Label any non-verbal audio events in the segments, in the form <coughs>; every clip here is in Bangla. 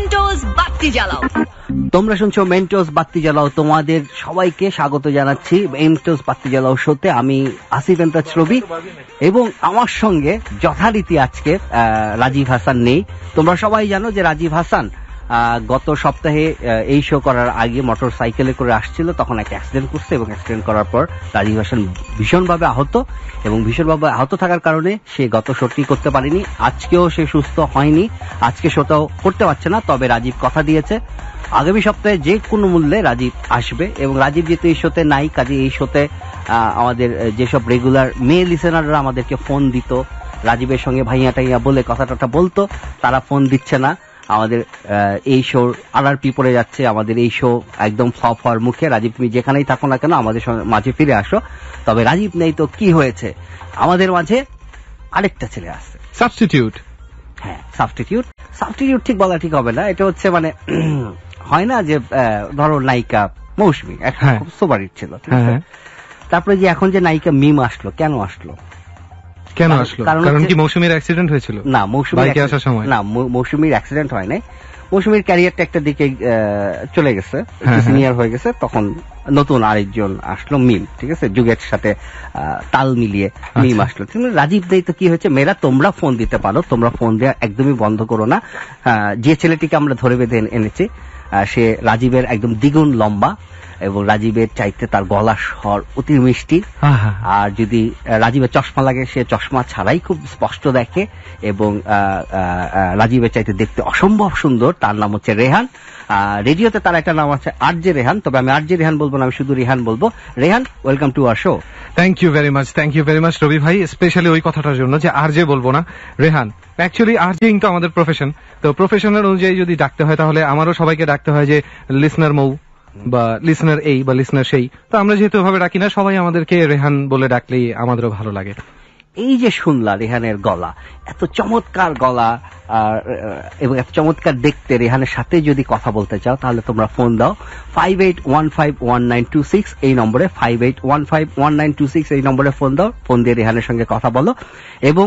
মেন্টোস বাতি জ্বালাও তোমরা শুনছো মেন্টোস বাতি জ্বালাও তোমাদের সবাইকে স্বাগত জানাচ্ছি মেন্টোস বাতি জ্বালাও শোতে আমি আসিফ এন্তাজ রবি এবং আমার সঙ্গে যথারীতি আজকে রাজীব হাসান নেই তোমরা সবাই জানো যে রাজীব হাসান গত সপ্তাহে এই শো করার আগে মোটর সাইকেলে করে আসছিল তখন এক অ্যাক্সিডেন্ট করছে এবং অ্যাক্সিডেন্ট করার পর রাজীব হাসান ভীষণভাবে আহত এবং ভীষণভাবে আহত থাকার কারণে সে গত শোটি করতে পারেনি আজকেও সে সুস্থ হয়নি আজকে শোটাও করতে পারছে না তবে রাজীব কথা দিয়েছে আগামী সপ্তাহে যে কোনো মূল্যে রাজীব আসবে এবং রাজীব যেহেতু এই শোতে নাই কাজে এই শোতে আমাদের যেসব রেগুলার মেয়ে লিসেনাররা আমাদেরকে ফোন দিত রাজীবের সঙ্গে ভাইয়া টাইয়া বলে কথা টথা বলতো তারা ফোন দিচ্ছে না আমাদের এই শো আরআরপি পড়ে যাচ্ছে আমাদের এই শো একদম ফপ হওয়ার মুখে রাজীব তুমি যেখানেই থাকো না কেন আমাদের মাঝে ফিরে আসো তবে রাজীব নেই তো কি হয়েছে আমাদের মাঝে আরেকটা ছেলে আসছে সাবস্টিটিউট হ্যাঁ সাবস্টিটিউট সাবস্টিটিউট ঠিক বলা ঠিক হবে না এটা হচ্ছে মানে <clears throat> হয় না যে ধরো নায়িকা মৌসুমী একটা হ্যাঁ। খুব ছিল হ্যাঁ, হ্যাঁ। তারপরে যে এখন যে নায়িকা মিম আসলো কেন আসলো কেন আসলো কারণ কি মৌসুমীর অ্যাক্সিডেন্ট হয়েছিল না আসার সময় না মৌসুমীর অ্যাক্সিডেন্ট হয় নাই মৌসুমীর ক্যারিয়ারটা একটা দিকে চলে গেছে সিনিয়র হ্যাঁ, হ্যাঁ। হয়ে গেছে তখন নতুন আরেকজন আসলো মিম ঠিক আছে যুগের সাথে তাল মিলিয়ে মিম আচ্ছা। আসলো রাজীব দেই তো কি হয়েছে মেয়েরা তোমরা ফোন দিতে পারো তোমরা ফোন দেওয়া একদমই বন্ধ করো না যে ছেলেটিকে আমরা ধরে বেঁধে এনেছি সে রাজীবের একদম দ্বিগুণ লম্বা এবং রাজীবের চাইতে তার গলার স্বর অতি মিষ্টি আর যদি রাজীবের চশমা লাগে সে চশমা ছাড়াই খুব স্পষ্ট দেখে এবং রাজীবের চাইতে দেখতে অসম্ভব সুন্দর তার নাম হচ্ছে রেহান রেডিওতে তার একটা নাম আছে আর জে রেহান তবে আমি আর জে রেহান বলবো না আমি শুধু রেহান বলবো Rehan welcome to our show thank you very much thank you very much Rabi ভাই স্পেশালি ওই কথাটার জন্য যে আর জে বলবো না রেহান অ্যাকচুয়ালি আর তো আমাদের প্রফেশন তো প্রফেশনের অনুযায়ী যদি ডাকতে হয় তাহলে আমারও সবাইকে ডাকতে হয় যে লিসনার মৌ বা লিসনার এই বা লিসনার সেই তো আমরা যেহেতু ভাবে ডাকি না সবাই আমাদেরকে রেহান বলে ডাকলেই আমাদেরও ভালো লাগে এই যে শুনলা রেহানের গলা এত চমৎকার গলা এবং এত চমৎকার দেখতে রেহানের সাথে যদি কথা বলতে চাও তাহলে তোমরা ফোন দাও five eight one five one nine two six এই নম্বরে five eight one five one nine two six এই নম্বরে ফোন দাও ফোন দিয়ে রেহানের সঙ্গে কথা বলো এবং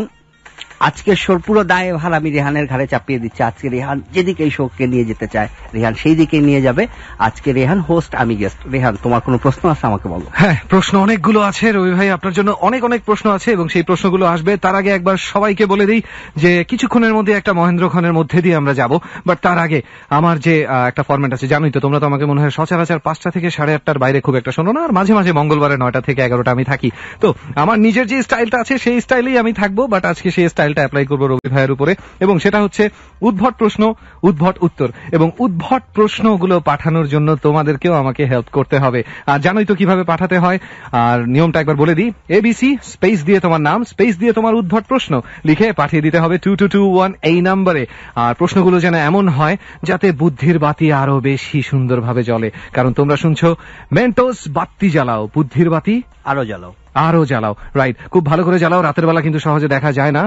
আজকে শোর পুরো দায়ে ভার আমি রেহানের ঘাড়ে চাপিয়ে দিচ্ছি আজকে রেহান যেদিকে এই শোককে নিয়ে যেতে চায় রেহান সেই দিকে নিয়ে যাবে আজকে রেহান হোস্ট আমি গেস্ট রেহান তোমার কোনো প্রশ্ন আছে আমাকে বলো হ্যাঁ প্রশ্ন অনেকগুলো আছে রবি ভাই আপনার জন্য অনেক অনেক প্রশ্ন আছে এবং সেই প্রশ্নগুলো আসবে তার আগে একবার সবাইকে বলে দিই যে কিছুক্ষণের মধ্যে একটা মহেন্দ্র খানের মধ্যে দিয়ে আমরা যাব বাট তার আগে আমার যে একটা ফরম্যাট আছে জানোই তো তোমরা তো আমাকে মনে হয় সচরাচর পাঁচটা থেকে সাড়ে আটটার বাইরে খুব একটা শোনো না আর মাঝে মাঝে মঙ্গলবারে নয়টা থেকে এগারোটা আমি থাকি তো আমার নিজের যে স্টাইলটা আছে সেই স্টাইলেই আমি থাকবো বাট আজকে সেই স্টাইল পাল্টা অ্যাপ্লাই করবো রবি ভাইয়ের উপরে এবং সেটা হচ্ছে উদ্ভট প্রশ্ন উদ্ভট উত্তর এবং উদ্ভট প্রশ্নগুলো পাঠানোর জন্য তোমাদেরকেও আমাকে হেল্প করতে হবে আর জানোই তো কিভাবে পাঠাতে হয় আর নিয়মটা একবার বলে দিই এবিসি স্পেস দিয়ে তোমার নাম স্পেস দিয়ে তোমার উদ্ভট প্রশ্ন লিখে পাঠিয়ে দিতে হবে টু টু টু ওয়ান এই নাম্বারে আর প্রশ্নগুলো যেন এমন হয় যাতে বুদ্ধির বাতি আরো বেশি সুন্দরভাবে জ্বলে কারণ তোমরা শুনছো মেন্টোস বাতি জ্বালাও বুদ্ধির বাতি আরো জ্বালাও আরো জ্বালাও রাইট খুব ভালো করে জ্বালাও রাতের বেলা কিন্তু সহজে দেখা যায় না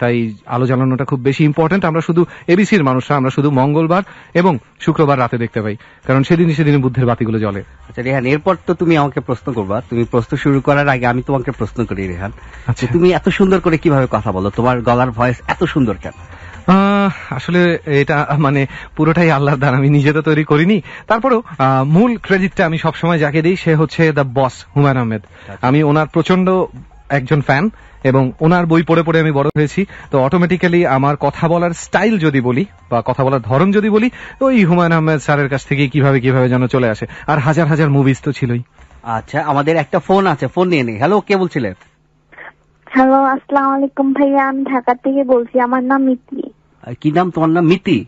তাই আলো জ্বালানোটা খুব বেশি ইম্পর্টেন্ট আমরা শুধু এবিসির মানুষরা আমরা শুধু মঙ্গলবার এবং শুক্রবার রাতে দেখতে পাই কারণ সেদিনই সেদিন বুদ্ধের বাতিগুলো জ্বলে আচ্ছা রেহান এরপর তো তুমি আমাকে প্রশ্ন করবা তুমি প্রশ্ন শুরু করার আগে আমি তোমাকে প্রশ্ন করি রেহান আচ্ছা। তুমি এত সুন্দর করে কিভাবে কথা বলো তোমার গলার ভয়েস এত সুন্দর কেন আসলে এটা মানে পুরোটাই আল্লাহর দান আমি নিজে তো তৈরি করিনি তারপরেও মূল ক্রেডিটটা আমি সবসময় যাকে দিই সে হচ্ছে দ্য বস হুমায়ুন আহমেদ আচ্ছা। আমি ওনার প্রচন্ড একজন ফ্যান এবং ওনার বই পড়ে পড়ে আমি বড় হয়েছি তো অটোমেটিক্যালি আমার কথা বলার স্টাইল যদি বলি বা কথা বলার ধরন যদি বলি ওই হুমায়ুন আহমেদ স্যারের কাছ থেকে কিভাবে কিভাবে যেন চলে আসে আর হাজার হাজার মুভিজ তো ছিলই আচ্ছা আমাদের একটা ফোন আছে ফোন নিয়ে নেই হ্যালো কে বলছিলেন হ্যালো আসসালাম আলাইকুম ভাইয়া আমি ঢাকা থেকে বলছি আমার নাম ইতি কি নাম তোমার নাম মিতি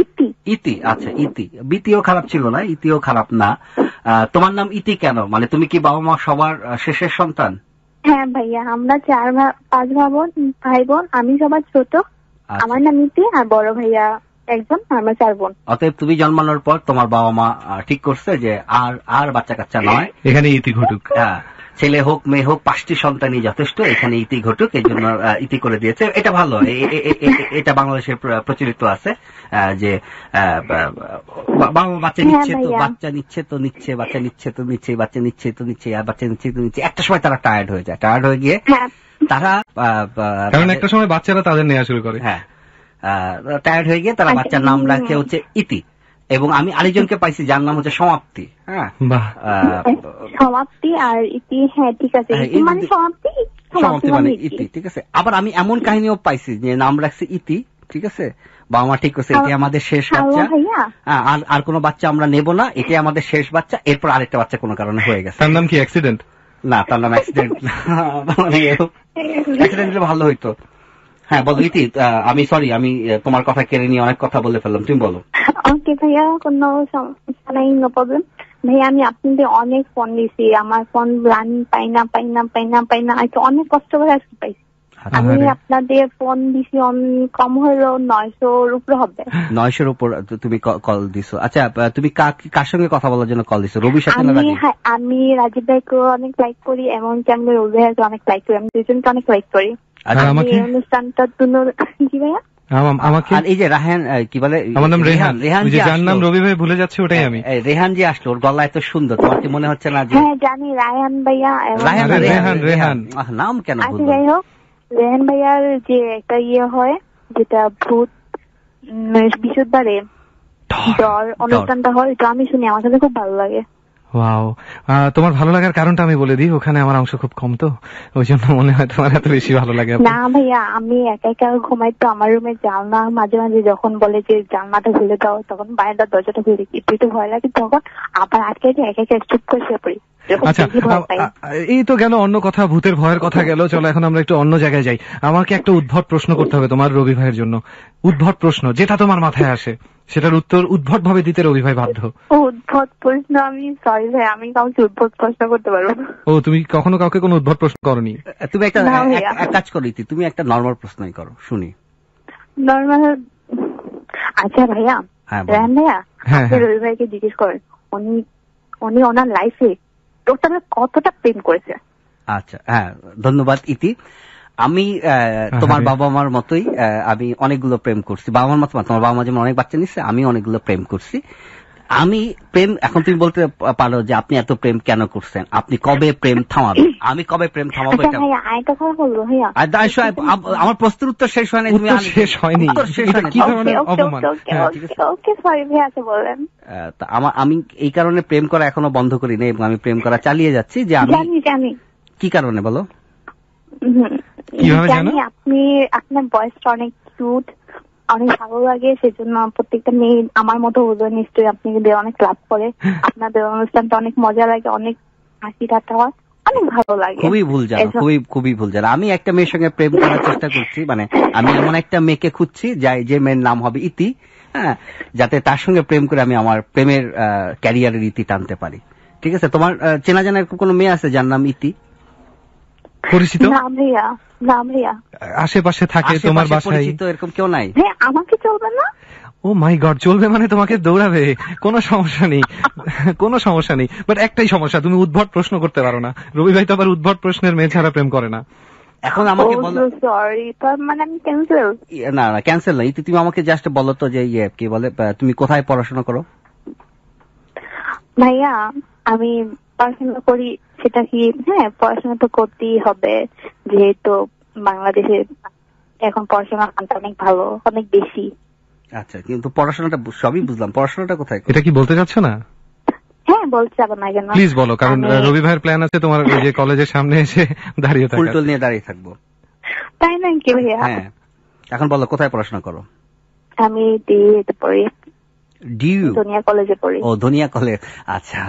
ইতি ইতি আচ্ছা ইতি বিতিও খারাপ ছিল না ইতিও খারাপ না তোমার নাম ইতি কেন মানে তুমি কি বাবা মা সবার শেষের সন্তান হ্যাঁ ভাইয়া আমরা চার পাঁচ ভাবন ভাই বোন আমি সবার ছোট আচ্ছা। আমার নাম ইতি আর বড় ভাইয়া একজন আমার চার বোন অতএব তুমি জন্মানোর পর তোমার বাবা মা ঠিক করছে যে আর আর বাচ্চা কাচ্চা নয় এখানে ইতি ঘটুক হ্যাঁ ছেলে হোক মেয়ে হোক পাঁচটি সন্তানই যথেষ্ট এখানে ইতি ঘটুক এই জন্য ইতি করে দিয়েছে এটা ভালো এটা বাংলাদেশের প্রচলিত আছে যে বাবা বাচ্চা হ্যাঁ নিচ্ছে তো বাচ্চা নিচ্ছে তো নিচ্ছে বাচ্চা নিচ্ছে তো নিচ্ছে বাচ্চা নিচ্ছে তো নিচ্ছে আর বাচ্চা নিচ্ছে তো নিচ্ছে একটা সময় তারা টায়ার্ড হয়ে যায় টায়ার্ড হয়ে গিয়ে হ্যাঁ। তারা কারণ একটা সময় বাচ্চারা তাদের নেওয়া শুরু করে হ্যাঁ টায়ার্ড হয়ে গিয়ে তারা আচ্ছা, বাচ্চার নাম রাখে হচ্ছে ইতি এবং আমি আরেকজনকে পাইছি যার নাম হচ্ছে সমাপ্তি হ্যাঁ সমাপ্তি আর ইতি ঠিক আছে আবার আমি এমন কাহিনীও পাইছি যে নাম রাখছি ইতি ঠিক আছে বাবা ঠিক করছে এটি আমাদের শেষ বাচ্চা হ্যাঁ, আর আর কোনো বাচ্চা আমরা নেব না এটি আমাদের শেষ বাচ্চা এরপর আরেকটা বাচ্চা কোনো কারণে হয়ে গেছে তার নাম কি অ্যাক্সিডেন্ট না তার নাম অ্যাক্সিডেন্ট <laughs> মানে, অ্যাক্সিডেন্ট ভালো হইতো হ্যাঁ বলো ইতি আমি সরি আমি তোমার কথা কেড়ে নিয়ে অনেক কথা বলে ফেললাম তুমি বলো ওকে ভাইয়া কোনো সমস্যা নাই নো প্রবলেম ভাইয়া আমি আপনাদের অনেক ফোন দিছি আমার ফোন রান পাই না পাই না পাই না পাই না আজকে অনেক কষ্ট করে আজকে পাইছি আমি আপনাদের ফোন দিছি কম হলো নয়শোর উপরে হবে নয়শোর উপর তুমি কল দিছো আচ্ছা তুমি কার সঙ্গে কথা বলার জন্য কল দিছো রবি সাথে আমি আমি রাজীব হ্যাঁ, ভাইকে অনেক লাইক করি এবং আমি রবি অনেক লাইক করি আমি দুজনকে অনেক লাইক করি হ্যাঁ, আমাকে অনুষ্ঠানটার <laughs> এই যে কি বলে রেহান হ্যাঁ, আসলো ওর গলা এত সুন্দর তোমার কি মনে হচ্ছে না হ্যাঁ জানি রায়ান ভাইয়া রেহান রেহান নাম কেন আচ্ছা, যাই হোক রেহান ভাইয়ার যে একটা ইয়ে হয় যেটা ভূত বৃহস্পতিবারে অনুষ্ঠানটা হয় তো আমি শুনি আমার কাছে খুব ভালো লাগে ওয়াও তোমার ভালো লাগার কারণটা আমি বলে দিই ওখানে আমার অংশ খুব কম তো ওই জন্য মনে হয় তোমার এত বেশি ভালো লাগে না ভাইয়া আমি একা একা ঘুমাই তো আমার রুমে জানলা মাঝে মাঝে যখন বলে যে জানলাটা খুলে দাও তখন বাইরের দরজাটা খুলে দিই একটু ভয় লাগে তখন আবার আটকে যে একা একা চুপ করে শুয়ে পড়ি আচ্ছা এই তো গেল অন্য কথা ভূতের ভয়ের কথা গেল আচ্ছা। চলো এখন আমরা একটু অন্য জায়গায় যাই আমাকে একটা উদ্ভট প্রশ্ন করতে হবে তোমার রবি ভাইয়ের জন্য উদ্ভট প্রশ্ন যেটা তোমার মাথায় আসে সেটার উত্তর উদ্ভট ভাবে দিতে রবি ভাই বাধ্য উদ্ভট প্রশ্ন আমি সরি ভাই আমি কাউকে উদ্ভট প্রশ্ন করতে পারবো ও তুমি কখনো কাউকে কোনো উদ্ভট প্রশ্ন করনি তুমি একটা এক কাজ করো তুমি একটা নর্মাল প্রশ্নই করো শুনি নর্মাল আচ্ছা ভাইয়া হ্যাঁ ভাইয়া হ্যাঁ, হ্যাঁ রবি ভাইকে জিজ্ঞেস করেন উনি উনি ওনার লাইফে লোকটা কতটা প্রেম করেছে আচ্ছা হ্যাঁ ধন্যবাদ ইতি আমি তোমার বাবা মার মতোই আমি অনেকগুলো প্রেম করছি বাবা মার মতো তোমার বাবা মা যেমন অনেক বাচ্চা নিচ্ছে আমি অনেকগুলো প্রেম করছি আমি প্রেম এখন তুমি বলতে পারো যে আপনি এত প্রেম কেন করছেন আপনি কবে প্রেম থামাবেন আমি কবে প্রেম থামাবো আচ্ছা, আমার প্রশ্নের উত্তর শেষ হয়নি তুমি শেষ হয়নি আমি এই কারণে প্রেম করা এখনো বন্ধ করি না এবং আমি প্রেম করা চালিয়ে যাচ্ছি যে আমি কি কারণে বলো আপনি আপনার বয়সটা অনেক কিউট অনেক ভালো লাগে সেজন্য প্রত্যেকটা মেয়ে আমার মতো হলো নিশ্চয়ই আপনাদের অনেক লাভ করে <laughs> আপনাদের অনুষ্ঠানটা অনেক মজা লাগে অনেক হাসি ঠাট্টা হয় খুবই ভুল জানো খুবই খুবই ভুল জানো আমি একটা মেয়ের সঙ্গে প্রেম করার চেষ্টা করছি মানে আমি এমন একটা মেয়েকে খুঁজছি যাই যে মেয়ের নাম হবে ইতি হ্যাঁ যাতে তার সঙ্গে প্রেম করে আমি আমার প্রেমের ক্যারিয়ারের ইতি টানতে পারি ঠিক আছে তোমার চেনা জানা এরকম কোনো মেয়ে আছে যার নাম ইতি পরিচিত আশেপাশে থাকে তোমার বাসায় এরকম কেউ নাই হ্যাঁ, আমাকে চলবে না ও মাই গড চলবে মানে তোমাকে দৌড়াবে কোনো সমস্যা নেই কোনো সমস্যা নেই বাট একটাই সমস্যা তুমি উদ্ভট প্রশ্ন করতে পারো না রবি ভাই তো আবার উদ্ভট প্রশ্নের মেয়ে ছাড়া প্রেম করে না এখন আমাকে oh, বলো সরি মানে আমি ক্যান্সেল ইয়ে, না না ক্যান্সেল নাই তুমি আমাকে জাস্ট বলো তো যে ইয়ে কি বলে তুমি কোথায় পড়াশোনা করো ভাইয়া আমি পড়াশোনা করি সেটা কি হ্যাঁ পড়াশোনা তো করতেই হবে যেহেতু বাংলাদেশে এখন পড়াশোনার মানটা অনেক ভালো অনেক বেশি আচ্ছা কিন্তু পড়াশোনাটা সবই বুঝলাম পড়াশোনাটা কোথায় এটা কি বলতে চাচ্ছ না হ্যাঁ বলতে যাবো না কেন প্লিজ বলো কারণ রবি ভাইয়ের প্ল্যান আছে তোমার ওই যে কলেজের সামনে এসে <laughs> দাঁড়িয়ে থাকা ফুলটুল নিয়ে দাঁড়িয়ে থাকবো তাই না কি ভাইয়া হ্যাঁ এখন বলো কোথায় পড়াশোনা করো আমি ডিউতে e পড়ি ডিউ ধনিয়া কলেজে পড়ি ও ধনিয়া কলেজ আচ্ছা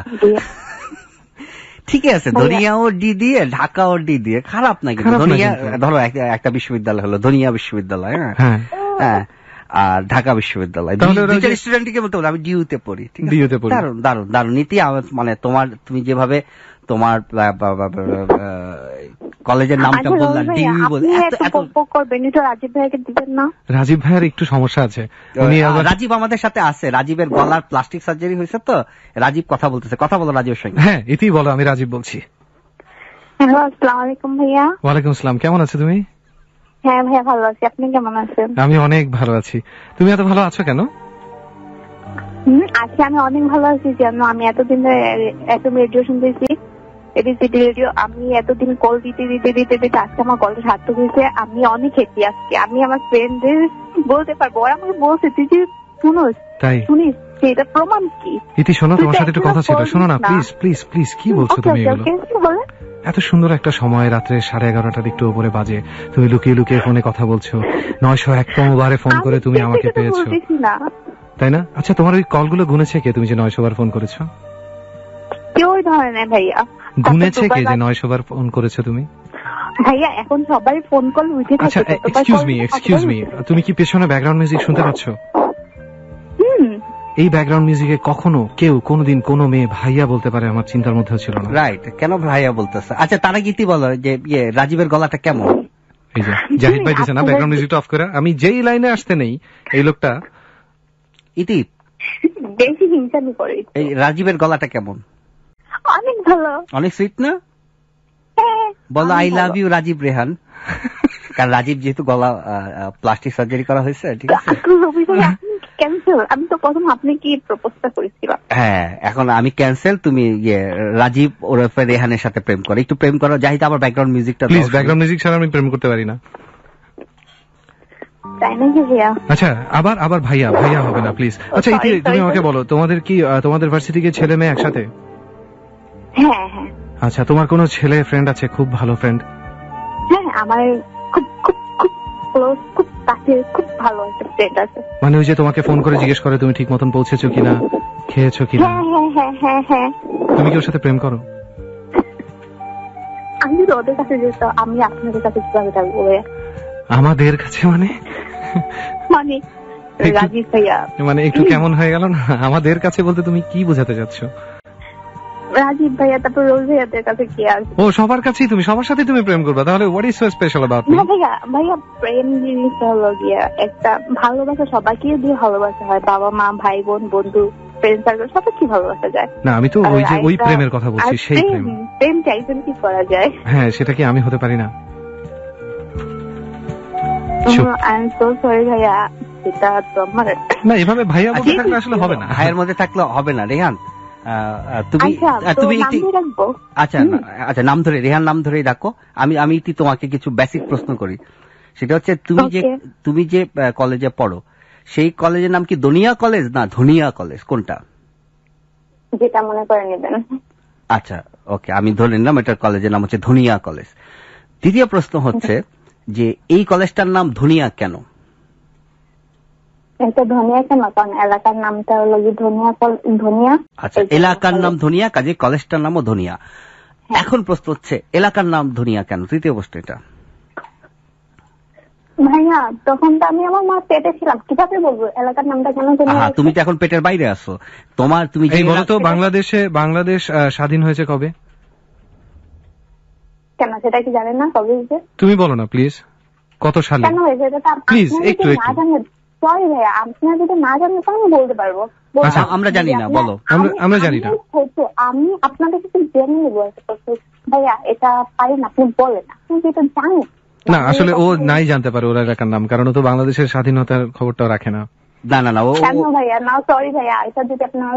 ঠিকই আছে হ্যাঁ। ধনিয়াও ডি দিয়ে ঢাকাও ডি দিয়ে খারাপ না কিন্তু ধনিয়া ধরো একটা বিশ্ববিদ্যালয় হলো ধনিয়া বিশ্ববিদ্যালয় হ্যাঁ হ্যাঁ, হ্যাঁ আর ঢাকা বিশ্ববিদ্যালয় বলতে আমি ডিউতে পড়ি দারুন দারুন দারুন নীতি মানে তোমার তুমি যেভাবে তোমার কলেজের নামটা আচ্ছা, বললাম ডিবি বলে এত রাজীব ভাইয়ের একটু সমস্যা আছে উনি রাজীব আমাদের সাথে আছে রাজীবের গলার প্লাস্টিক সার্জারি হয়েছে তো রাজীব কথা বলতেছে কথা বলো রাজীবের সঙ্গে হ্যাঁ এটাই বলো আমি রাজীব বলছি ভাইয়া কেমন আছো তুমি হ্যাঁ ভাইয়া ভালো আছি আপনি কেমন আছেন আমি অনেক ভালো আছি তুমি এত ভালো আছো কেন আছি আমি অনেক ভালো আছি জানো আমি এতদিন এত রেডিও শুনতেছি রেডিও আমি এতদিন কল দিতে দিতে দিতে দিতে আজকে আমার সার্থক হয়েছে আমি অনেক আজকে আমি আমার ফ্রেন্ডদের বলতে পারবো ওরা আমাকে বলছে তুই যে শুনোস তাই শুনিস এটা প্রমাণ কি ইতি শোনো তোমার সাথে একটু কথা ছিল শোনো না প্লিজ প্লিজ প্লিজ কি বলছো তুমি এগুলো এত সুন্দর একটা সময় রাত্রে সাড়ে এগারোটার একটু উপরে বাজে তুমি লুকিয়ে লুকিয়ে ফোনে কথা বলছো নয়শো একতম বারে ফোন করে তুমি আমাকে পেয়েছো তাই না আচ্ছা তোমার ওই কলগুলো গুনেছে কে তুমি যে নয়শো বার ফোন করেছো কেউ ধরে না ভাইয়া গুনেছে কে যে নয়শো বার ফোন করেছো তুমি ভাইয়া এখন সবাই ফোন কল উঠে থাকে আচ্ছা এক্সকিউজ মি এক্সকিউজ মি তুমি কি পেছনে ব্যাকগ্রাউন্ড মিউজিক শুনতে পাচ্ছো এই ব্যাকগ্রাউন্ড মিউজিকে কখনো কেউ কোনোদিন কোনো মেয়ে ভাইয়া বলতে পারে আমার চিন্তার মধ্যে ছিল না রাইট কেন ভাইয়া বলতেছে আচ্ছা তারা গীতি বলো যে ইয়ে রাজীবের গলাটা কেমন এই যে জাহিদ ভাই দিছে না ব্যাকগ্রাউন্ড মিউজিকটা অফ করে আমি যেই লাইনে আসতে নেই এই লোকটা ইতি বেশি হিংসা করে এই রাজীবের গলাটা কেমন অনেক ভালো অনেক সুইট না হ্যাঁ, বলো I love you Rajib Rehan কারণ রাজীব যেহেতু গলা প্লাস্টিক সার্জারি করা হয়েছে ঠিক আছে ক্যান্সেল আমি তো প্রথম আপনি কি প্রপোজটা করেছিলাম হ্যাঁ এখন আমি ক্যান্সেল তুমি ইয়ে রাজীব ওরফে রেহানের সাথে প্রেম করো একটু প্রেম করো যাহিদ আমার ব্যাকগ্রাউন্ড মিউজিকটা প্লিজ ব্যাকগ্রাউন্ড মিউজিক ছাড়া আমি প্রেম করতে পারি না আচ্ছা আবার আবার ভাইয়া ভাইয়া হবে না প্লিজ আচ্ছা তুমি আমাকে বলো তোমাদের কি তোমাদের ভার্সিটি ছেলে মেয়ে একসাথে হ্যাঁ, হ্যাঁ আচ্ছা তোমার কোনো ছেলে ফ্রেন্ড আছে খুব ভালো ফ্রেন্ড হ্যাঁ আমার খুব খুব খুব ক্লোজ খুব কাছের খুব ভালো একটা ফ্রেন্ড আছে মানে ওই যে তোমাকে ফোন করে জিজ্ঞেস করে তুমি ঠিক মতন পৌঁছেছো কিনা খেয়েছো কিনা হ্যাঁ, হ্যাঁ হ্যাঁ হ্যাঁ হ্যাঁ তুমি কি ওর সাথে প্রেম করো আমি তো ওদের কাছে যেত আমি আপনাদের কাছে থাকবো আমাদের কাছে মানে মানে মানে একটু কেমন হয়ে গেল না আমাদের কাছে বলতে তুমি কি বোঝাতে চাচ্ছো রাজীব ভাইয়া তারপর রোজ ভাইয়াদের কাছে কি আছে ও সবার কাছেই তুমি সবার সাথে তুমি প্রেম করবে তাহলে what is so special about me ভাইয়া ভাইয়া প্রেম জিনিসটা হলো একটা ভালোবাসা সবাইকে দিয়ে ভালোবাসা হয় বাবা মা ভাই বোন বন্ধু ফ্রেন্ড সার্কেল ভালোবাসা যায় না আমি তো ওই যে ওই প্রেমের কথা বলছি সেই প্রেম প্রেম চাইছেন কি করা যায় হ্যাঁ সেটা কি আমি হতে পারি না ভাইয়া সেটা তো আমার না এভাবে ভাইয়া বলতে থাকলে আসলে হবে না ভাইয়ের মধ্যে থাকলে হবে না রেহান তুমি তুমি আচ্ছা আচ্ছা, আচ্ছা নাম ধরে রেহান নাম ধরেই ডাকো আমি আমি একটি তোমাকে কিছু বেসিক প্রশ্ন করি সেটা হচ্ছে তুমি যে তুমি যে কলেজে পড়ো সেই কলেজের নাম কি দনিয়া কলেজ না ধনিয়া কলেজ কোনটা যেটা মনে করে নেবেন আচ্ছা ওকে আমি ধরে নিলাম এটার কলেজের নাম হচ্ছে ধনিয়া কলেজ দ্বিতীয় প্রশ্ন হচ্ছে যে এই কলেজটার নাম ধনিয়া কেন এটা ধনিয়া কেন কারণ এলাকার নামটা হলো ধনিয়া ধনিয়া আচ্ছা এলাকার নাম ধনিয়া কাজে কলেজটার নামও ধনিয়া হ্যাঁ। এখন প্রশ্ন হচ্ছে এলাকার নাম ধনিয়া কেন তৃতীয় প্রশ্ন এটা ভাইয়া তখন তো আমি আমার মা পেটে ছিলাম কিভাবে বলবো এলাকার নামটা কেন তুমি তো এখন পেটের বাইরে আছো তোমার তুমি এই বলো তো বাংলাদেশে বাংলাদেশ স্বাধীন হয়েছে কবে কেন সেটা কি জানেন না কবে তুমি বলো না প্লিজ কত সালে প্লিজ একটু একটু সরি ভাইয়া যদি না জানেন তো আমি বলতে পারবো আচ্ছা আমরা জানি না বলো আমরা জানি না আমি আপনাদের জেনে ভাইয়া এটা পারেন আপনি বলেন আপনি জানেন না আসলে ও নাই জানতে পারে ওরা এলাকার নাম কারণ ও তো বাংলাদেশের স্বাধীনতার খবরটাও রাখে না না না না ও ভাইয়া না সরি ভাইয়া এটা যদি আপনার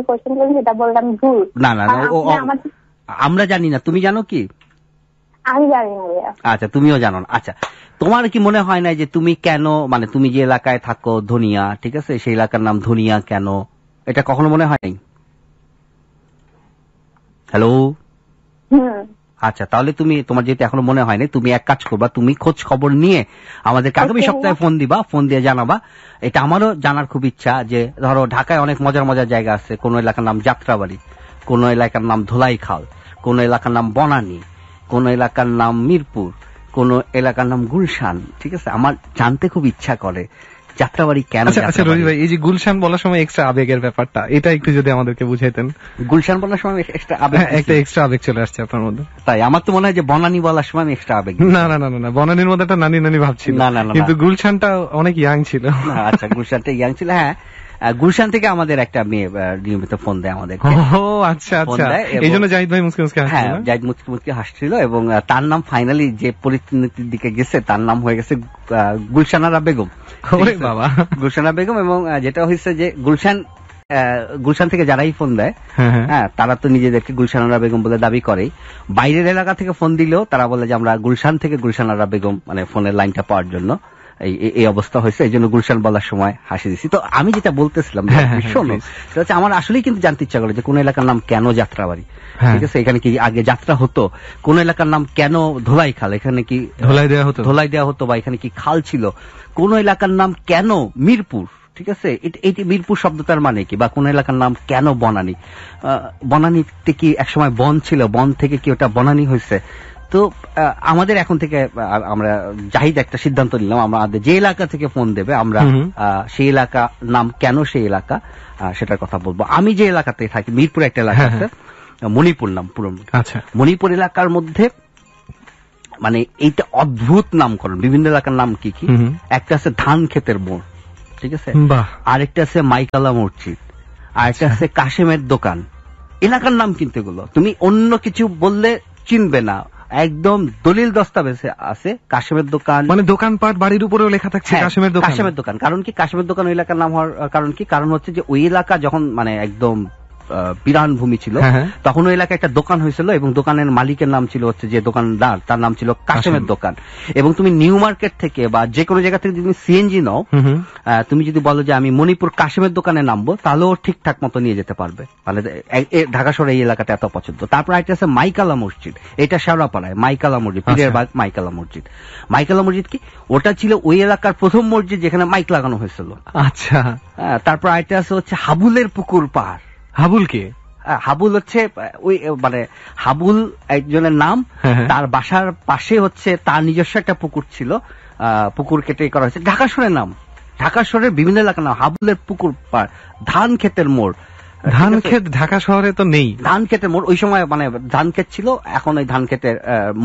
সেটা বললাম ভুল আমরা জানি না তুমি জানো কি আমি জানি না আচ্ছা তুমিও জানো না আচ্ছা তোমার কি মনে হয় না যে তুমি কেন মানে তুমি যে এলাকায় থাকো ধনিয়া ঠিক আছে সেই এলাকার নাম ধনিয়া কেন এটা কখনো মনে হয়নি হ্যালো আচ্ছা তাহলে তুমি তোমার যেহেতু এখনো মনে হয়নি তুমি এক কাজ করবা তুমি খোঁজ খবর নিয়ে আমাদের আগামী সপ্তাহে ফোন দিবা ফোন দিয়ে জানাবা এটা আমারও জানার খুব ইচ্ছা যে ধরো ঢাকায় অনেক মজার মজার জায়গা আছে কোন এলাকার নাম যাত্রাবাড়ি কোন এলাকার নাম ধোলাই খাল কোন এলাকার নাম বনানী কোন এলাকার নাম মিরপুর কোন এলাকার নাম গুলশান ঠিক আছে আমার জানতে খুব ইচ্ছা করে যাত্রাবাড়ি কেন আচ্ছা, আচ্ছা রবি ভাই এই যে গুলশান বলার সময় এক্সট্রা আবেগের ব্যাপারটা এটা একটু যদি আমাদেরকে বুঝাইতেন গুলশান বলার সময় এক্সট্রা আবেগ হ্যাঁ, একটা এক্সট্রা আবেগ চলে আসছে আপনার মধ্যে তাই আমার তো মনে হয় যে বনানী বলার সময় এক্সট্রা আবেগ না না না না বনানীর মধ্যে একটা নানি নানি ভাবছি না না কিন্তু গুলশানটা অনেক ইয়াং ছিল আচ্ছা গুলশানটা ইয়াং ছিল হ্যাঁ গুলশান থেকে আমাদের একটা মেয়ে নিয়মিত ফোন দেয় আমাদের আচ্ছা, আচ্ছা। এই জন্য জাহিদ ভাই মুসকে মুসকে হ্যাঁ জাহিদ মুসকে মুসকে হাসছিল এবং তার নাম ফাইনালি যে পরিস্থিতির দিকে গেছে তার নাম হয়ে গেছে গুলশানারা বেগম বাবা গুলশানা বেগম এবং যেটা হয়েছে যে গুলশান গুলশান থেকে যারাই ফোন দেয় হ্যাঁ, হ্যাঁ।, হ্যাঁ তারা তো নিজেদেরকে গুলশানারা বেগম বলে দাবি করে বাইরের এলাকা থেকে ফোন দিলেও তারা বলে যে আমরা গুলশান থেকে গুলশানারা বেগম মানে ফোনের লাইনটা পাওয়ার জন্য এই অবস্থা হয়েছে এই জন্য গুলশান বলার সময় হাসি দিছি তো আমি যেটা বলতেছিলাম হ্যাঁ, হ্যাঁ, হ্যাঁ, শোনো সেটা হচ্ছে আমার আসলেই কিন্তু জানতে ইচ্ছা করে যে কোন এলাকার নাম কেন যাত্রা বাড়ি ঠিক আছে এখানে কি আগে যাত্রা হতো কোন এলাকার নাম কেন ধোলাই খাল এখানে কি ধোলাই দেওয়া হতো ধোলাই দেওয়া হতো বা এখানে কি খাল ছিল কোন এলাকার নাম কেন মিরপুর ঠিক আছে এটি মিরপুর শব্দটার মানে কি বা কোন এলাকার নাম কেন বনানি বনানিতে কি একসময় বন ছিল বন থেকে কি ওটা বনানি হয়েছে তো আমাদের এখন থেকে আমরা জাহিদ একটা সিদ্ধান্ত নিলাম আমরা আমাদের যে এলাকা থেকে ফোন দেবে আমরা সেই এলাকা নাম কেন সেই এলাকা সেটার কথা বলবো আমি যে এলাকাতে থাকি মিরপুর একটা এলাকা হ্যাঁ, আছে হ্যাঁ। মণিপুর নাম পুরো আচ্ছা। মণিপুর এলাকার মধ্যে মানে এইটা অদ্ভুত নামকরণ বিভিন্ন এলাকার নাম কি কি একটা আছে ধান খেতের মোড় ঠিক আছে আরেকটা আছে মাইকালা মসজিদ আরেকটা আচ্ছা। আছে কাশেমের দোকান এলাকার নাম কিন্তু এগুলো তুমি অন্য কিছু বললে চিনবে না একদম দলিল দস্তাবেজ আছে কাশেমের দোকান মানে দোকানপাট বাড়ির উপরেও লেখা থাকছে হ্যাঁ, কাশেমের দোকান কাশেমের দোকান কারণ কি কাশেমের দোকান ওই এলাকার নাম হওয়ার কারণ কি কারণ হচ্ছে যে ওই এলাকা যখন মানে একদম বিরান ভূমি ছিল হ্যাঁ, হ্যাঁ। তখন ওই এলাকায় একটা দোকান হয়েছিল এবং দোকানের মালিকের নাম ছিল হচ্ছে যে দোকানদার তার নাম ছিল কাশেমের দোকান এবং তুমি নিউ মার্কেট থেকে বা যে কোনো জায়গা থেকে তুমি সিএনজি নাও তুমি যদি বলো যে আমি মণিপুর কাশেমের দোকানে নামবো তাহলেও ঠিকঠাক মতো নিয়ে যেতে পারবে তাহলে ঢাকা শহরে এই এলাকাটা এত পছন্দ তারপর একটা আছে মাইকালা মসজিদ এটা শেওড়াপাড়ায় মাইকালা মসজিদ আচ্ছা। পীরের বাগ মাইকালা মসজিদ মাইকালা মসজিদ কি ওটা ছিল ওই এলাকার প্রথম মসজিদ যেখানে মাইক লাগানো হয়েছিল আচ্ছা হ্যাঁ, তারপর আরেকটা আছে হচ্ছে হাবুলের পুকুর পাহাড় হাবুলকে হাবুল হচ্ছে ওই মানে হাবুল একজনের নাম হ্যাঁ, হ্যাঁ। তার বাসার পাশে হচ্ছে তার নিজস্ব একটা পুকুর ছিল পুকুর কেটে করা হয়েছে ঢাকা শহরের নাম ঢাকা শহরের বিভিন্ন এলাকার নাম হাবুলের পুকুর ধান ক্ষেতের মোড় ধান ক্ষেত ঢাকা শহরে তো নেই ধান ক্ষেতের মোড় ওই সময় মানে ধান ক্ষেত ছিল এখন ওই ধান ক্ষেতের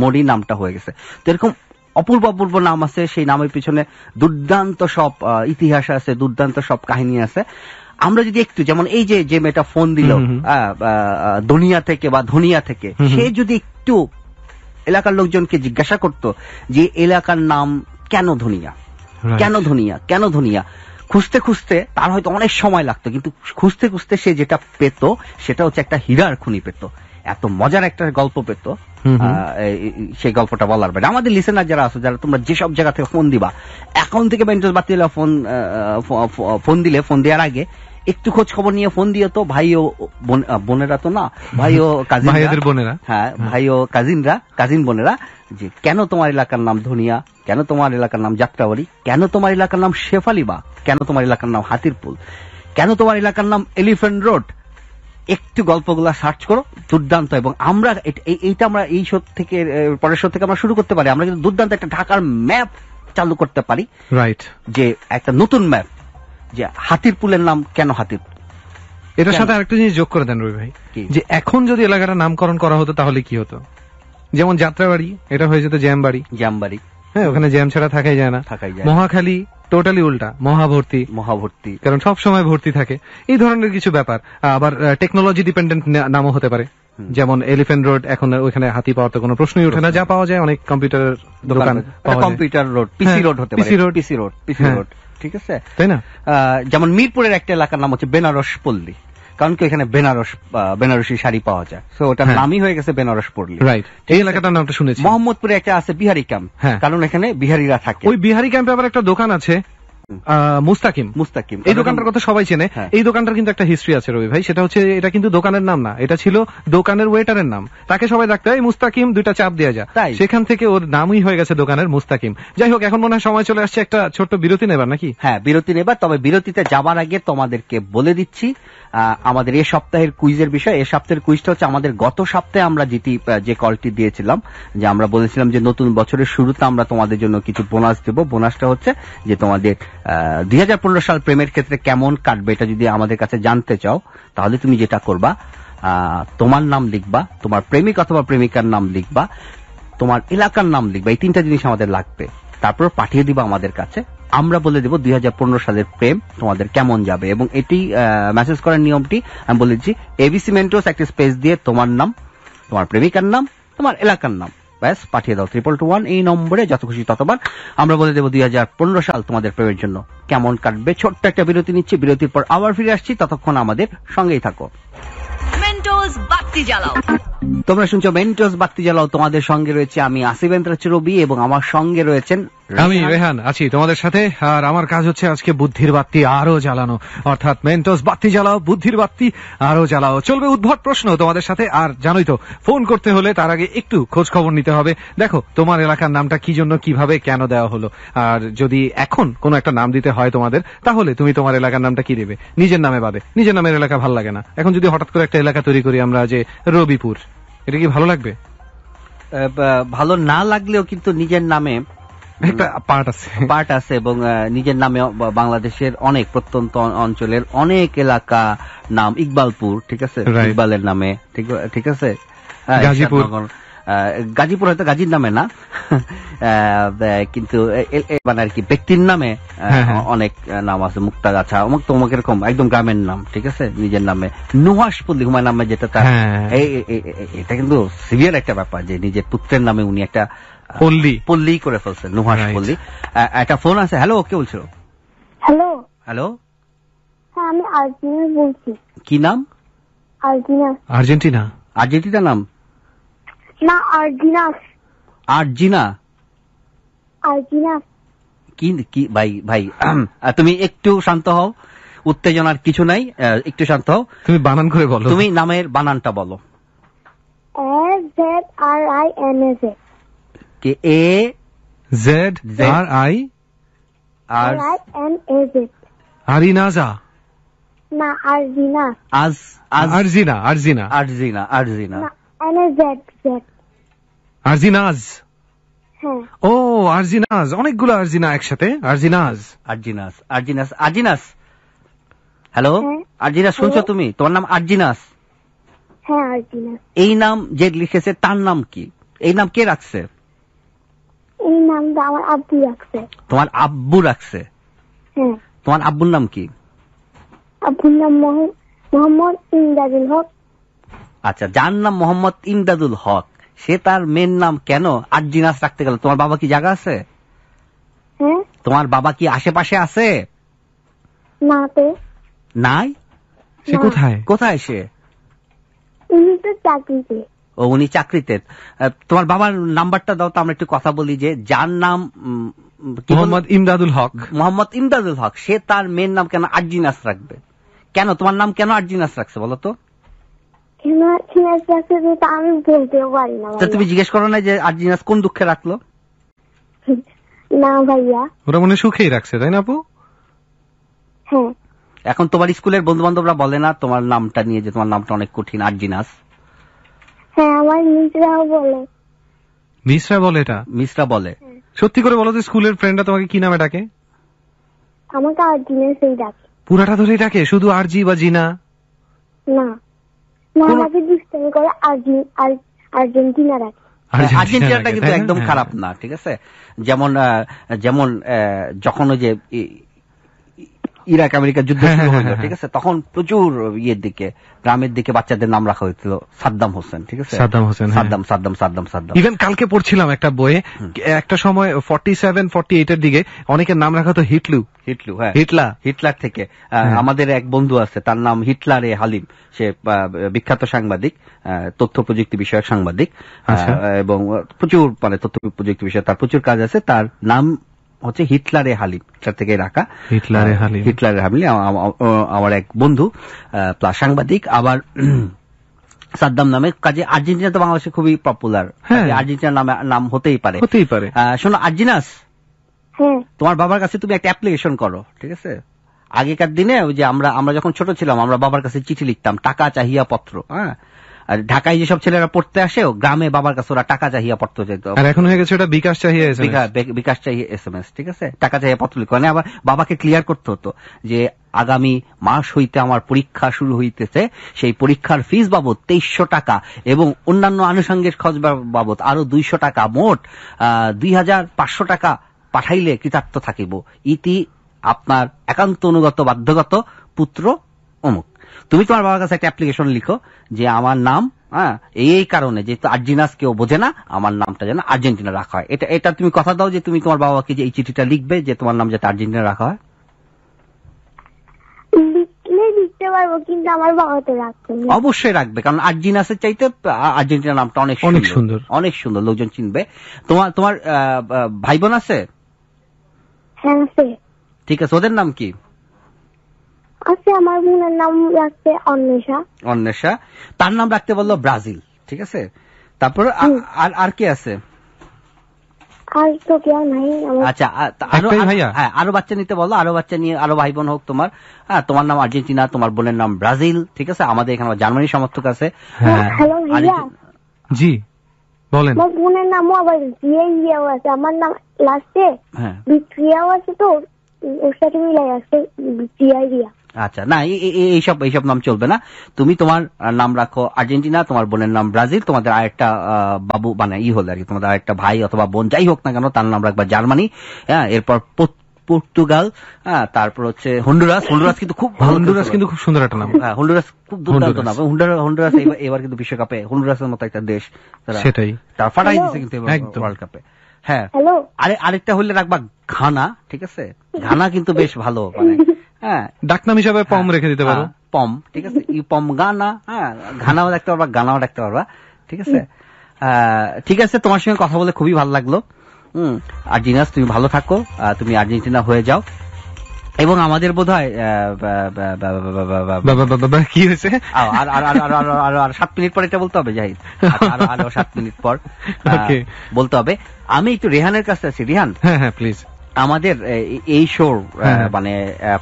মোড়ই নামটা হয়ে গেছে তো এরকম অপূর্ব অপূর্ব নাম আছে সেই নামের পিছনে দুর্দান্ত সব ইতিহাস আছে দুর্দান্ত সব কাহিনী আছে আমরা যদি একটু যেমন এই যে যে মেয়েটা ফোন দিল দুনিয়া থেকে বা ধনিয়া থেকে সে যদি একটু এলাকার লোকজনকে জিজ্ঞাসা করত যে এলাকার নাম কেন ধনিয়া কেন ধনিয়া কেন ধনিয়া খুঁজতে খুঁজতে তার হয়তো অনেক সময় লাগতো কিন্তু খুঁজতে খুঁজতে সে যেটা পেত সেটা হচ্ছে একটা হীরার খুনি পেত এত মজার একটা গল্প পেত সেই গল্পটা বলার বাইরে আমাদের লিসেনার যারা আছো যারা তোমরা যেসব জায়গা থেকে ফোন দিবা এখন থেকে মেন্টাল বাতিল ফোন ফোন দিলে ফোন দেওয়ার আগে একটু খোঁজ খবর নিয়ে ফোন দিও তো ভাই ও বোনেরা তো না ভাই ও কাজিন বোনেরা হ্যাঁ ভাই ও কাজিনরা কাজিন বোনেরা যে কেন তোমার এলাকার নাম ধনিয়া কেন তোমার এলাকার নাম যাত্রাবাড়ি কেন তোমার এলাকার নাম শেফালিবা কেন তোমার এলাকার নাম হাতিরপুল কেন তোমার এলাকার নাম এলিফেন্ট রোড একটু গল্পগুলো সার্চ করো দুর্দান্ত এবং আমরা এইটা আমরা এই শো থেকে পরের শো থেকে আমরা শুরু করতে পারি আমরা কিন্তু দুর্দান্ত একটা ঢাকার ম্যাপ চালু করতে পারি রাইট যে একটা নতুন ম্যাপ যে হাতির পুলের নাম কেন হাতির এটার সাথে আরেকটা জিনিস যোগ করে দেন রবি ভাই যে এখন যদি এলাকাটা নামকরণ করা হতো তাহলে কি হতো যেমন যাত্রাবাড়ি এটা হয়ে যেত জ্যাম বাড়ি হ্যাঁ ওখানে জ্যাম ছাড়া থাকাই যায় না থাকাই যায় মহাখালী টোটালি উল্টা মহাভর্তি মহাভর্তি কারণ সব সময় ভর্তি থাকে এই ধরনের কিছু ব্যাপার আবার টেকনোলজি ডিপেন্ডেন্ট নামও হতে পারে যেমন এলিফেন্ট রোড এখন ওইখানে হাতি পাওয়ার তো কোনো প্রশ্নই ওঠে না যা পাওয়া যায় অনেক কম্পিউটার দোকান কম্পিউটার রোড পিসি রোড হতে পারে PC road PC road PC road ঠিক আছে তাই না যেমন মিরপুরের একটা এলাকার নাম হচ্ছে বেনারস পল্লী কারণ কি এখানে বেনারস বেনারসি শাড়ি পাওয়া যায় তো ওটার হ্যাঁ। নামই হয়ে গেছে বেনারস পল্লী রাইট এই এলাকাটার নামটা শুনেছি মোহাম্মদপুরে একটা আছে বিহারি ক্যাম্প হ্যাঁ। কারণ এখানে বিহারিরা থাকে ওই বিহারি ক্যাম্পে আবার একটা দোকান আছে মুস্তাকিম মুস্তাকিম এই দোকানটার কথা সবাই চেনে হ্যাঁ। এই দোকানটার কিন্তু একটা হিস্ট্রি আছে রবি ভাই সেটা হচ্ছে এটা কিন্তু দোকানের নাম না এটা ছিল দোকানের ওয়েটারের নাম তাকে সবাই ডাকতে মুস্তাকিম দুইটা চাপ দেওয়া যা সেখান থেকে ওর নামই হয়ে গেছে দোকানের মুস্তাকিম যাই হোক এখন মনে হয় সময় চলে আসছে একটা ছোট্ট বিরতি নেবার নাকি হ্যাঁ বিরতি নেবার তবে বিরতিতে যাবার আগে তোমাদেরকে বলে দিচ্ছি আমাদের এ সপ্তাহের কুইজের বিষয় এ সপ্তাহের কুইজটা হচ্ছে আমাদের গত সপ্তাহে আমরা যেটি যে কলটি দিয়েছিলাম যে আমরা বলেছিলাম যে নতুন বছরের শুরুতে আমরা তোমাদের জন্য কিছু বোনাস দেব বোনাসটা হচ্ছে যে তোমাদের দুই সাল প্রেমের ক্ষেত্রে কেমন কাটবে এটা যদি আমাদের কাছে জানতে চাও তাহলে তুমি যেটা করবা তোমার নাম লিখবা তোমার প্রেমিক অথবা প্রেমিকার নাম লিখবা তোমার এলাকার নাম লিখবা এই তিনটা জিনিস আমাদের লাগবে তারপর পাঠিয়ে দিবা আমাদের কাছে আমরা বলে দেব দুই সালের প্রেম তোমাদের কেমন যাবে এবং এটি মেসেজ করার নিয়মটি আমি বলেছি এবিসি মেন্টোস একটি স্পেস দিয়ে তোমার নাম তোমার প্রেমিকার নাম তোমার এলাকার নাম ব্যাস পাঠিয়ে দাও ত্রিপল টু ওয়ান এই নম্বরে যত খুশি ততবার আমরা বলে দেবো দুই সাল তোমাদের প্রেমের জন্য কেমন কাটবে ছোট্ট একটা বিরতি নিচ্ছি বিরতির পর আবার ফিরে আসছি ততক্ষণ আমাদের সঙ্গেই থাকো তোমরা শুনছো মেন্টোস বাক্তি জ্বালাও তোমাদের সঙ্গে রয়েছে আমি আসিবেন্দ্রা চুরবি এবং আমার সঙ্গে রয়েছেন আমি রেহান আছি তোমাদের সাথে আর আমার কাজ হচ্ছে আজকে বুদ্ধির বাত্তি আরো জ্বালানো অর্থাৎ মেন্টস বাত্তি জ্বালাও বুদ্ধির বাত্তি আরো জ্বালাও চলবে উদ্ভট প্রশ্ন তোমাদের সাথে আর জানোই তো ফোন করতে হলে তার আগে একটু খোঁজ খবর নিতে হবে দেখো তোমার এলাকার নামটা কি জন্য কিভাবে কেন দেওয়া হলো আর যদি এখন কোনো একটা নাম দিতে হয় তোমাদের তাহলে তুমি তোমার এলাকার নামটা কি দেবে নিজের নামে বাদে নিজের নামের এলাকা ভাল লাগে না এখন যদি হঠাৎ করে একটা এলাকা তৈরি করি আমরা যে রবিপুর এটা কি ভালো লাগবে ভালো না লাগলেও কিন্তু নিজের নামে <laughs> একটা পার্ট আছে পার্ট আছে এবং নিজের নামে বাংলাদেশের অনেক প্রত্যন্ত অঞ্চলের অনেক এলাকা নাম ইকবালপুর ঠিক আছে ইকবালের নামে ঠিক আছে গাজীপুর গাজীপুর হয়তো গাজীর নামে না <laughs> কিন্তু মানে আর কি ব্যক্তির নামে হ্যাঁ, হ্যাঁ। অনেক নাম আছে গাছা অমুক তমুক এরকম একদম গ্রামের নাম ঠিক আছে নিজের নামে নুহাসপল্লী হুমায় নামে যেটা তার হ্যাঁ। এটা কিন্তু সিভিয়ার একটা ব্যাপার যে নিজের পুত্রের নামে উনি একটা পল্লী পল্লী করে নুহাস পল্লী একটা ফোন আছে হ্যালো কে হ্যালো হ্যালো হ্যাঁ আমি আর্জেন্টিনা বলছি কি নাম আর্জেন্টিনা আর্জেন্টিনা আর্জেন্টিনা নাম না আর্জিনা আর্জিনা আর্জিনা কি কি ভাই ভাই তুমি একটু শান্ত হও উত্তেজনার কিছু নাই একটু শান্ত হও তুমি বানান করে বলো তুমি নামের বানানটা বলো S Z R I N S K A Z R I R আরিনাজা ও আরজিনাজ অনেকগুলো আরজিনা একসাথে আরজিনাজ আরজিনাস আরজিনাস আরজিনাস হ্যালো আরজিনাস শুনছো তুমি তোমার নাম আরজিনাস হ্যাঁ, আরজিনাস এই নাম যে লিখেছে তার নাম কি এই নাম কে রাখছে এই নামটা আমার আব্বু রাখছে তোমার আব্বু রাখছে হ্যাঁ তোমার আব্বুর নাম কি আব্বুর নাম মোহাম্মদ ইমদাদুল হক আচ্ছা যার নাম মোহাম্মদ ইমদাদুল হক সে তার মেন নাম কেন আর্জিনাস রাখতে গেল তোমার বাবা কি জায়গা আছে হ্যাঁ। তোমার বাবা কি আশেপাশে আছে না নাই সে কোথায় কোথায় সে চাকরিতে ও উনি চাকরিতে তোমার বাবার নাম্বারটা দাও তো আমরা একটু কথা বলি যে যার নাম মোহাম্মদ ইমদাদুল হক মোহাম্মদ ইমদাদুল হক সে তার মেয়ের নাম কেন আর্জিনাস রাখবে কেন তোমার নাম কেন আর্জিনাস রাখছে বলো তো তুমি জিজ্ঞেস করো না যে আর্জিনাস কোন দুঃখে রাখলো না ভাইয়া ওরা মনে সুখেই রাখছে তাই না আপু হ্যাঁ। এখন তোমার স্কুলের বন্ধু বান্ধবরা বলে না তোমার নামটা নিয়ে যে তোমার নামটা অনেক কঠিন আর্জিনাস হ্যাঁ হ্যাঁ বলে এটা মিসরা বলে হ্যাঁ। সত্যি করে বলো যে স্কুলের ফ্রেন্ডরা তোমাকে কি নামে ডাকে আমাকে আর ডাকে পুরাটা ধরেই ডাকে শুধু আরজি বা জিনা না আমাকে করে আরজি আর আর্জেন্টিনা ডাকে আর্জেন্টিনাটা কিন্তু একদম হ্যাঁ। খারাপ না ঠিক আছে যেমন যেমন যখন ওই যে ইরাক আমেরিকার যুদ্ধ <laughs> শুরু হয়েছিল ঠিক আছে তখন প্রচুর ইয়ের দিকে গ্রামের দিকে বাচ্চাদের নাম রাখা হয়েছিল সাদ্দাম হোসেন ঠিক আছে সাদ্দাম হোসেন হ্যাঁ। Saddam Saddam Saddam Saddam even কালকে পড়ছিলাম একটা বইয়ে একটা সময় ফর্টি সেভেন ফর্টি এইট এর দিকে অনেকের নাম রাখা তো হিটলু হিটলু হ্যাঁ হিটলা হিটলার থেকে হ্যাঁ। আমাদের এক বন্ধু আছে তার নাম হিটলার এ হালিম সে বিখ্যাত সাংবাদিক তথ্য প্রযুক্তি বিষয়ক সাংবাদিক আচ্ছা। এবং প্রচুর মানে তথ্য প্রযুক্তি বিষয়ে তার প্রচুর কাজ আছে তার নাম হচ্ছে হিটলারে হালিম হিটলার থেকে রাখা হিটলারে হালিম হিটলারে হালিম আমার এক বন্ধু প্লাস সাংবাদিক আবার <clears throat> সাদ্দাম নামে কাজে আর্জেন্টিনা তো বাংলাদেশে খুবই পপুলার হ্যাঁ। আর্জেন্টিনা নামে নাম হতেই পারে হতেই পারে শোনো আর্জিনাস হ্যাঁ। তোমার বাবার কাছে তুমি একটা অ্যাপ্লিকেশন করো ঠিক আছে আগেকার দিনে ওই যে আমরা আমরা যখন ছোট ছিলাম আমরা বাবার কাছে চিঠি লিখতাম টাকা চাহিয়া পত্র হ্যাঁ আর ঢাকায় যেসব ছেলেরা পড়তে আসে গ্রামে বাবার কাছে ওরা টাকা চাহিয়া পত্র যেত আর এখন হয়ে গেছে ওটা বিকাশ চাহিয়া বিকাশ চাহিয়া এস এম এস ঠিক আছে টাকা চাহিয়া পত্র লিখো মানে আবার বাবাকে ক্লিয়ার করতে হতো যে আগামী মাস হইতে আমার পরীক্ষা শুরু হইতেছে সেই পরীক্ষার ফিস বাবদ তেইশশো টাকা এবং অন্যান্য আনুষঙ্গিক খরচ বাবদ আরো দুইশো টাকা মোট দুই হাজার পাঁচশো টাকা পাঠাইলে কৃতার্থ থাকিব ইতি আপনার একান্ত অনুগত বাধ্যগত পুত্র অমুক তুমি তোমার বাবার কাছে একটা অ্যাপ্লিকেশন লিখো যে আমার নাম হ্যাঁ এই কারণে যে আর্জিনাস কেউ বোঝে না আমার নামটা যেন আর্জেন্টিনা রাখা হয় এটা এটা তুমি কথা দাও যে তুমি তোমার বাবাকে যে এই চিঠিটা লিখবে যে তোমার নাম যাতে আর্জেন্টিনা রাখা হয় অবশ্যই রাখবে কারণ আর্জিনাসের চাইতে আর্জেন্টিনা নামটা অনেক অনেক সুন্দর অনেক সুন্দর লোকজন চিনবে তোমার তোমার ভাই বোন হ্যাঁ, আছে ঠিক আছে ওদের নাম কি আছে আমার বোনের নাম রাখতে অন্বেষা অন্বেষা তার নাম রাখতে বললো ব্রাজিল ঠিক আছে তারপর আর আর কে আছে আচ্ছা, হ্যাঁ, আরো বাচ্চা নিতে বলো আরো বাচ্চা নিয়ে আরো ভাই বোন হোক তোমার হ্যাঁ তোমার নাম আর্জেন্টিনা তোমার বোনের নাম ব্রাজিল ঠিক আছে আমাদের এখানে জার্মানি সমর্থক আছে হ্যাঁ। হ্যাঁ, জি বলেন আমার বোনের নাম আবার জিয়া ইয়াও আছে আমার নাম লাস্টে হ্যাঁ বিক্রিয়াও আছে তো ওর সাথে মিলাই আছে জিয়া রিয়া আচ্ছা না এইসব এইসব নাম চলবে না তুমি তোমার নাম রাখো আর্জেন্টিনা তোমার বোনের নাম ব্রাজিল তোমাদের আরেকটা বাবু মানে ই হলো আর কি তোমাদের আরেকটা ভাই অথবা বোন যাই হোক না কেন তার নাম রাখবা জার্মানি হ্যাঁ এরপর পর্তুগাল হ্যাঁ, তারপর হচ্ছে হন্ডুরাস হন্ডুরাস কিন্তু খুব হন্ডুরাস কিন্তু খুব সুন্দর একটা নাম হ্যাঁ হন্ডুরাস খুব দুর্দান্ত নাম হন্ডুরাস এবার কিন্তু বিশ্বকাপে হন্ডুরাসের মতো একটা দেশ সেটাই তার ফাটাই দিচ্ছে কিন্তু ওয়ার্ল্ড কাপে হ্যাঁ আরে আরেকটা হলে রাখবা ঘানা ঠিক আছে ঘানা কিন্তু বেশ ভালো মানে হ্যাঁ ডাকনাম হিসাবে পম রেখে দিতে পারো পম ঠিক আছে পম গানা হ্যাঁ ঘানাও ডাকতে পারবা গানাও ডাকতে পারবা ঠিক আছে ঠিক আছে তোমার সঙ্গে কথা বলে খুবই ভালো লাগলো হম আর্জিনাস তুমি ভালো থাকো তুমি আর্জেন্টিনা হয়ে যাও এবং আমাদের বোধ হয় কি হয়েছে আর সাত মিনিট পর এটা বলতে হবে জাহিদ সাত মিনিট পর বলতে হবে আমি একটু রেহানের কাছে আছি রিহান হ্যাঁ হ্যাঁ প্লিজ আমাদের এই শোর হ্যাঁ। মানে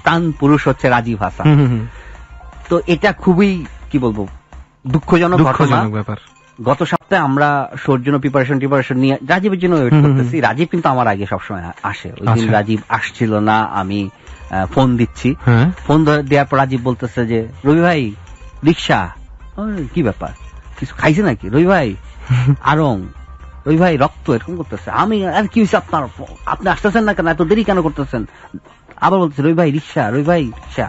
প্রাণ পুরুষ হচ্ছে রাজীব হাসান তো এটা খুবই কি বলবো দুঃখজনক ঘটনা ব্যাপার গত সপ্তাহে আমরা শোর জন্য প্রিপারেশন টিপারেশন নিয়ে রাজীবের জন্য ওয়েট করতেছি রাজীব কিন্তু আমার আগে সবসময় আসে ওই দিন আচ্ছা। রাজীব আসছিল না আমি ফোন দিচ্ছি ফোন হ্যাঁ। দেওয়ার পর রাজীব বলতেছে যে রবি ভাই রিক্সা কি ব্যাপার কিছু খাইছে নাকি রবি ভাই <laughs> আরং ওই ভাই রক্ত এরকম করতেছে আমি আর কি হয়েছে আপনার আপনি আসতেছেন না কেন এত দেরি কেন করতেছেন আবার বলতেছে রবি ভাই রিক্সা রবি ভাই রিক্সা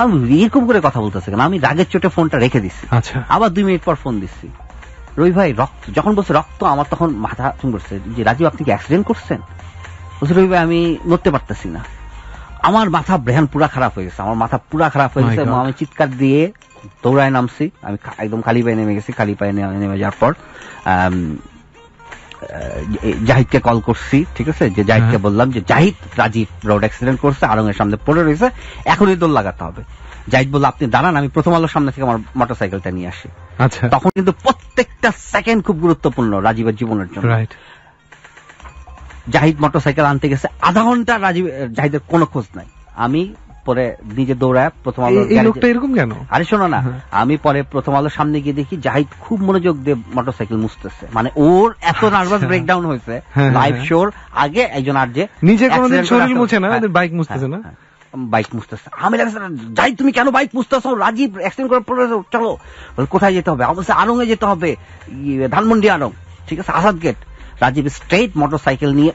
আমি এরকম করে কথা বলতেছে কেন আমি রাগের চোটে ফোনটা রেখে দিচ্ছি আবার দুই মিনিট পর ফোন দিচ্ছি রবি ভাই রক্ত যখন বলছে রক্ত আমার তখন মাথা চুম করছে যে রাজীব আপনি কি অ্যাক্সিডেন্ট করছেন বলছে রবি ভাই আমি নড়তে পারতেছি না আমার মাথা ব্রেহান পুরা খারাপ হয়ে গেছে আমার মাথা পুরা খারাপ হয়ে oh গেছে আমি চিৎকার দিয়ে দৌড়ায় নামছি আমি একদম খালি পায়ে নেমে গেছি খালি পায়ে নেমে যাওয়ার পর জাহিদকে কল করছি ঠিক আছে যে জাহিদকে হ্যাঁ। বললাম যে জাহিদ রাজীব রোড অ্যাক্সিডেন্ট করছে আরং এর সামনে পড়ে রয়েছে এখনই দোল লাগাতে হবে জাহিদ বলল আপনি দাঁড়ান আমি প্রথম আলোর সামনে থেকে আমার মোটরসাইকেলটা নিয়ে আসি আচ্ছা তখন কিন্তু প্রত্যেকটা সেকেন্ড খুব গুরুত্বপূর্ণ রাজীবের জীবনের জন্য জাহিদ মোটরসাইকেল আনতে গেছে আধা ঘন্টা রাজীব জাহিদের কোনো খোঁজ নাই আমি পরে নিজে দৌড়ায় প্রথম আলো লোকটা এরকম কেন আরে শোনো না হ্যাঁ। আমি পরে প্রথম আলোর সামনে গিয়ে দেখি জাহিদ খুব মনোযোগ দিয়ে মোটরসাইকেল মুছতেছে মানে ওর এত নার্ভাস হ্যাঁ। ব্রেকডাউন হয়েছে লাইভ হ্যাঁ, শোর আগে একজন আর যে নিজে কোনোদিন শরীর মুছে না বাইক মুছতেছে না বাইক মুছতেছে আমি যাই তুমি কেন বাইক মুছতেছো রাজীব অ্যাক্সিডেন্ট করে পড়ে চলো কোথায় যেতে হবে অবশ্যই আড়ংয়ে যেতে হবে ইয়ে, ধানমন্ডি আরং ঠিক আছে Asad gate Rajib straight motorcycle নিয়ে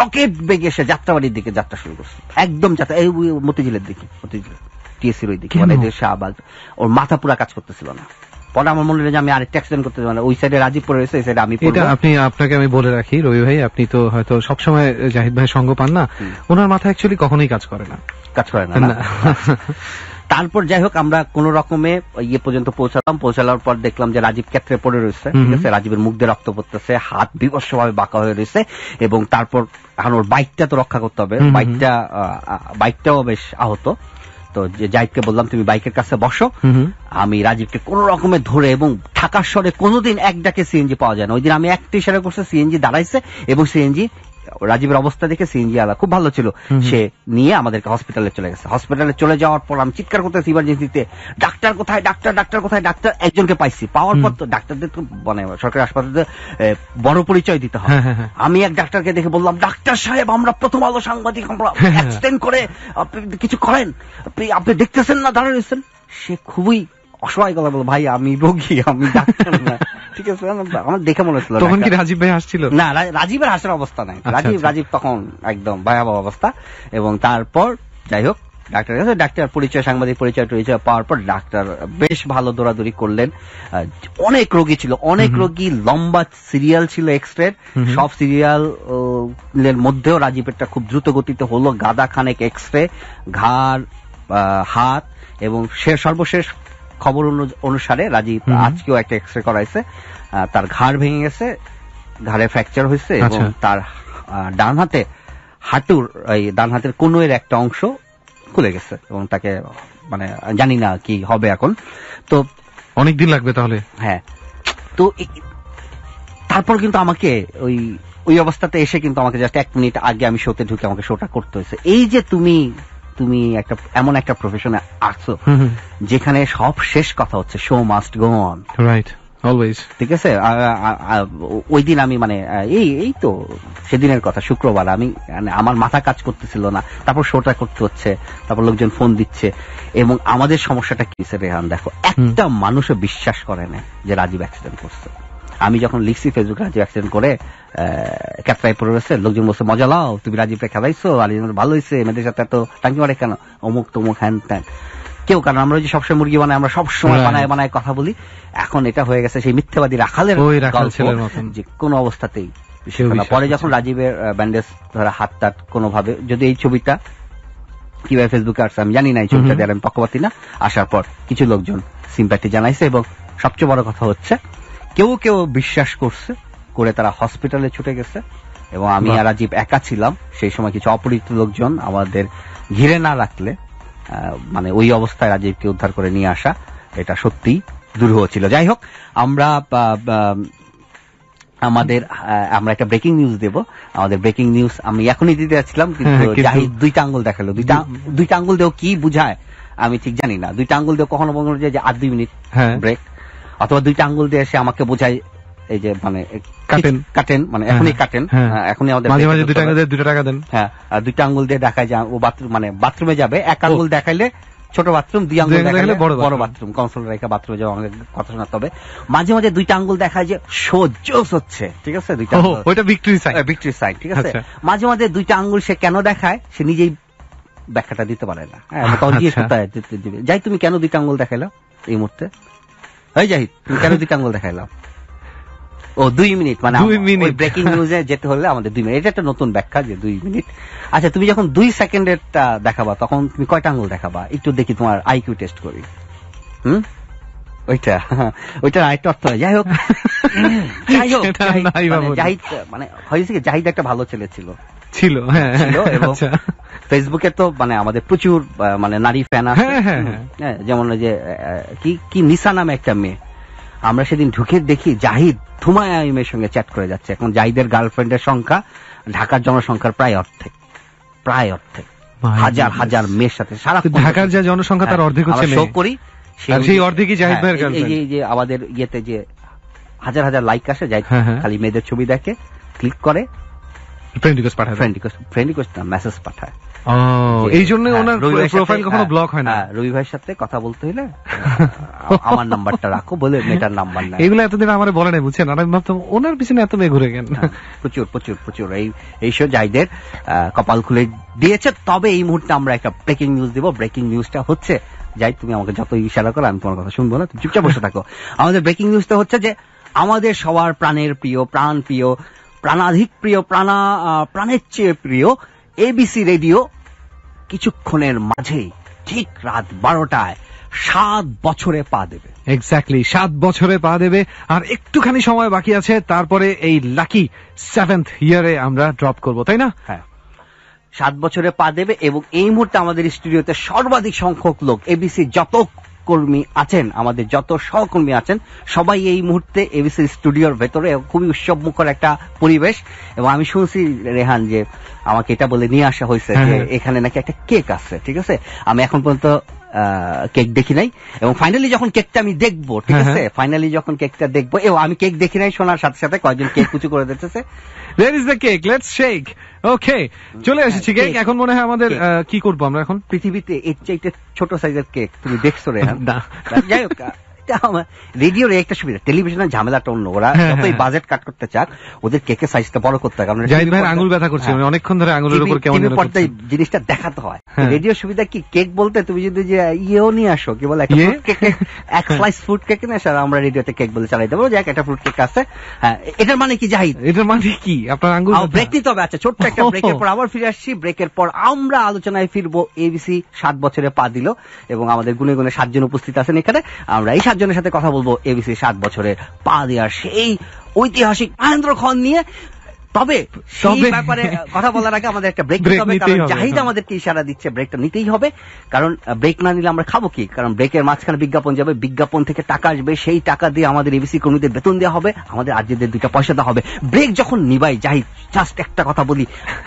রকেট বেগে এসে যাত্রাবাড়ির দিকে যাত্রা শুরু করছে একদম যাত্রা এই মতিঝিলের দিকে মতিঝিলের টিএসির ওই দিকে মানে দেশে আবাজ ওর মাথা পুরা কাজ করতেছিল না পরে আমার মনে হলো যে আমি আরেকটা অ্যাক্সিডেন্ট করতে পারবো ওই সাইডে রাজীব পড়ে রয়েছে এই সাইডে আমি এটা আপনি আপনাকে আমি বলে রাখি রবি ভাই আপনি তো হয়তো সবসময় জাহিদ ভাই সঙ্গ পান না ওনার মাথা অ্যাকচুয়ালি কখনোই কাজ করে না কাজ করে না তারপর যাই হোক আমরা কোন রকমে ইয়ে পর্যন্ত পৌঁছালাম পৌঁছালার পর দেখলাম যে রাজীব ক্ষেত্রে পড়ে রয়েছে ঠিক আছে রাজীবের মুখ দিয়ে রক্ত পড়তেছে হাত বিভৎসভাবে বাঁকা হয়ে রয়েছে এবং তারপর এখন ওর বাইকটা তো রক্ষা করতে হবে বাইকটা বাইকটাও বেশ আহত তো যে জাহিদকে বললাম তুমি বাইকের কাছে বসো আমি রাজীবকে কোন রকমে ধরে এবং ঢাকার স্বরে কোনোদিন এক ডাকে সিএনজি পাওয়া যায় না ওই দিন আমি একটি টি করছে সিএনজি দাঁড়াইছে এবং সিএনজি রাজীবের অবস্থা দেখে সিএনজি আলা খুব ভালো ছিল সে নিয়ে আমাদেরকে হসপিটালে চলে গেছে হসপিটালে চলে যাওয়ার পর আমি চিৎকার করতেছি ইমার্জেন্সিতে ডাক্তার কোথায় ডাক্তার ডাক্তার কোথায় ডাক্তার একজনকে পাইছি পাওয়ার পর তো ডাক্তারদের তো মানে সরকারি হাসপাতালে বড় পরিচয় দিতে হয় হ্যাঁ, হ্যাঁ, হ্যাঁ। আমি এক ডাক্তারকে দেখে বললাম ডাক্তার সাহেব আমরা প্রথম আলো সাংবাদিক আমরা এক্সটেন্ড করে আপনি কিছু করেন আপনি দেখতেছেন না দাঁড়িয়েছেন সে খুবই অসহায় কথা বলো ভাই আমি রোগী আমি <laughs> ঠিক আছে আমার দেখে মনে হচ্ছিল তখন কি রাজীব ভাই হাসছিল না রাজীবের হাসার অবস্থা নাই আচ্ছা, রাজীব আচ্ছা। রাজীব তখন একদম ভয়াবহ অবস্থা এবং তারপর যাই হোক ডাক্তারের কাছে ডাক্তার পরিচয় সাংবাদিক পরিচয় টরিচয় পাওয়ার পর ডাক্তার বেশ ভালো দৌড়াদৌড়ি করলেন অনেক রোগী ছিল অনেক রোগী লম্বা সিরিয়াল ছিল এক্সরের সব সিরিয়াল এর মধ্যেও রাজীবেরটা খুব দ্রুত গতিতে হলো গাদা খানেক এক্সরে ঘাড় হাত এবং সে সর্বশেষ খবর অনুসারে রাজীব আজকেও একটা এক্স রে করাইছে তার ঘাড় ভেঙে গেছে ঘাড়ে ফ্র্যাকচার হয়েছে এবং আচ্ছা। তার ডান হাতে হাঁটুর এই ডান হাতের কোনোয়ের একটা অংশ খুলে গেছে এবং তাকে মানে জানি না কি হবে এখন তো অনেক দিন লাগবে তাহলে হ্যাঁ তো তারপর কিন্তু আমাকে ওই ওই অবস্থাতে এসে কিন্তু আমাকে জাস্ট এক মিনিট আগে আমি শোতে ঢুকে আমাকে শোটা করতে হয়েছে এই যে তুমি তুমি একটা এমন একটা প্রফেশনে আসছো যেখানে সব শেষ কথা হচ্ছে show must go on right always ঠিক আছে ওই দিন আমি মানে এই এই তো সেদিনের কথা শুক্রবার আমি মানে আমার মাথা কাজ করতেছিল না তারপর শোটা করতে হচ্ছে তারপর লোকজন ফোন দিচ্ছে এবং আমাদের সমস্যাটা কি রেহান দেখো একটা মানুষও বিশ্বাস করে না যে রাজীব অ্যাক্সিডেন্ট করছে আমি যখন লিখছি ফেসবুকে রাজীব অ্যাক্সিডেন্ট করে ক্যাপটাই পড়ে রয়েছে লোকজন বলছে মজা লাও তুমি রাজীব রাজীবকে খাবাইছো আলী ভালো হয়েছে মেয়েদের সাথে এত টাঙ্কি মারে কেন অমুক তমুক হ্যান ত্যান কেউ কারণ আমরা যে সবসময় মুরগি বানাই আমরা সবসময় বানায় বানায় কথা বলি এখন এটা হয়ে গেছে সেই মিথ্যাবাদী রাখালের যে কোনো অবস্থাতেই পরে যখন রাজীবের ব্যান্ডেজ ধরা হাত তাত কোনো ভাবে যদি এই ছবিটা কিভাবে ফেসবুকে আসছে আমি জানি না এই ছবিটা দেওয়ার আমি পক্ষপাতি না আসার পর কিছু লোকজন সিম্প্যাথি জানাইছে এবং সবচেয়ে বড় কথা হচ্ছে কেউ কেউ বিশ্বাস করছে করে তারা হসপিটালে ছুটে গেছে এবং আমি আর রাজীব একা ছিলাম সেই সময় কিছু অপরিচিত লোকজন আমাদের ঘিরে না রাখলে মানে ওই অবস্থায় রাজীবকে উদ্ধার করে নিয়ে আসা এটা সত্যি দূর ছিল যাই হোক আমরা আমাদের আমরা একটা ব্রেকিং নিউজ দেব আমাদের ব্রেকিং নিউজ আমি এখনই দিতে যাচ্ছিলাম <laughs> কিন্তু দুইটা আঙ্গুল দেখালো দুইটা দুইটা আঙ্গুল দেও কি বুঝায় আমি ঠিক জানি না দুইটা আঙ্গুল দেও কখনো কখনো যে আর দুই মিনিট ব্রেক হ্যাঁ। অথবা দুইটা আঙ্গুল দিয়ে এসে আমাকে বোঝায় এই যে মানে কাটেন কাটেন মানে হ্যাঁ, এখনই কাটেন হ্যাঁ। হ্যাঁ, এখনই আমাদের মাঝে মাঝে দুইটা আঙ্গুল দিয়ে টাকা দেন হ্যাঁ আর দুইটা আঙ্গুল দিয়ে ঢাকায় যা ও বাথরুম মানে বাথরুমে যাবে এক আঙ্গুল দেখাইলে ছোট বাথরুম দুই আঙুল দেখালে বড় বাথরুম কনসোল রেখা বাথরুমে যাওয়া আমাদের কথা শোনাতে হবে মাঝে মাঝে দুইটা আঙ্গুল দেখায় যে সহ্য হচ্ছে ঠিক আছে দুইটা ওইটা ভিক্টরি সাইন ভিক্টরি সাইন ঠিক আছে আচ্ছা। মাঝে মাঝে দুইটা আঙ্গুল সে কেন দেখায় সে নিজেই ব্যাখ্যাটা দিতে পারে না হ্যাঁ তখন জিজ্ঞেস যাই তুমি কেন দুইটা আঙ্গুল দেখাইলাম এই মুহূর্তে এই যাই তুমি কেন দুইটা আঙ্গুল দেখাইলাম ও দুই মিনিট মানে দুই মিনিট ব্রেকিং নিউজে যেতে হলে আমাদের দুই মিনিট এটা একটা নতুন ব্যাখ্যা যে দুই মিনিট আচ্ছা তুমি যখন দুই সেকেন্ডের দেখাবা তখন তুমি কয়টা আঙুল দেখাবা একটু দেখি তোমার আইকিউ টেস্ট করি হুম ওইটা ওইটা আরেকটা অর্থ যাই হোক <laughs> যাই হোক মানে জাহিদ মানে হয়েছে কি জাহিদ একটা ভালো ছেলে ছিল ছিল হ্যাঁ ফেসবুকে হ্যাঁ, আচ্ছা। তো মানে আমাদের প্রচুর মানে নারী ফ্যান আছে হ্যাঁ, হ্যাঁ, যেমন যে কি কি নিসা নামে একটা মেয়ে আমরা সেদিন ঢুকে দেখি জাহিদ থুমায়া ইমের সঙ্গে চ্যাট করে যাচ্ছে এখন জাহিদের গার্লফ্রেন্ডের সংখ্যা ঢাকার জনসংখ্যার প্রায় অর্ধেক প্রায় অর্ধেক হাজার হাজার মেয়ের সাথে সারা ঢাকার যে জনসংখ্যা তার হ্যাঁ, অর্ধেক হচ্ছে শো করি সেই অর্ধেকই জাহিদ হ্যাঁ, ভাইয়ের যে আমাদের ইয়েতে যে হাজার হাজার লাইক আসে যাই হ্যাঁ, খালি মেয়েদের ছবি দেখে ক্লিক করে ফ্রেন্ড রিকোয়েস্ট পাঠায় ফ্রেন্ড রিকোয়েস্ট ফ্রেন্ড রিকোয়েস্ট না মেসেজ পাঠায় এই জন্য হ্যাঁ, ওনার প্রোফাইল কখনো ব্লক হয় না হ্যাঁ, হ্যাঁ, রবি ভাইয়ের সাথে কথা বলতে হইলে আমার নাম্বারটা রাখো বলে মেয়েটার নাম্বার না এগুলো এতদিন বলে নাই বুঝছেন আমি ভাবতাম ওনার পিছনে এত মেয়ে ঘুরে গেন প্রচুর প্রচুর প্রচুর এই কপাল খুলে দিয়েছে তবে এই মুহূর্তে আমরা একটা ব্রেকিং নিউজ দিব ব্রেকিং নিউজটা হচ্ছে যাই তুমি আমাকে যত ইশারা করো আমি তোমার কথা শুনবো না চুপচাপ বসে থাকো আমাদের ব্রেকিং নিউজটা হচ্ছে যে আমাদের সবার প্রাণের প্রিয় প্রাণ প্রিয় প্রাণাধিক প্রিয় প্রাণা প্রাণের চেয়ে প্রিয় এবিসি রেডিও কিছুক্ষণের মাঝেই ঠিক রাত বারোটায় সাত বছরে পা দেবে এক্স্যাক্টলি সাত বছরে পা দেবে আর একটুখানি সময় বাকি আছে তারপরে এই লাকি সেভেন্থ ইয়ারে আমরা ড্রপ করব তাই না হ্যাঁ সাত বছরে পা দেবে এবং এই মুহূর্তে আমাদের স্টুডিওতে সর্বাধিক সংখ্যক লোক এবিসি যত কর্মী আছেন আমাদের যত সহকর্মী আছেন সবাই এই মুহূর্তে এবিসি স্টুডিওর ভেতরে খুবই উৎসব মুখর একটা পরিবেশ এবং আমি শুনছি রেহান যে আমাকে এটা বলে নিয়ে আসা হয়েছে যে হ্যাঁ, হ্যাঁ। এখানে নাকি একটা কেক আছে ঠিক আছে আমি এখন পর্যন্ত কেক দেখি নাই এবং ফাইনালি যখন কেকটা আমি দেখবো ঠিক হ্যাঁ, আছে ফাইনালি হ্যাঁ। যখন কেকটা দেখবো এবং আমি কেক দেখি নাই শোনার সাথে সাথে কয়েকজন কেক কুচু করে দিতেছে there is the cake let's shake okay চলে হ্যাঁ, এসেছি কেক এখন মনে হয় আমাদের কি করবো আমরা এখন পৃথিবীতে এর চাইতে ছোট সাইজের কেক তুমি দেখছো রে <laughs> যাই হোক রেডিওর একটা সুবিধা টেলিভিশনের ঝামেলাটা অন্য ওরা হ্যাঁ, যতই বাজেট হ্যাঁ। কাট করতে চাক ওদের কেকের সাইজটা বড় করতে হবে জাহিদ ভাই আঙুল ব্যথা করছে হ্যাঁ। মানে অনেকক্ষণ ধরে আঙুলের উপর কেমন পর্দায় জিনিসটা দেখাতে হয় রেডিও সুবিধা কি কেক বলতে তুমি যদি যে ইয়েও নিয়ে আসো কি বলে একটা ফ্রুট ইয়ে? কেক এক স্লাইস ফ্রুট কেক না স্যার আমরা রেডিওতে কেক বলে চালাই দেবো যাক একটা ফ্রুট কেক আছে হ্যাঁ এটার মানে কি জাহিদ এটার মানে কি আপনার আঙুল ব্রেক নিতে হবে আচ্ছা ছোট্ট একটা ব্রেকের <laughs> পর আবার ফিরে আসছি ব্রেকের পর আমরা আলোচনায় ফিরবো এবিসি সাত বছরে পা দিল এবং আমাদের গুনে গুনে সাতজন উপস্থিত আছেন এখানে আমরা এই সাতজনের সাথে কথা বলবো এবিসি সাত বছরে পা দেওয়ার সেই ঐতিহাসিক মহেন্দ্র খন নিয়ে তবে সেই ব্যাপারে কথা বলার আগে আমাদের একটা ব্রেক নিতে হবে কারণ চাহিদা হ্যাঁ। আমাদেরকে ইশারা দিচ্ছে ব্রেকটা নিতেই হবে কারণ ব্রেক না নিলে আমরা খাবো কি কারণ ব্রেকের মাঝখানে বিজ্ঞাপন যাবে বিজ্ঞাপন থেকে টাকা আসবে সেই টাকা দিয়ে আমাদের এবিসি কর্মীদের বেতন দেওয়া হবে আমাদের আর্যদের দুইটা পয়সা দেওয়া হবে ব্রেক যখন নিবাই জাহিদ জাস্ট একটা কথা বলি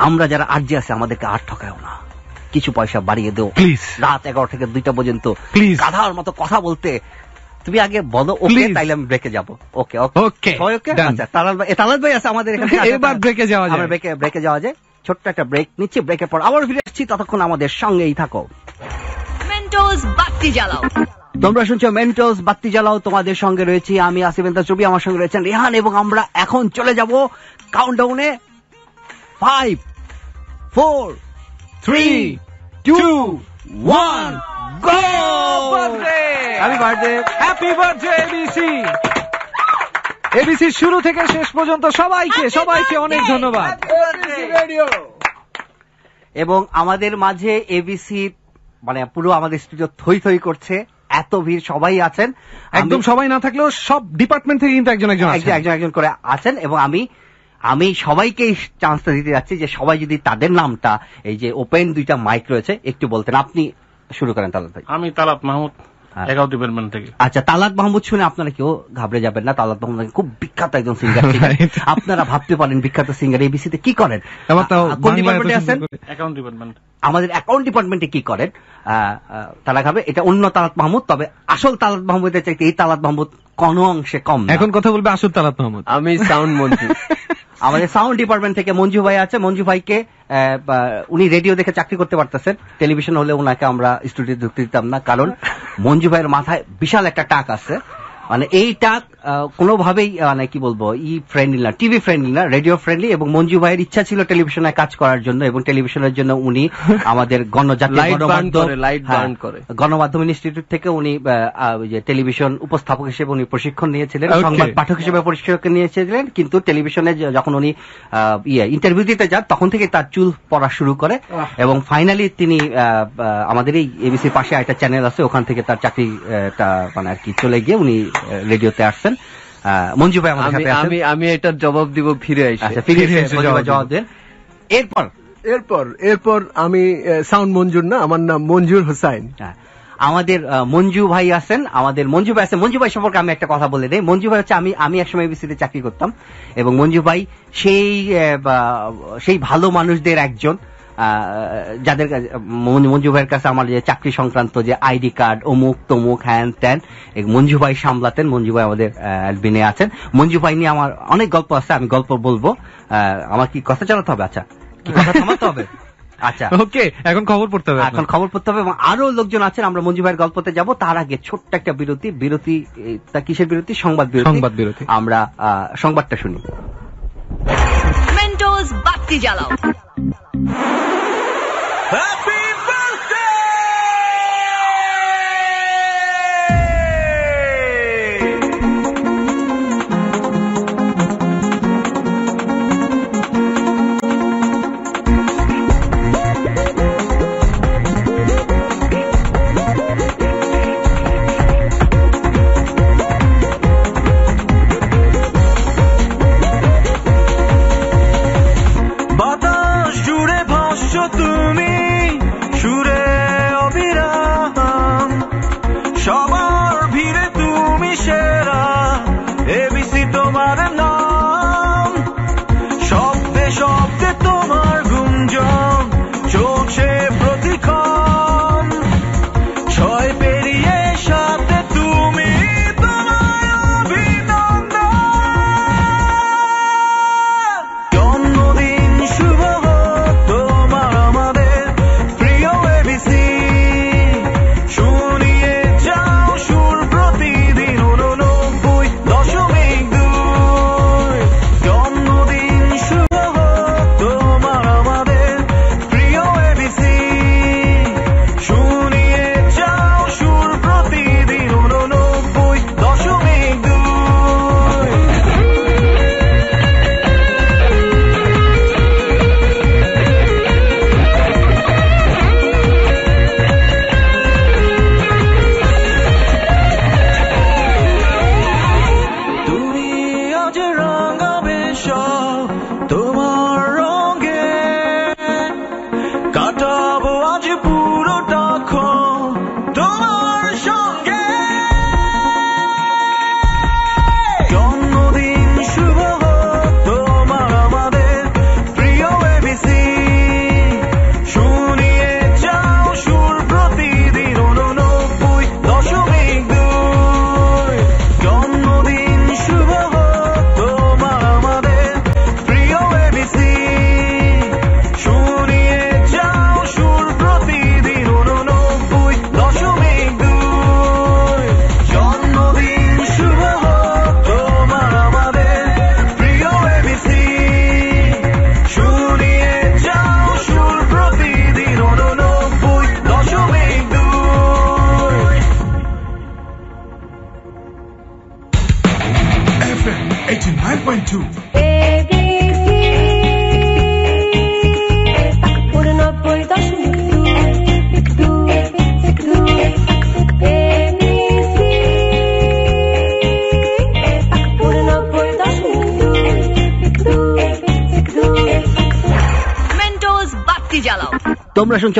আমরা যারা আর্যে আছে আমাদেরকে আর ঠকায়ও না কিছু পয়সা বাড়িয়ে দেও প্লিজ রাত এগারো থেকে দুইটা পর্যন্ত প্লিজ গাধার মতো কথা বলতে তুমি আগে বলো ওকে তাইলে আমি ব্রেকে যাবো ওকে ওকে ওকে আচ্ছা তালাল ভাই আছে আমাদের এখানে আচ্ছা, এবার ব্রেকে যাওয়া যায় ব্রেকে ব্রেকে যাওয়া যায় ছোট্ট একটা ব্রেক নিচ্ছি ব্রেকের পর আবার ফিরে আসছি ততক্ষণ আমাদের সঙ্গেই থাকো মেন্টোস বাতি জ্বালাও তোমরা শুনছো মেন্টোস বাতি জ্বালাও তোমাদের সঙ্গে রয়েছি আমি আসিফ এন্তা চবি আমার সঙ্গে রয়েছেন রেহান এবং আমরা এখন চলে যাব কাউন্টডাউনে five four three two one Go! Happy birthday! Happy birthday, ABC! ABC শুরু থেকে শেষ পর্যন্ত সবাইকে সবাইকে অনেক ধন্যবাদ এবং আমাদের মাঝে এবিসি মানে পুরো আমাদের স্টুডিও থই থই করছে এত ভিড় সবাই আছেন একদম সবাই না থাকলেও সব ডিপার্টমেন্ট থেকে কিন্তু একজন একজন একজন একজন করে আছেন এবং আমি আমি সবাইকে চান্সটা দিতে যাচ্ছি যে সবাই যদি তাদের নামটা এই যে ওপেন দুইটা মাইক রয়েছে একটু বলতেন আপনি শুরু করেন তালাত ভাই আমি তালাত মাহমুদ হ্যাঁ। আচ্ছা তালাত মাহমুদ শুনে আপনারা কেউ ঘাবড়ে যাবেন না তালাত মাহমুদ খুব বিখ্যাত একজন সিঙ্গার <laughs> আপনারা ভাবতে পারেন বিখ্যাত সিঙ্গার এবিসি তে কি করেন আমাদের অ্যাকাউন্ট ডিপার্টমেন্টে কি করেন তারা খাবে এটা অন্য তালাত মাহমুদ তবে আসল তালাত মাহমুদের চাইতে এই তালাত মাহমুদ কোনো অংশে কম এখন কথা বলবে আসুর তালাত মাহমুদ আমি সাউন্ড মন্ত্রী <laughs> আমাদের সাউন্ড ডিপার্টমেন্ট থেকে মঞ্জু ভাই আছে মঞ্জু ভাইকে উনি রেডিও দেখে চাকরি করতে পারতেছেন টেলিভিশন হলে ওনাকে আমরা স্টুডিও ঢুকতে দিতাম না কারণ মঞ্জু ভাইয়ের মাথায় বিশাল একটা টাক আছে মানে এইটা কোনোভাবেই মানে কি বলবো ই ফ্রেন্ডলি না টিভি ফ্রেন্ডলি না রেডিও ফ্রেন্ডলি এবং মঞ্জু ভাইয়ের ইচ্ছা ছিল টেলিভিশনে কাজ করার জন্য এবং টেলিভিশনের জন্য উনি <laughs> আমাদের গণমাধ্যম ইনস্টিটিউট হ্যাঁ, থেকে উনি টেলিভিশন উপস্থাপক হিসেবে উনি প্রশিক্ষণ নিয়েছিলেন সংবাদ পাঠক হিসেবে প্রশিক্ষণ নিয়েছিলেন কিন্তু টেলিভিশনে যখন উনি ইয়ে ইন্টারভিউ দিতে যান তখন থেকে তার চুল পড়া শুরু করে এবং ফাইনালি তিনি আমাদের এই এবিসির পাশে একটা চ্যানেল আছে ওখান থেকে তার চাকরিটা মানে আর কি চলে গিয়ে উনি রেডিওতে আসছেন মঞ্জু ভাই আমাদের সাথে আমি আমি এটার জবাব দিব ফিরে আইসা আচ্ছা ফিরে এসে জবাব দেন এরপর এরপর এরপর আমি সাউন্ড মঞ্জুর না আমার নাম মঞ্জুর হোসাইন আচ্ছা, আমাদের মঞ্জু ভাই আছেন আমাদের মঞ্জু ভাই আছেন মঞ্জু ভাই সম্পর্কে আমি একটা কথা বলে দেই মঞ্জু ভাই হচ্ছে আমি আমি একসময় বিসিতে চাকরি করতাম এবং মঞ্জু ভাই সেই সেই ভালো মানুষদের একজন যাদের কাছে মঞ্জু ভাইয়ের কাছে আমার যে চাকরি সংক্রান্ত যে আইডি কার্ড অমুক তমুক হ্যান ত্যান মঞ্জু ভাই সামলাতেন মঞ্জু ভাই আমাদের অ্যাডমিনে আছেন মঞ্জু ভাই নিয়ে আমার অনেক গল্প আছে আমি গল্প বলবো আমার কি কথা জানাতে হবে আচ্ছা কি কথা জানাতে হবে আচ্ছা ওকে এখন খবর পড়তে হবে এখন খবর পড়তে হবে এবং আরো লোকজন আছেন আমরা মঞ্জু ভাইয়ের গল্পতে যাব তার আগে ছোট্ট একটা বিরতি বিরতি তা কিসের বিরতি সংবাদ বিরতি সংবাদ বিরতি আমরা সংবাদটা শুনি 地下下了。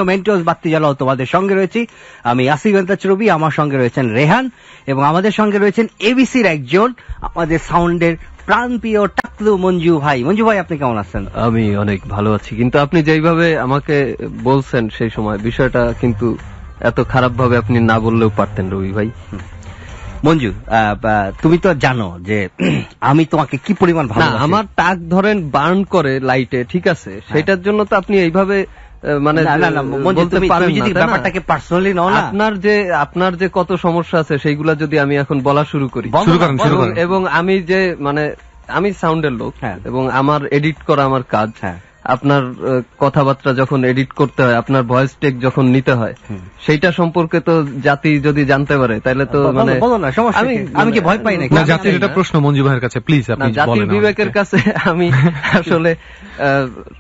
মেন্টোস বাত্তি জ্বালাও তোমাদের সঙ্গে রয়েছি আমি আসিফ রবি আমার সঙ্গে রয়েছেন রেহান এবং আমাদের সঙ্গে রয়েছেন এবিসির একজন আমাদের সাউন্ডের টাকলু মঞ্জু ভাই মঞ্জু ভাই আপনি কেমন আছেন আমি অনেক ভালো আছি কিন্তু আপনি আমাকে বলছেন সেই সময় বিষয়টা কিন্তু এত খারাপ ভাবে আপনি না বললেও পারতেন রবি ভাই মঞ্জু তুমি তো জানো যে <clears throat> আমি তোমাকে কি পরিমাণ ভালো আমার টাক ধরেন বার্ন করে লাইটে ঠিক আছে হ্যাঁ। সেটার জন্য তো আপনি এইভাবে মানে ব্যাপারটাকে পার্সোনালি নাও না আপনার যে আপনার যে কত সমস্যা আছে সেইগুলা যদি আমি এখন বলা শুরু করি এবং আমি যে মানে আমি সাউন্ডের লোক হ্যাঁ। এবং আমার এডিট করা আমার কাজ হ্যাঁ আপনার কথাবার্তা যখন এডিট করতে হয় আপনার ভয়েস টেক যখন নিতে হয় সেইটা সম্পর্কে তো জাতি যদি জানতে পারে তাহলে তো মানে আমি আমি মানে- কি ভয় পাই না জাতির এটা প্রশ্ন মঞ্জু ভাইয়ের কাছে প্লিজ আপনি জাতির বিবেকের কাছে আমি আসলে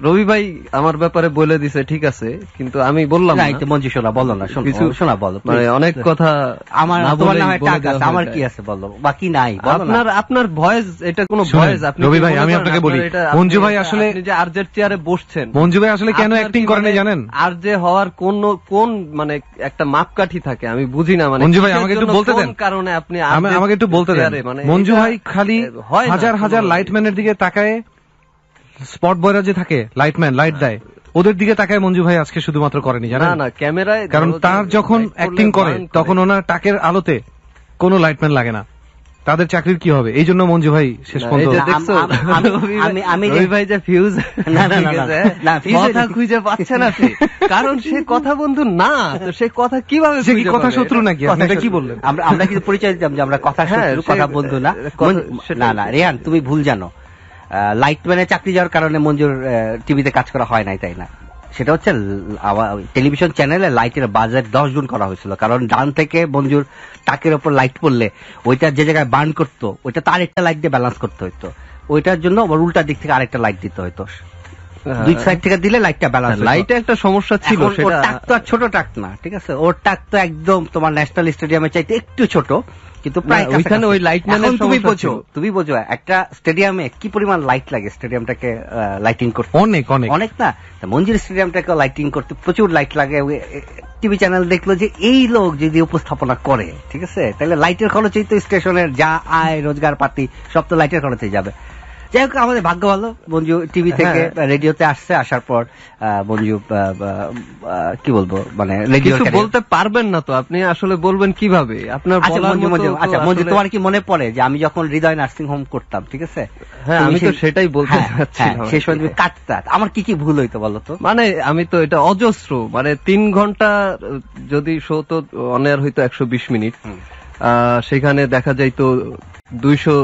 রবি ভাই আমার ব্যাপারে বলে দিছে ঠিক আছে কিন্তু আমি বললাম না এটা মঞ্জু শোনা বলো না শোনা বলো মানে অনেক কথা আমার তোমার নামে টাকা আছে আমার কি আছে বলো বাকি নাই বলো আপনার আপনার ভয়েস এটা কোনো ভয়েস আপনি রবি ভাই আমি আপনাকে বলি মঞ্জু ভাই আসলে যে আরজেট চেয়ার ঘরে বসছেন মঞ্জু ভাই আসলে কেন অ্যাক্টিং করেন জানেন আর যে হওয়ার কোন কোন মানে একটা মাপকাঠি থাকে আমি বুঝি না মানে মঞ্জু ভাই আমাকে একটু বলতে দেন কারণে আপনি আমাকে একটু বলতে দেন মঞ্জু ভাই খালি হাজার হাজার লাইটম্যানের দিকে তাকায় স্পট বয়রা যে থাকে লাইটম্যান লাইট দেয় ওদের দিকে তাকায় মঞ্জু ভাই আজকে শুধুমাত্র করেনি জানেন না না ক্যামেরায় কারণ তার যখন অ্যাক্টিং করে তখন ওনার টাকের আলোতে কোনো লাইটম্যান লাগে না তাদের চাকরির কি হবে এই জন্য মঞ্জু ভাই শেষ পর্যন্ত আমি আমি রবি ভাই যে ফিউজ না না না কথা খুঁজে পাচ্ছে না কারণ সে কথা বন্ধু না তো সে কথা কিভাবে সে কি কথা শত্রু নাকি আপনি কি বললেন আমরা আমরা কি পরিচয় দিতাম যে আমরা কথা হ্যাঁ, শত্রু কথা বন্ধু না না না রেহান তুমি ভুল জানো লাইটম্যানের চাকরি যাওয়ার কারণে মঞ্জুর টিভিতে কাজ করা হয় নাই তাই না সেটা হচ্ছে টেলিভিশন চ্যানেলে লাইটের বাজার দশ গুণ করা হয়েছিল কারণ ডান থেকে বঞ্জুর টাকের ওপর লাইট পড়লে ওইটা যে জায়গায় বার্ন করতো ওইটা তার একটা লাইট দিয়ে ব্যালেন্স করতে হইতো ওইটার জন্য আবার উল্টা দিক থেকে আরেকটা লাইট দিতে হইতো দুই সাইড থেকে দিলে লাইটটা ব্যালেন্স লাইটে একটা সমস্যা ছিল সেটা টাক তো আর ছোট টাক না ঠিক আছে ওর টাক তো একদম তোমার ন্যাশনাল স্টেডিয়ামে চাইতে একটু ছোট কিন্তু প্রায় ওইখানে ওই লাইট মানে তুমি বোঝো তুমি বোঝো একটা স্টেডিয়ামে কি পরিমাণ লাইট লাগে স্টেডিয়ামটাকে লাইটিং করতে অনেক অনেক অনেক না মঞ্জির স্টেডিয়ামটাকে লাইটিং করতে প্রচুর লাইট লাগে টিভি চ্যানেল দেখলো যে এই লোক যদি উপস্থাপনা করে ঠিক আছে তাহলে লাইটের খরচেই তো স্টেশনের যা আয় রোজগার পাতি সব তো লাইটের খরচেই যাবে যাই হোক আমাদের ভাগ্য ভালো মঞ্জু টিভি হ্যাঁ। থেকে রেডিওতে আসছে আসার পর মঞ্জু কি বলবো মানে রেডিও বলতে পারবেন না তো আপনি আসলে বলবেন কিভাবে আপনার আচ্ছা মঞ্জু আচ্ছা, তোমার কি মনে পড়ে যে আমি যখন হৃদয় নার্সিং হোম করতাম ঠিক আছে হ্যাঁ আমি তো সেটাই বলতে হ্যাঁ, হ্যাঁ, সেই সময় তুমি কাটতাম আমার কি কি ভুল হইতো বলো তো মানে আমি তো এটা অজস্র মানে তিন ঘন্টা যদি শো তো অন হইতো একশো বিশ মিনিট সেখানে দেখা যায় তো দুইশো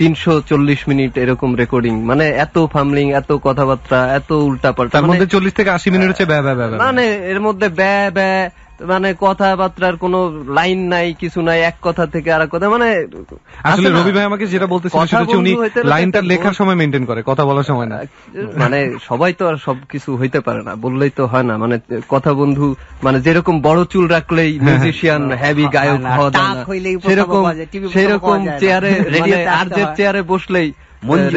তিনশো চল্লিশ মিনিট এরকম রেকর্ডিং মানে এত ফামলিং এত কথাবার্তা এত উল্টাপাল্টা তার মানে- চল্লিশ থেকে আশি মিনিট হচ্ছে ব্যা ব্যা মানে এর মধ্যে ব্যা ব্যা মানে কথাবার্তার কোন লাইন নাই কিছু নাই এক কথা থেকে আর কথা মানে আসলে রবি ভাই আমাকে যেটা বলতে হচ্ছে উনি লাইনটা লেখার সময় মেনটেন করে কথা বলার সময় না মানে সবাই তো আর সবকিছু হইতে পারে না বললেই তো হয় না মানে কথা বন্ধু মানে যেরকম বড় চুল রাখলেই মিউজিশিয়ান হ্যাঁ, হ্যাভি গায়ক হওয়া যায় সেরকম সেরকম চেয়ারে <laughs> মানে আর চেয়ারে বসলেই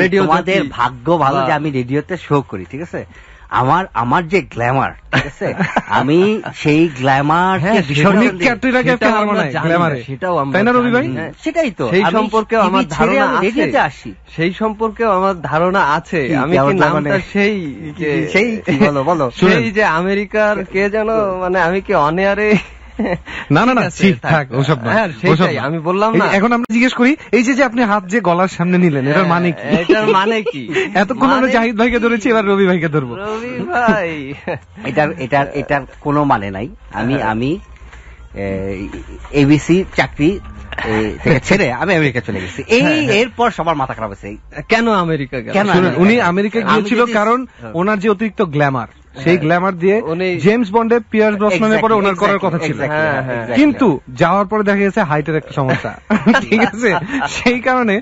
রেডিও তোমাদের ভাগ্য ভালো যে আমি রেডিওতে শো করি ঠিক আছে আমার আমার যে গ্ল্যামার <laughs> আমি সেই গ্ল্যামার সেটাও মানে হ্যাঁ, সেটাই তো সেই সম্পর্কে আমার ধারণা আছে আসি সেই সম্পর্কেও আমার ধারণা আছে আমি সেই সেই বলো বলো সেই যে আমেরিকার কে যেন মানে আমি কি অনেয়ারে না না না ঠিক থাক ওসব না হ্যাঁ, সেটাই আমি বললাম না এখন আমরা জিজ্ঞেস করি এই যে যে আপনি হাত যে গলার সামনে নিলেন এটার মানে কি হ্যাঁ, এটার মানে কি <laughs> এতক্ষণ আমরা মানে জাহিদ ভাইকে ধরেছি এবার রবি ভাইকে ধরবো রবি ভাই <laughs> এটার এটার এটার কোনো মানে নাই আমি হ্যাঁ। আমি এবিসি চাকরি ছেড়ে আমি আমেরিকা চলে গেছি এই এরপর সবার মাথা খারাপ হয়েছে কেন আমেরিকা কেন উনি আমেরিকা গিয়েছিল কারণ ওনার যে অতিরিক্ত গ্ল্যামার সেই গ্ল্যামার দিয়ে জেমস বন্ডে পিয়ার্স ব্রসনানের পরে ওনার করার কথা ছিল হ্যাঁ, হ্যাঁ। কিন্তু যাওয়ার পরে দেখা গেছে হাইটের একটা সমস্যা <laughs> ঠিক আছে সেই কারণে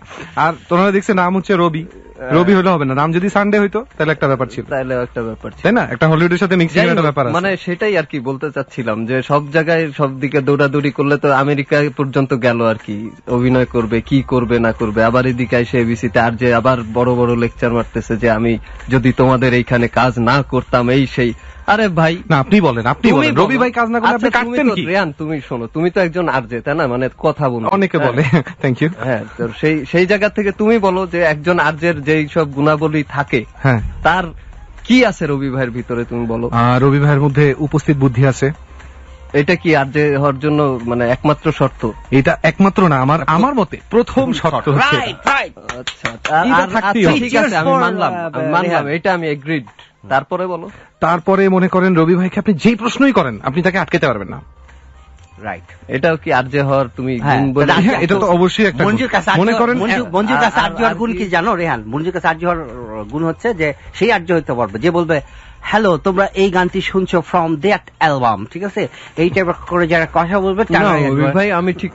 আর তোমরা দেখছে নাম হচ্ছে রবি রবি হলে হবে না রাম যদি সানডে হইতো তাহলে একটা ব্যাপার ছিল তাহলে একটা ব্যাপার ছিল তাই না একটা হলিউডের সাথে মিক্সিং একটা ব্যাপার মানে সেটাই আর কি বলতে চাচ্ছিলাম যে সব জায়গায় সব দিকে দৌড়াদৌড়ি করলে তো আমেরিকা পর্যন্ত গেল আর কি অভিনয় করবে কি করবে না করবে আবার এদিকে এসে এবিসি তে আর যে আবার বড় বড় লেকচার মারতেছে যে আমি যদি তোমাদের এইখানে কাজ না করতাম এই সেই আরে ভাই না আপনি বলেন আপনি বলেন রবি ভাই কাজ না করলে আচ্ছা, আপনি কাটতেন কি রিয়ান তুমি শোনো তুমি তো একজন আরজে তাই না মানে কথা বলো অনেকে হ্যাঁ। বলে থ্যাংক ইউ হ্যাঁ সেই সেই জায়গা থেকে তুমি বলো যে একজন আরজের যেই সব গুণাবলী থাকে হ্যাঁ তার কি আছে রবি ভাইয়ের ভিতরে তুমি বলো রবি ভাইয়ের মধ্যে উপস্থিত বুদ্ধি আছে এটা কি আর যে হওয়ার জন্য মানে একমাত্র শর্ত এটা একমাত্র না আমার আমার মতে প্রথম শর্ত হচ্ছে আচ্ছা, আচ্ছা।, আচ্ছা ঠিক আছে আমি মানলাম মানলাম এটা আমি এগ্রিড তারপরে বলো তারপরে মনে করেন রবি ভাইকে আপনি যেই প্রশ্নই করেন আপনি তাকে আটকাতে পারবেন না এটাও কি আর্য হওয়ার তুমি হ্যাঁ, এটা তো অবশ্যই মনে করেন মঞ্জুর কাছে আর্য হওয়ার গুণ কি জানো রেহান মঞ্জুর কাছে আর্য হওয়ার গুণ হচ্ছে যে সেই আর্য হইতে পারবে যে বলবে হ্যালো তোমরা এই গানটি শুনছো ফ্রম দ্যাট অ্যালবাম ঠিক আছে এই টাইপ করে যারা কথা বলবে ভাই আমি ঠিক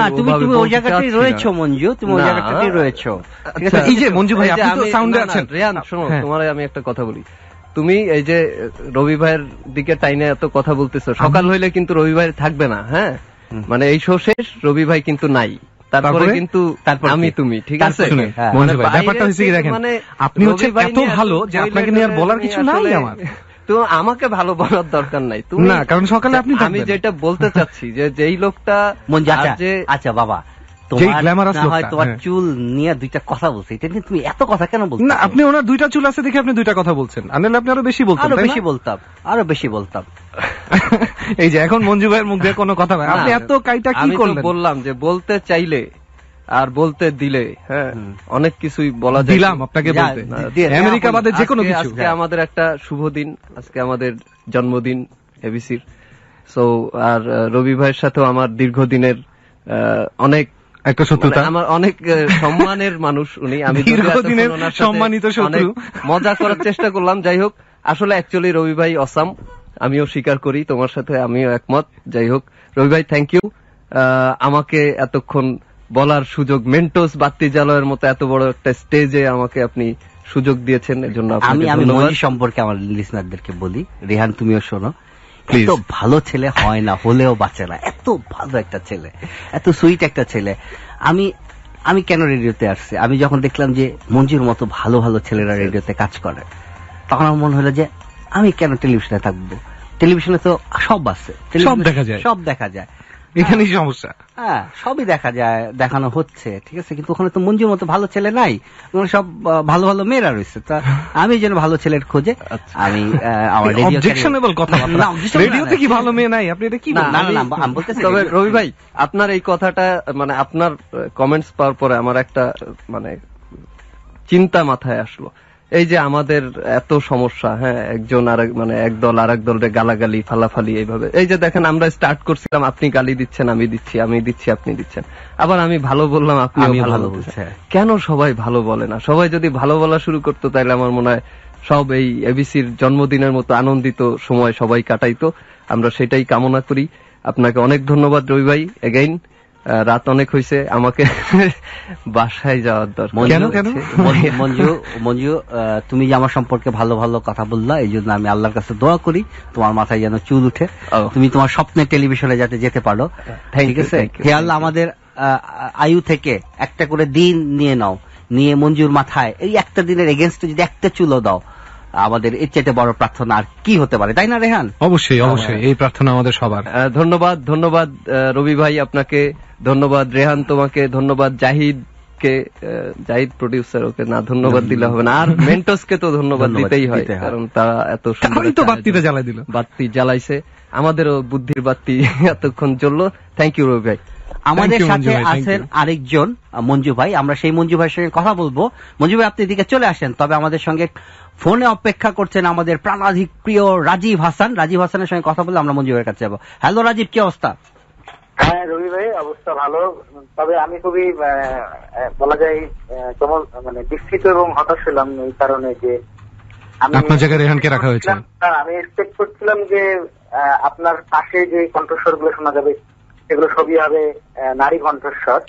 না তুমি তুমি ওই জায়গাতেই রয়েছো মঞ্জু তুমি ওই জায়গাটাতেই রয়েছো ঠিক আছে আচ্ছা, এই যে মঞ্জু ভাই আপনি তো সাউন্ডে আছেন শোনো হ্যাঁ। আমি একটা কথা বলি তুমি এই যে রবি ভাইয়ের দিকে টাইনে এত কথা বলতেছো সকাল হইলে কিন্তু রবি ভাই থাকবে না হ্যাঁ মানে এই শো শেষ রবি ভাই কিন্তু নাই তারপরে কিন্তু আমি তুমি ঠিক আছে হ্যাঁ। মানে ব্যাপারটা মানে হচ্ছে কি দেখেন আপনি হচ্ছে এত ভালো যে আপনাকে নিয়ে আর বলার কিছু নাই আমার তো আমাকে ভালো বলার দরকার নাই তুমি না কারণ সকালে আপনি আচ্ছা, আমি যেটা বলতে চাচ্ছি যে যেই লোকটা আচ্ছা, আচ্ছা বাবা তোমার হ্যাঁ। চুল নিয়ে দুইটা কথা বলছে এটা নিয়ে তুমি এত কথা কেন বলছো না আপনি ওনার দুইটা চুল আছে দেখে আপনি দুইটা কথা বলছেন আনলে আপনি আরো বেশি বলতেন আরো বেশি বলতাম আরো বেশি বলতাম <laughs> এই যে এখন মঞ্জু ভাইয়ের মুখ দিয়ে কোনো কথা নাই আপনি এত কাইটা কি করলেন বললাম যে বলতে চাইলে আর বলতে দিলে হ্যাঁ অনেক কিছুই বলা যায় দিলাম আপনাকে বলতে হ্যাঁ, আমেরিকা যে কোনো কিছু আজকে হ্যাঁ। আমাদের একটা শুভ দিন আজকে আমাদের জন্মদিন এবিসির সো আর রবি ভাইয়ের সাথেও আমার দীর্ঘদিনের অনেক একটা শত্রুতা আমার অনেক সম্মানের মানুষ উনি আমি দীর্ঘদিনের সম্মানিত শত্রু মজা করার চেষ্টা করলাম যাই হোক আসলে অ্যাকচুয়ালি রবি ভাই অসাম আমিও স্বীকার করি তোমার সাথে আমিও একমত যাই হোক রবি ভাই থ্যাংক ইউ আমাকে এতক্ষণ বলার সুযোগ মেন্টোস বাত্তি জালয়ের মতো এত বড় একটা স্টেজে আমাকে আপনি সুযোগ দিয়েছেন এজন্য আমি আমি সম্পর্কে আমার লিসনারদেরকে বলি রেহান তুমিও শোনো এত ভালো ছেলে হয় না হলেও বাঁচে না এত ভালো একটা ছেলে এত সুইট একটা ছেলে আমি আমি কেন রেডিওতে আসছি আমি যখন দেখলাম যে মঞ্জুর মতো ভালো ভালো ছেলেরা রেডিওতে কাজ করে তখন আমার মনে হলো যে আমি কেন টেলিভিশনে থাকবো টেলিভিশনে তো সব আছে সব দেখা যায় সব দেখা যায় হ্যাঁ। এখানেই সমস্যা হ্যাঁ সবই দেখা যায় দেখানো হচ্ছে ঠিক আছে কিন্তু ওখানে তো মঞ্জুর মতো ভালো ছেলে নাই ওখানে সব ভালো ভালো মেয়েরা রয়েছে তা <laughs> আমি যেন ভালো ছেলের খোঁজে আচ্ছা। আমি আমার অবজেকশনেবল কথা রেডিওতে কি ভালো মেয়ে নাই আপনি এটা কি না না আমি বলতেছি তবে রবি ভাই আপনার এই কথাটা মানে আপনার কমেন্টস পাওয়ার পরে আমার একটা মানে চিন্তা মাথায় আসলো এই যে আমাদের এত সমস্যা হ্যাঁ একজন আর মানে একদল আর এক দলের গালাগালি ফালাফালি এইভাবে এই যে দেখেন আমরা স্টার্ট করছিলাম আপনি গালি দিচ্ছেন আমি দিচ্ছি আমি দিচ্ছি আপনি দিচ্ছেন আবার আমি ভালো বললাম আপনি ভালো বলছেন হ্যাঁ। কেন সবাই ভালো বলে না সবাই যদি ভালো বলা শুরু করতো তাহলে আমার মনে হয় সব এই এবিসির জন্মদিনের মতো আনন্দিত সময় সবাই কাটাইতো আমরা সেটাই কামনা করি আপনাকে অনেক ধন্যবাদ রবি ভাই এগেইন রাত অনেক হয়েছে আমাকে <laughs> বাসায় যাওয়ার দরকার মঞ্জু মঞ্জু তুমি আমার সম্পর্কে ভালো ভালো কথা বললা এই জন্য আমি আল্লাহর কাছে দোয়া করি তোমার মাথায় যেন চুল উঠে তুমি তোমার স্বপ্নে টেলিভিশনে যাতে যেতে পারো ঠিক আছে খেয়াল আমাদের আয়ু থেকে একটা করে দিন নিয়ে নাও নিয়ে মঞ্জুর মাথায় এই একটা দিনের এগেনস্ট যদি একটা চুলো দাও আমাদের এর চাইতে বড় প্রার্থনা আর কি হতে পারে তাই না রেহান অবশ্যই অবশ্যই হ্যাঁ। এই প্রার্থনা আমাদের সবার ধন্যবাদ ধন্যবাদ রবি ভাই আপনাকে ধন্যবাদ রেহান তোমাকে ধন্যবাদ জাহিদ কে জাহিদ ওকে না ধন্যবাদ দিলে হবে না আর মেন্টস কে তো ধন্যবাদ দিতেই হয় কারণ তারা এত সুন্দর বাতিটা জ্বালাই দিল বাতি জ্বালাইছে আমাদেরও বুদ্ধির বাতি <laughs> এতক্ষণ চললো থ্যাংক ইউ রবি ভাই আমাদের সাথে আছেন আরেকজন মঞ্জু ভাই আমরা সেই মঞ্জু ভাইয়ের সঙ্গে কথা বলবো মঞ্জু ভাই আপনি এদিকে চলে আসেন তবে আমাদের সঙ্গে ফোনে অপেক্ষা করছেন আমাদের প্রাণাধিক প্রিয় রাজীব হাসান রাজীব হাসানের সঙ্গে কথা বলে আমরা মঞ্জু ভাইয়ের কাছে যাবো হ্যালো রাজীব কি অবস্থা হ্যাঁ রবি ভাই অবস্থা ভালো তবে আমি খুবই বলা যায় কেমন মানে বিস্তৃত এবং হতাশ হলাম এই কারণে যে আপনার জায়গায় রেহানকে রাখা হয়েছে আমি এক্সপেক্ট করছিলাম যে আপনার পাশে যে কণ্ঠস্বর গুলো শোনা যাবে সেগুলো সবই হবে নারী কণ্ঠস্বর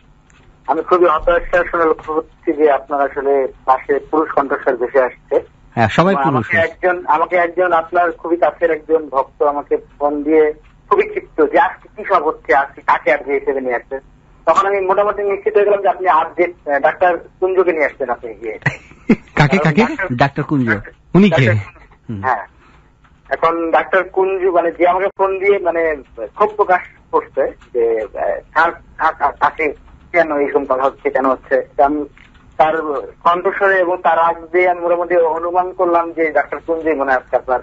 আমি খুবই হতাশার শুনে লক্ষ্য করছি যে আপনার আসলে পাশে পুরুষ কণ্ঠস্বর বেশি আসছে হ্যাঁ, আমাকে একজন আমাকে একজন আপনার খুবই কাছের একজন ভক্ত আমাকে ফোন দিয়ে খুবই ক্ষিপ্ত যে আজকে কি সব হচ্ছে আজকে কাকে আর হিসেবে নিয়ে আসছেন তখন আমি মোটামুটি নিশ্চিত হয়ে গেলাম যে আপনি আর যে ডাক্তার কুঞ্জকে নিয়ে আসছেন আপনি গিয়ে <laughs> কাকে কাকে ডাক্তার কুঞ্জ উনি কে হ্যাঁ এখন ডাক্তার কুঞ্জু মানে যে আমাকে ফোন দিয়ে মানে ক্ষোভ প্রকাশ করছে যে তাকে কেন এইরকম কথা হচ্ছে কেন হচ্ছে আমি তার কণ্ঠস্বরে এবং তার আগ দিয়ে আমি মোটামুটি অনুমান করলাম যে ডাক্তার কুঞ্জুই মনে হচ্ছে আপনার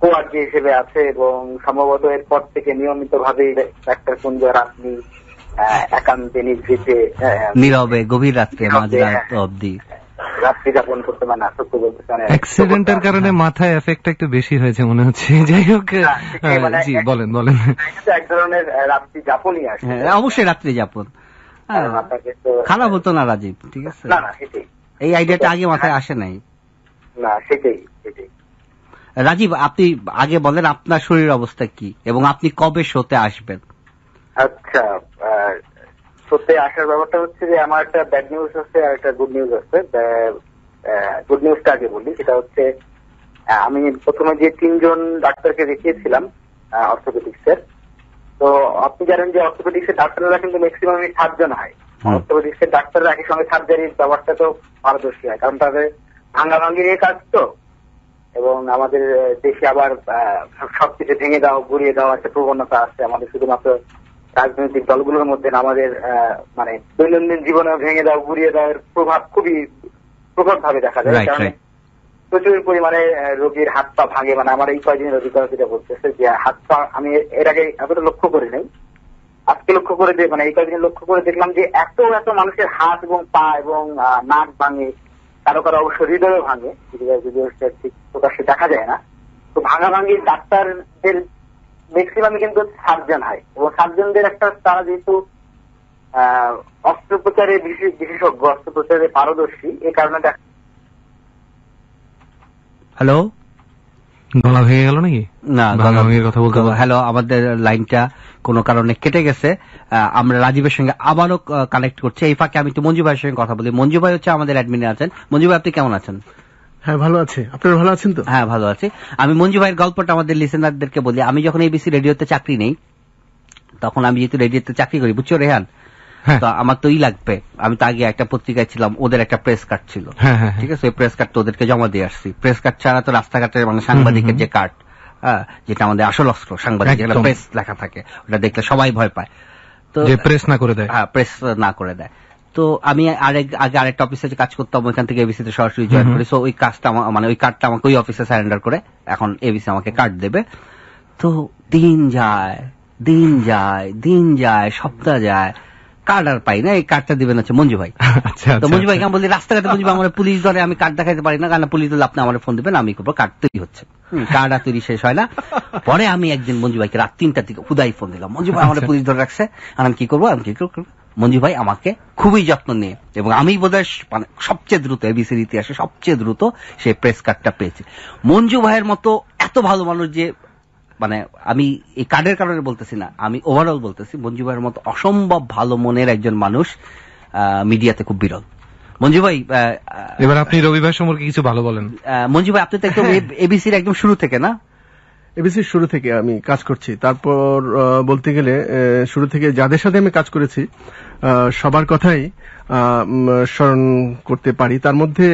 কোয়ার্টি হিসেবে আছে এবং সম্ভবত এরপর থেকে নিয়মিত ভাবে একটা কুঞ্জর আপনি একান্তে নিভৃতে নীরবে গভীর রাত্রে মাঝে হ্যাঁ। অবধি রাত্রি যাপন করতে মানে আসক্ত বলতে অ্যাক্সিডেন্টের কারণে মাথায় এফেক্টটা একটু বেশি হয়েছে মনে হচ্ছে <laughs> যাই হোক মানে জি বলেন বলেন এক ধরনের রাত্রি যাপনই আসে হ্যাঁ, অবশ্যই রাত্রি যাপন হ্যাঁ, খারাপ হতো না রাজীব ঠিক আছে না না এই আইডিয়াটা আগে মাথায় আসে নাই না সেটাই সেটাই রাজীব আপনি আগে বলেন আপনার শরীর অবস্থা কি এবং আপনি কবে শোতে আসবেন আচ্ছা শোতে আসার ব্যাপারটা হচ্ছে যে আমার একটা ব্যাড নিউজ আছে আর একটা গুড নিউজ আছে গুড নিউজটা আগে বলি সেটা হচ্ছে আমি প্রথমে যে তিনজন ডাক্তারকে দেখিয়েছিলাম অর্থোপেডিক্সের তো আপনি জানেন যে এর ডাক্তাররা কিন্তু ম্যাক্সিমাম সাতজন হয় এর ডাক্তাররা একই সঙ্গে সার্জারির ব্যাপারটা তো পারদর্শী হয় কারণ তাদের ভাঙ্গা ভাঙ্গির কাজ তো এবং আমাদের দেশে আবার সবকিছু ভেঙে দেওয়া ঘুরিয়ে দেওয়া একটা প্রবণতা আছে আমাদের শুধুমাত্র রাজনৈতিক দলগুলোর মধ্যে আমাদের মানে দৈনন্দিন জীবনে ভেঙে দেওয়া ঘুরিয়ে দেওয়ার প্রভাব খুবই প্রকট ভাবে দেখা যায় কারণ প্রচুর পরিমাণে রোগীর হাত পা ভাঙে মানে আমার এই কয়েকদিনের অভিজ্ঞতা যেটা বলতেছে যে হাত পা আমি এর আগে এতটা লক্ষ্য করি নাই আজকে লক্ষ্য করে মানে এই কয়েকদিন লক্ষ্য করে দেখলাম যে এত এত মানুষের হাত এবং পা এবং নাক ভাঙে কারো কারো অবশ্য হৃদয়ে ভাঙে হৃদয় ঠিক প্রকাশে দেখা যায় না তো ভাঙি ডাক্তারদের ম্যাক্সিমামই কিন্তু সার্জন হয় এবং সার্জনদের একটা তারা যেহেতু অস্ত্রোপচারে বিশেষজ্ঞ অস্ত্রোপচারে পারদর্শী এ কারণে দেখা হ্যালো গলা ভেঙে গেল নাকি না কথা বলতে হ্যালো আমাদের লাইনটা কোনো কারণে কেটে গেছে আমরা রাজীবের সঙ্গে আবারও কানেক্ট করছি এই ফাঁকে আমি একটু মঞ্জু ভাইয়ের সঙ্গে কথা বলি মঞ্জু ভাই হচ্ছে আমাদের অ্যাডমিনে আছেন মঞ্জু ভাই আপনি কেমন আছেন হ্যাঁ ভালো আছে আপনারা ভালো আছেন তো হ্যাঁ ভালো আছি আমি মঞ্জু ভাইয়ের গল্পটা আমাদের লিসেনারদেরকে বলি আমি যখন এবিসি রেডিওতে চাকরি নেই তখন আমি যেহেতু রেডিওতে চাকরি করি বুঝছো রেহান হ্যাঁ। তো আমার তো ই লাগবে আমি তো আগে একটা পত্রিকায় ছিলাম ওদের একটা প্রেস কার্ড ছিল হ্যাঁ, হ্যাঁ, ঠিক আছে ওই প্রেস কার্ড তো ওদেরকে জমা দিয়ে আসছি প্রেস কার্ড ছাড়া তো রাস্তাঘাটের মানে সাংবাদিকের যে কার্ড যেটা আমাদের আসল অস্ত্র সাংবাদিকের প্রেস লেখা থাকে ওটা দেখলে সবাই ভয় পায় তো প্রেস না করে দেয় হ্যাঁ প্রেস না করে দেয় তো আমি আরেক আগে আরেকটা অফিসে কাজ করতাম ওইখান থেকে এবিসিতে সরাসরি জয়েন করি সো ওই কাজটা মানে ওই কার্ডটা আমাকে ওই অফিসে সারেন্ডার করে এখন এবিসি আমাকে কার্ড দেবে তো দিন যায় দিন যায় দিন যায় সপ্তাহ যায় কার্ড আর পাই না এই কার্ডটা দিবেন হচ্ছে মঞ্জু ভাই <laughs> আচ্ছা, তো আচ্ছা, মঞ্জু ভাই আমি আচ্ছা। বলি রাস্তাঘাটে মঞ্জু আমার পুলিশ ধরে আমি কার্ড দেখাতে পারি না কারণ পুলিশ ধরলে আপনি আমার ফোন দিবেন আমি করবো কার্ড তৈরি হচ্ছে কার্ড আর তৈরি শেষ হয় না পরে আমি একদিন মঞ্জু ভাইকে রাত তিনটার দিকে হুদাই ফোন দিলাম মঞ্জু ভাই আমার পুলিশ ধরে রাখছে আর আমি কি করবো আমি কি করবো মঞ্জু ভাই আমাকে খুবই যত্ন নিয়ে এবং আমি বোধ বোধহয় মানে সবচেয়ে দ্রুত এবিসির ইতিহাসে সবচেয়ে দ্রুত সে প্রেস কার্ডটা পেয়েছে মঞ্জু ভাইয়ের মতো এত ভালো মানুষ যে মানে আমি এই কার্ডের কারণে বলতেছি না আমি ওভারঅল বলতেছি মঞ্জু ভাইয়ের মতো অসম্ভব ভালো মনের একজন মানুষ মিডিয়াতে খুব বিরল মঞ্জু ভাই এবার আপনি রবিবার সম্পর্কে কিছু ভালো বলেন মঞ্জু ভাই আপনি তো একদম <laughs> এবিসির একদম শুরু থেকে না এবিসির শুরু থেকে আমি কাজ করছি তারপর বলতে গেলে শুরু থেকে যাদের সাথে আমি কাজ করেছি সবার কথাই স্মরণ করতে পারি তার মধ্যে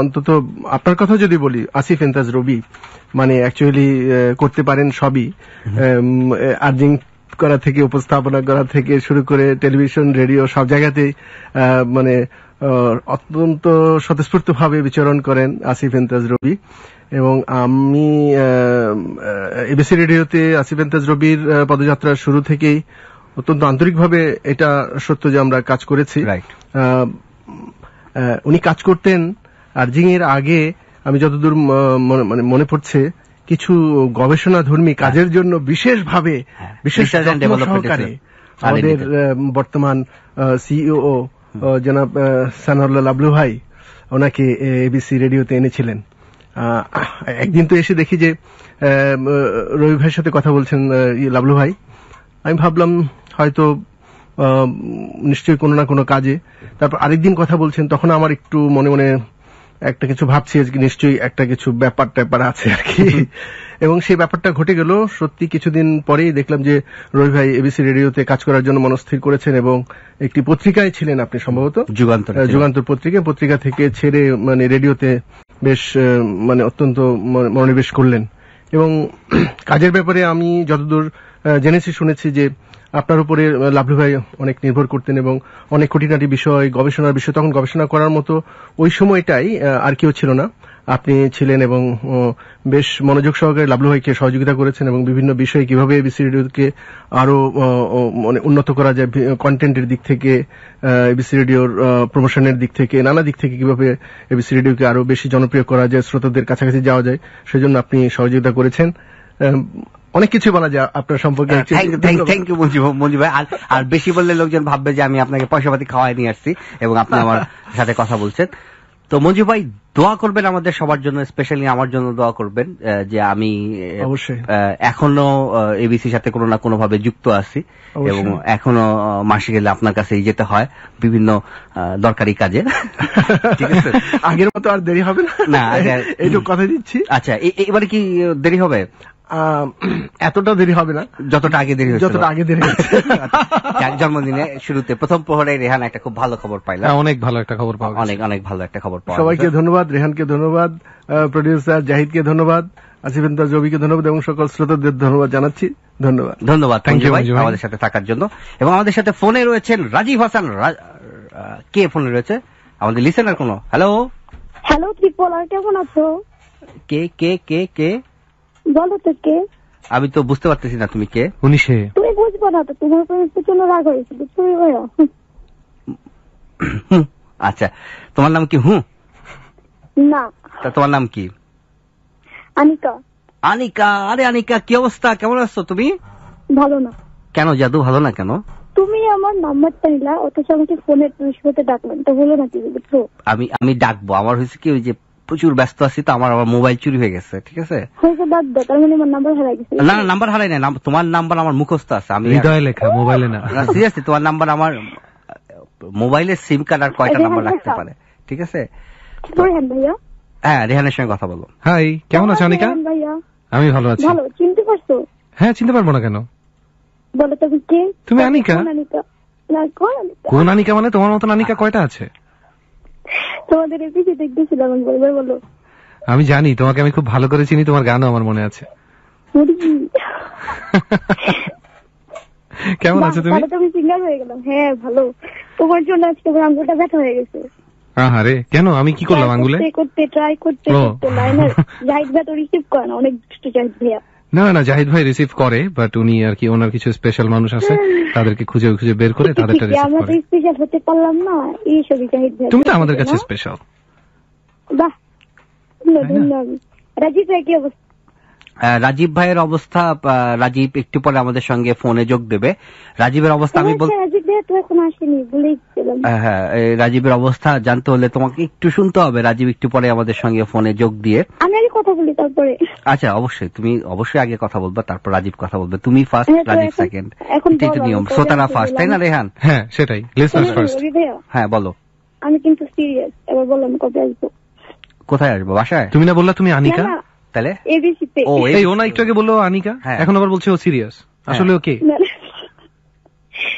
অন্তত আপনার কথা যদি বলি আসিফ এন্তাজ রবি মানে অ্যাকচুয়ালি করতে পারেন সবই আর্জিং করা থেকে উপস্থাপনা করা থেকে শুরু করে টেলিভিশন রেডিও সব জায়গাতেই মানে অত্যন্ত স্বতঃস্ফূর্তভাবে বিচরণ করেন আসিফ এন্তাজ রবি এবং আমি এবিসি রেডিওতে আসিফ এন্তাজ রবির পদযাত্রা শুরু থেকেই অত্যন্ত আন্তরিকভাবে এটা সত্য যে আমরা কাজ করেছি উনি কাজ করতেন আর্জিং এর আগে আমি যতদূর মানে মনে পড়ছে কিছু গবেষণা ধর্মী হ্যাঁ। কাজের জন্য বিশেষভাবে হ্যাঁ। বিশেষ আমাদের বর্তমান সিইও e জনাব সানাউল্লাহ লাবলু ভাই ওনাকে এবিসি রেডিওতে এনেছিলেন একদিন তো এসে দেখি যে রবি ভাইয়ের সাথে কথা বলছেন লাবলু ভাই আমি ভাবলাম হয়তো নিশ্চয়ই কোনো না কোনো কাজে তারপর আরেকদিন কথা বলছেন তখন আমার একটু মনে মনে একটা কিছু ভাবছি আজকে নিশ্চয়ই একটা কিছু ব্যাপার ট্যাপার আছে আর কি এবং সেই ব্যাপারটা ঘটে গেল সত্যি কিছুদিন পরেই দেখলাম যে রবি ভাই এবিসি রেডিওতে কাজ করার জন্য মনস্থির করেছেন এবং একটি পত্রিকায় ছিলেন আপনি সম্ভবত যুগান্তর যুগান্তর পত্রিকা পত্রিকা থেকে ছেড়ে মানে রেডিওতে বেশ মানে অত্যন্ত মনোনিবেশ করলেন এবং <clears throat> কাজের ব্যাপারে আমি যতদূর জেনেছি শুনেছি যে আপনার উপরে লাভলু ভাই অনেক নির্ভর করতেন এবং অনেক খুঁটিনাটি বিষয় গবেষণার বিষয় তখন গবেষণা করার মতো ওই সময়টাই আর কেউ ছিল না আপনি ছিলেন এবং বেশ মনোযোগ সহকারে লাভলু ভাইকে সহযোগিতা করেছেন এবং বিভিন্ন বিষয়ে কিভাবে এবিসি রেডিওকে আরো মানে উন্নত করা যায় কন্টেন্টের দিক থেকে এবিসি রেডিওর প্রমোশনের দিক থেকে নানা দিক থেকে কিভাবে এবিসি রেডিওকে আরো বেশি জনপ্রিয় করা যায় শ্রোতাদের কাছাকাছি যাওয়া যায় সেজন্য আপনি সহযোগিতা করেছেন অনেক কিছু বলা যায় আপনার সম্পর্কে থ্যাংক ইউ মঞ্জু মঞ্জু ভাই আর বেশি বললে লোকজন ভাববে যে আমি আপনাকে পয়সা পাতি খাওয়াই নিয়ে আসছি এবং আপনি <laughs> আমার সাথে কথা বলছেন তো মঞ্জু ভাই দোয়া করবেন আমাদের সবার জন্য স্পেশালি আমার জন্য দোয়া করবেন যে আমি এখনো এবিসির সাথে কোনো না কোনো ভাবে যুক্ত আছি এবং এখনো মাসে গেলে আপনার কাছেই যেতে হয় বিভিন্ন দরকারি কাজে <laughs> ঠিক আছে আগের মতো আর দেরি হবে না না এইটুকু কথা দিচ্ছি আচ্ছা এবারে কি দেরি হবে এতটা দেরি হবে না যতটা আগে দেরি যতটা আগে দেরি <laughs> জন্মদিনে শুরুতে প্রথম পহরে রেহান একটা খুব ভালো খবর পাইলাম হ্যাঁ, অনেক ভালো একটা খবর পাওয়া অনেক অনেক ভালো একটা খবর পাওয়া সবাইকে ধন্যবাদ রেহানকে ধন্যবাদ প্রডিউসার জাহিদকে ধন্যবাদ আসিফিন্দা জবিকে ধন্যবাদ এবং সকল শ্রোতাদের ধন্যবাদ জানাচ্ছি ধন্যবাদ ধন্যবাদ থ্যাংক ইউ ভাই আমাদের সাথে থাকার জন্য এবং আমাদের সাথে ফোনে রয়েছেন রাজীব হাসান কে ফোনে রয়েছে আমাদের লিসেনার কোন হ্যালো হ্যালো ত্রিপল আর কেমন আছো কে কে কে কে বলো তো কে আমি তো বুঝতে পারতেছি না তুমি কে উনি সে তুমি বুঝবো না তো তোমার উপর প্রচন্ড রাগ হয়েছিল তুমি বলো আচ্ছা তোমার নাম কি হু না তা তোমার নাম কি আনিকা আনিকা আরে আনিকা কি অবস্থা কেমন আছো তুমি ভালো না কেন জাদু ভালো না কেন তুমি আমার নাম্বারটা নিলা অথচ আমাকে ফোনে শুতে ডাকলেন তো হলো না কি বুঝছো আমি আমি ডাকবো আমার হয়েছে কি ওই যে প্রচুর ব্যস্ত আছি তো আমার আবার মোবাইল চুরি হয়ে গেছে ঠিক আছে মানে না নাম্বার হারাই নাই তোমার নাম্বার আমার মুখস্থ আছে আমি হৃদয় লেখা মোবাইলে না আছে তোমার নাম্বার আমার মোবাইলে সিম কার্ড আর কয়টা নাম্বার লাগতে পারে ঠিক আছে হ্যাঁ রেহানের সঙ্গে কথা বলো হাই কেমন আছো অনিকা আমি ভালো আছি ভালো চিনতে পারছো হ্যাঁ চিনতে পারবো না কেন বলো তুমি কে তুমি অনিকা কোন অনিকা মানে তোমার মতন অনিকা কয়টা আছে তোমাদের দেখতেছিলাম বলো আমি জানি তোমাকে আমি খুব ভালো করে চিনি তোমার গানও আমার মনে আছে <laughs> কেমন আছো তুমি আমি সিঙ্গার হয়ে গেলাম হ্যাঁ ভালো তোমার জন্য আজকে আমার আঙ্গুলটা ব্যথা হয়ে গেছে কেন আমি কি করলাম আঙ্গুলে করতে ট্রাই করতে করতে লাইনার লাইট ব্যথা রিসিভ করে না অনেক দুষ্ট না না জাহিদ ভাই রিসিভ করে বাট উনি আর কি ওনার কিছু স্পেশাল মানুষ আছে তাদেরকে খুঁজে খুঁজে বের করে তাদেরটা রিসিভ করে স্পেশাল হতে পারলাম না এই সবই জাহিদ ভাই তুমি তো আমাদের কাছে স্পেশাল বাহ রাজীব ভাই কি অবস্থা রাজীব ভাইয়ের অবস্থা রাজীব একটু পরে আমাদের সঙ্গে ফোনে যোগ দেবে রাজীবের অবস্থা আমি হ্যাঁ, বলছি হ্যাঁ, হ্যাঁ রাজীবের অবস্থা জানতে হলে তোমাকে একটু শুনতে হবে রাজীব একটু পরে আমাদের সঙ্গে ফোনে যোগ দিয়ে আমি আগে কথা বলি তারপরে আচ্ছা অবশ্যই তুমি অবশ্যই আগে কথা বলবা তারপর রাজীব কথা বলবে তুমি ফার্স্ট হ্যাঁ, রাজীব সেকেন্ড এখন নিয়ম শ্রোতারা ফার্স্ট তাই না রেহান হ্যাঁ সেটাই লিসনার্স ফার্স্ট হ্যাঁ বলো আমি কিন্তু সিরিয়াস এবার বলো আমি কবে আসবো কোথায় আসবো বাসায় তুমি না বললে তুমি আনিকা তাহলে এবিসি তে ও এই ও না একটু আগে বললো আনিকা হ্যাঁ। এখন আবার বলছে ও সিরিয়াস আসলে ওকে না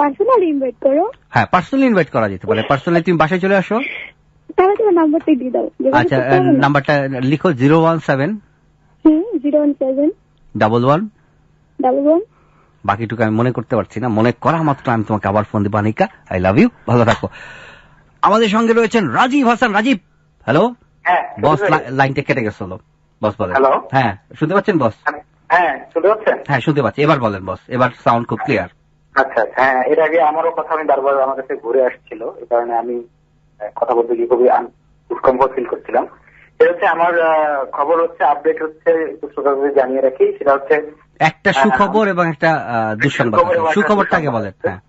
পার্সোনালি ইনভাইট করো হ্যাঁ পার্সোনালি ইনভাইট করা যেতে পারে পার্সোনালি তুমি বাসায় চলে আসো তাহলে তোমার নাম্বারটাই দিয়ে দাও আচ্ছা নাম্বারটা লিখো zero one seven zero one seven double one double one বাকিটুকু আমি মনে করতে পারছি না মনে করা মাত্র আমি তোমাকে আবার ফোন দিব আনিকা আই লাভ ইউ ভালো থাকো আমাদের সঙ্গে রয়েছেন রাজীব হাসান রাজীব হ্যালো বস লাইনটা কেটে গেছিল বস বলেন হ্যাঁ শুনতে পাচ্ছেন বস হ্যাঁ শুনতে পাচ্ছেন হ্যাঁ শুনতে পাচ্ছি এবার বলেন বস এবার সাউন্ড খুব ক্লিয়ার আচ্ছা আচ্ছা হ্যাঁ এর আগে আমারও কথা আমি বারবার আমার কাছে ঘুরে আসছিল এই কারণে আমি কথা বলতে গিয়ে খুবই উৎকম্প ফিল করছিলাম সেটা হচ্ছে আমার খবর হচ্ছে আপডেট হচ্ছে শ্রোতাদের জানিয়ে রাখি সেটা হচ্ছে একটা হ্যাঁ, সুখবর এবং একটা দুঃসংবাদ সুখবরটা আগে বলেন হ্যাঁ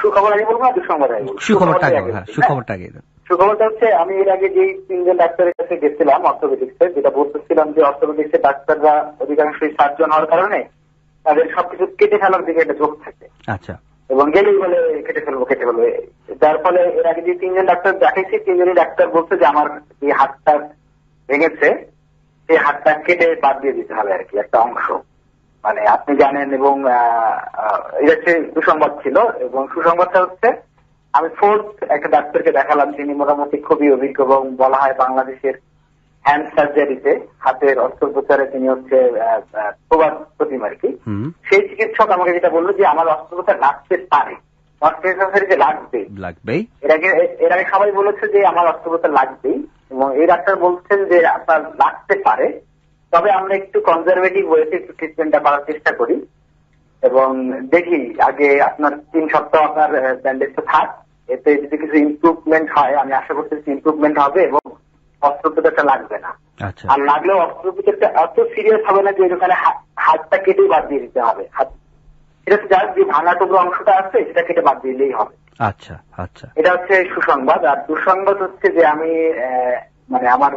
সুখবর আগে বলবো না দুঃসংবাদ আগে সুখবরটা আগে হ্যাঁ, সুখবরটা আগে সুখবরটা হচ্ছে আমি এর আগে যেই তিনজন ডাক্তারের কাছে গেছিলাম অর্থোপেডিক্সে যেটা বলতেছিলাম যে অর্থোপেডিক্সের ডাক্তাররা অধিকাংশই সার্জন হওয়ার কারণে তাদের সবকিছু কেটে ফেলার দিকে একটা ঝোঁক থাকে আচ্ছা এবং গেলেই বলে কেটে ফেলবো কেটে ফেলবো যার ফলে এর আগে যে তিনজন ডাক্তার দেখাইছি তিনজনই ডাক্তার বলছে যে আমার এই হাতটা ভেঙেছে সেই হাতটা কেটে বাদ দিয়ে দিতে হবে আর কি একটা অংশ মানে আপনি জানেন এবং এটা হচ্ছে সুসংবাদ ছিল এবং সুসংবাদটা হচ্ছে আমি ফোর্থ একটা ডাক্তারকে দেখালাম তিনি মোটামুটি খুবই অভিজ্ঞ এবং বলা হয় বাংলাদেশের হ্যান্ড সার্জারিতে হাতের অস্ত্রোপচারে তিনি হচ্ছে প্রবাদ প্রতিম আর কি সেই চিকিৎসক আমাকে যেটা বললো যে আমার অস্ত্রোপচার লাগতে পারে অস্ত্রোপচার লাগবে লাগবেই এর আগে সবাই বলেছে যে আমার অস্ত্রোপচার লাগবেই এবং এই ডাক্তার বলছেন যে আপনার লাগতে পারে তবে আমরা একটু কনজারভেটিভ ওয়েতে একটু ট্রিটমেন্টটা করার চেষ্টা করি এবং দেখি আগে আপনার তিন সপ্তাহ আপনার ব্যান্ডেজটা থাক এতে যদি কিছু ইম্প্রুভমেন্ট হয় আমি আশা করতেছি ইম্প্রুভমেন্ট হবে এবং অস্ত্রোপচারটা লাগবে না আচ্ছা। আর লাগলেও অস্ত্রোপচারটা এত সিরিয়াস হবে না যে ওখানে হাতটা কেটে বাদ দিয়ে দিতে হবে হাত এটা তো যার যে ভাঙা টুকরো অংশটা আছে সেটা কেটে বাদ দিলেই হবে আচ্ছা আচ্ছা এটা হচ্ছে সুসংবাদ আর দুঃসংবাদ হচ্ছে যে আমি মানে আমার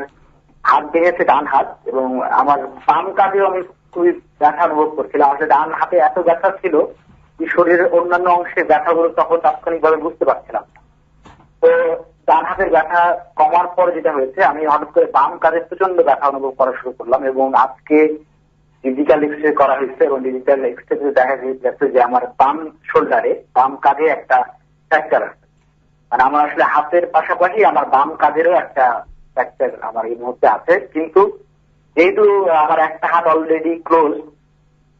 হাত ভেঙেছে ডান হাত এবং আমার বাম কাজেও আমি খুবই ব্যথা অনুভব করছিলাম আসলে ডান হাতে এত ব্যথা ছিল যে শরীরের অন্যান্য অংশে ব্যথাগুলো তখন তাৎক্ষণিকভাবে বুঝতে পারছিলাম তো ডান হাতের ব্যথা কমার পর যেটা হয়েছে আমি হঠাৎ করে বাম কাজে প্রচন্ড ব্যথা অনুভব করা শুরু করলাম এবং আজকে ডিজিটাল এক্সরে করা হয়েছে এবং ডিজিটাল এক্সরে দেখা গেছে যে আমার বাম শোল্ডারে বাম কাঁধে একটা ফ্র্যাকচার আছে মানে আমার আসলে হাতের পাশাপাশি আমার বাম কাঁধেরও একটা ফ্র্যাকচার আমার এই মুহূর্তে আছে কিন্তু যেহেতু আমার একটা হাত অলরেডি ক্লোজ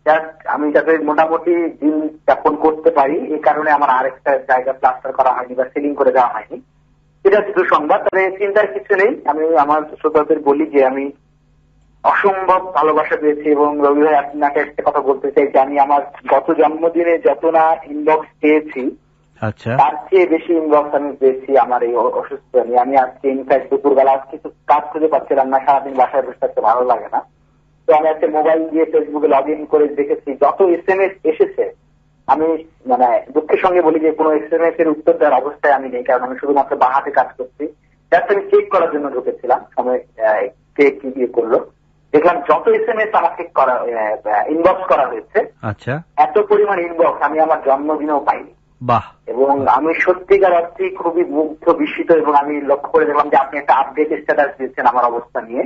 জাস্ট আমি যাতে মোটামুটি দিন যাপন করতে পারি এই কারণে আমার আরেকটা জায়গা প্লাস্টার করা হয়নি বা সিলিং করে দেওয়া হয়নি এটা সংবাদ তবে চিন্তার কিছু নেই আমি আমার শ্রোতাদের বলি যে আমি অসম্ভব ভালোবাসা পেয়েছি এবং রবি ভাই আপনাকে একটা কথা বলতে চাই যে আমি আমার গত জন্মদিনে যত না ইনবক্স পেয়েছি আচ্ছা। তার চেয়ে বেশি ইনবক্স আমি পেয়েছি আমার এই অসুস্থ নিয়ে আমি আজকে ইনফ্যাক্ট দুপুরবেলা আজকে কিছু কাজ খুঁজে পাচ্ছিলাম না সারাদিন বাসায় বসে থাকতে ভালো লাগে না তো আমি একটা মোবাইল দিয়ে ফেসবুকে লগ ইন করে দেখেছি যত এস এম এস এসেছে আমি মানে দুঃখের সঙ্গে বলি যে কোনো এক্সএমএস এর উত্তর দেওয়ার অবস্থায় আমি নেই কারণ আমি শুধুমাত্র বাহাতে কাজ করছি জাস্ট আমি চেক করার জন্য ঢুকেছিলাম সময় কে কি দিয়ে করলো দেখলাম যত এস এম এস আমাকে ইনবক্স করা হয়েছে আচ্ছা এত পরিমাণ ইনবক্স আমি আমার জন্মদিনেও পাইনি বাহ এবং আমি সত্যিকার অর্থে খুবই মুগ্ধ বিস্মিত এবং আমি লক্ষ্য করে দেখলাম যে আপনি একটা আপডেট স্ট্যাটাস দিয়েছেন আমার অবস্থা নিয়ে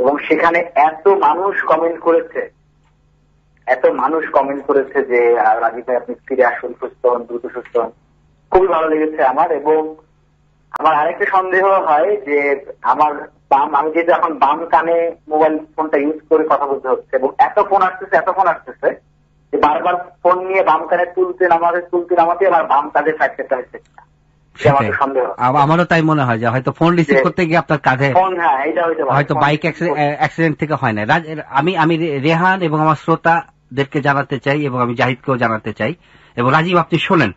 এবং সেখানে এত মানুষ কমেন্ট করেছে এত মানুষ কমেন্ট করেছে যে রাজীব ভাই আপনি ফিরে আসুন সুস্থ হন দ্রুত সুস্থ হন খুবই ভালো লেগেছে আমার এবং আমার আরেকটা সন্দেহ হয় যে আমার বাম আমি যেহেতু এখন বাম কানে মোবাইল ফোনটা ইউজ করে কথা বলতে হচ্ছে এবং এত ফোন আসতেছে এত ফোন আসতেছে যে বারবার ফোন নিয়ে বাম কানে তুলতে নামাতে তুলতে নামাতে আবার বাম কানে ফ্র্যাকচারটা হচ্ছে আমারও তাই মনে হয় যে হয়তো ফোন রিসিভ করতে গিয়ে আপনার কাঁধে হ্যাঁ, হয়তো বাইক অ্যাক্সিডেন্ট থেকে হয় না আমি আমি রেহান এবং আমার শ্রোতা দেরকে জানাতে চাই এবং আমি জাহিদকেও জানাতে চাই এবং রাজীব আপনি শোনেন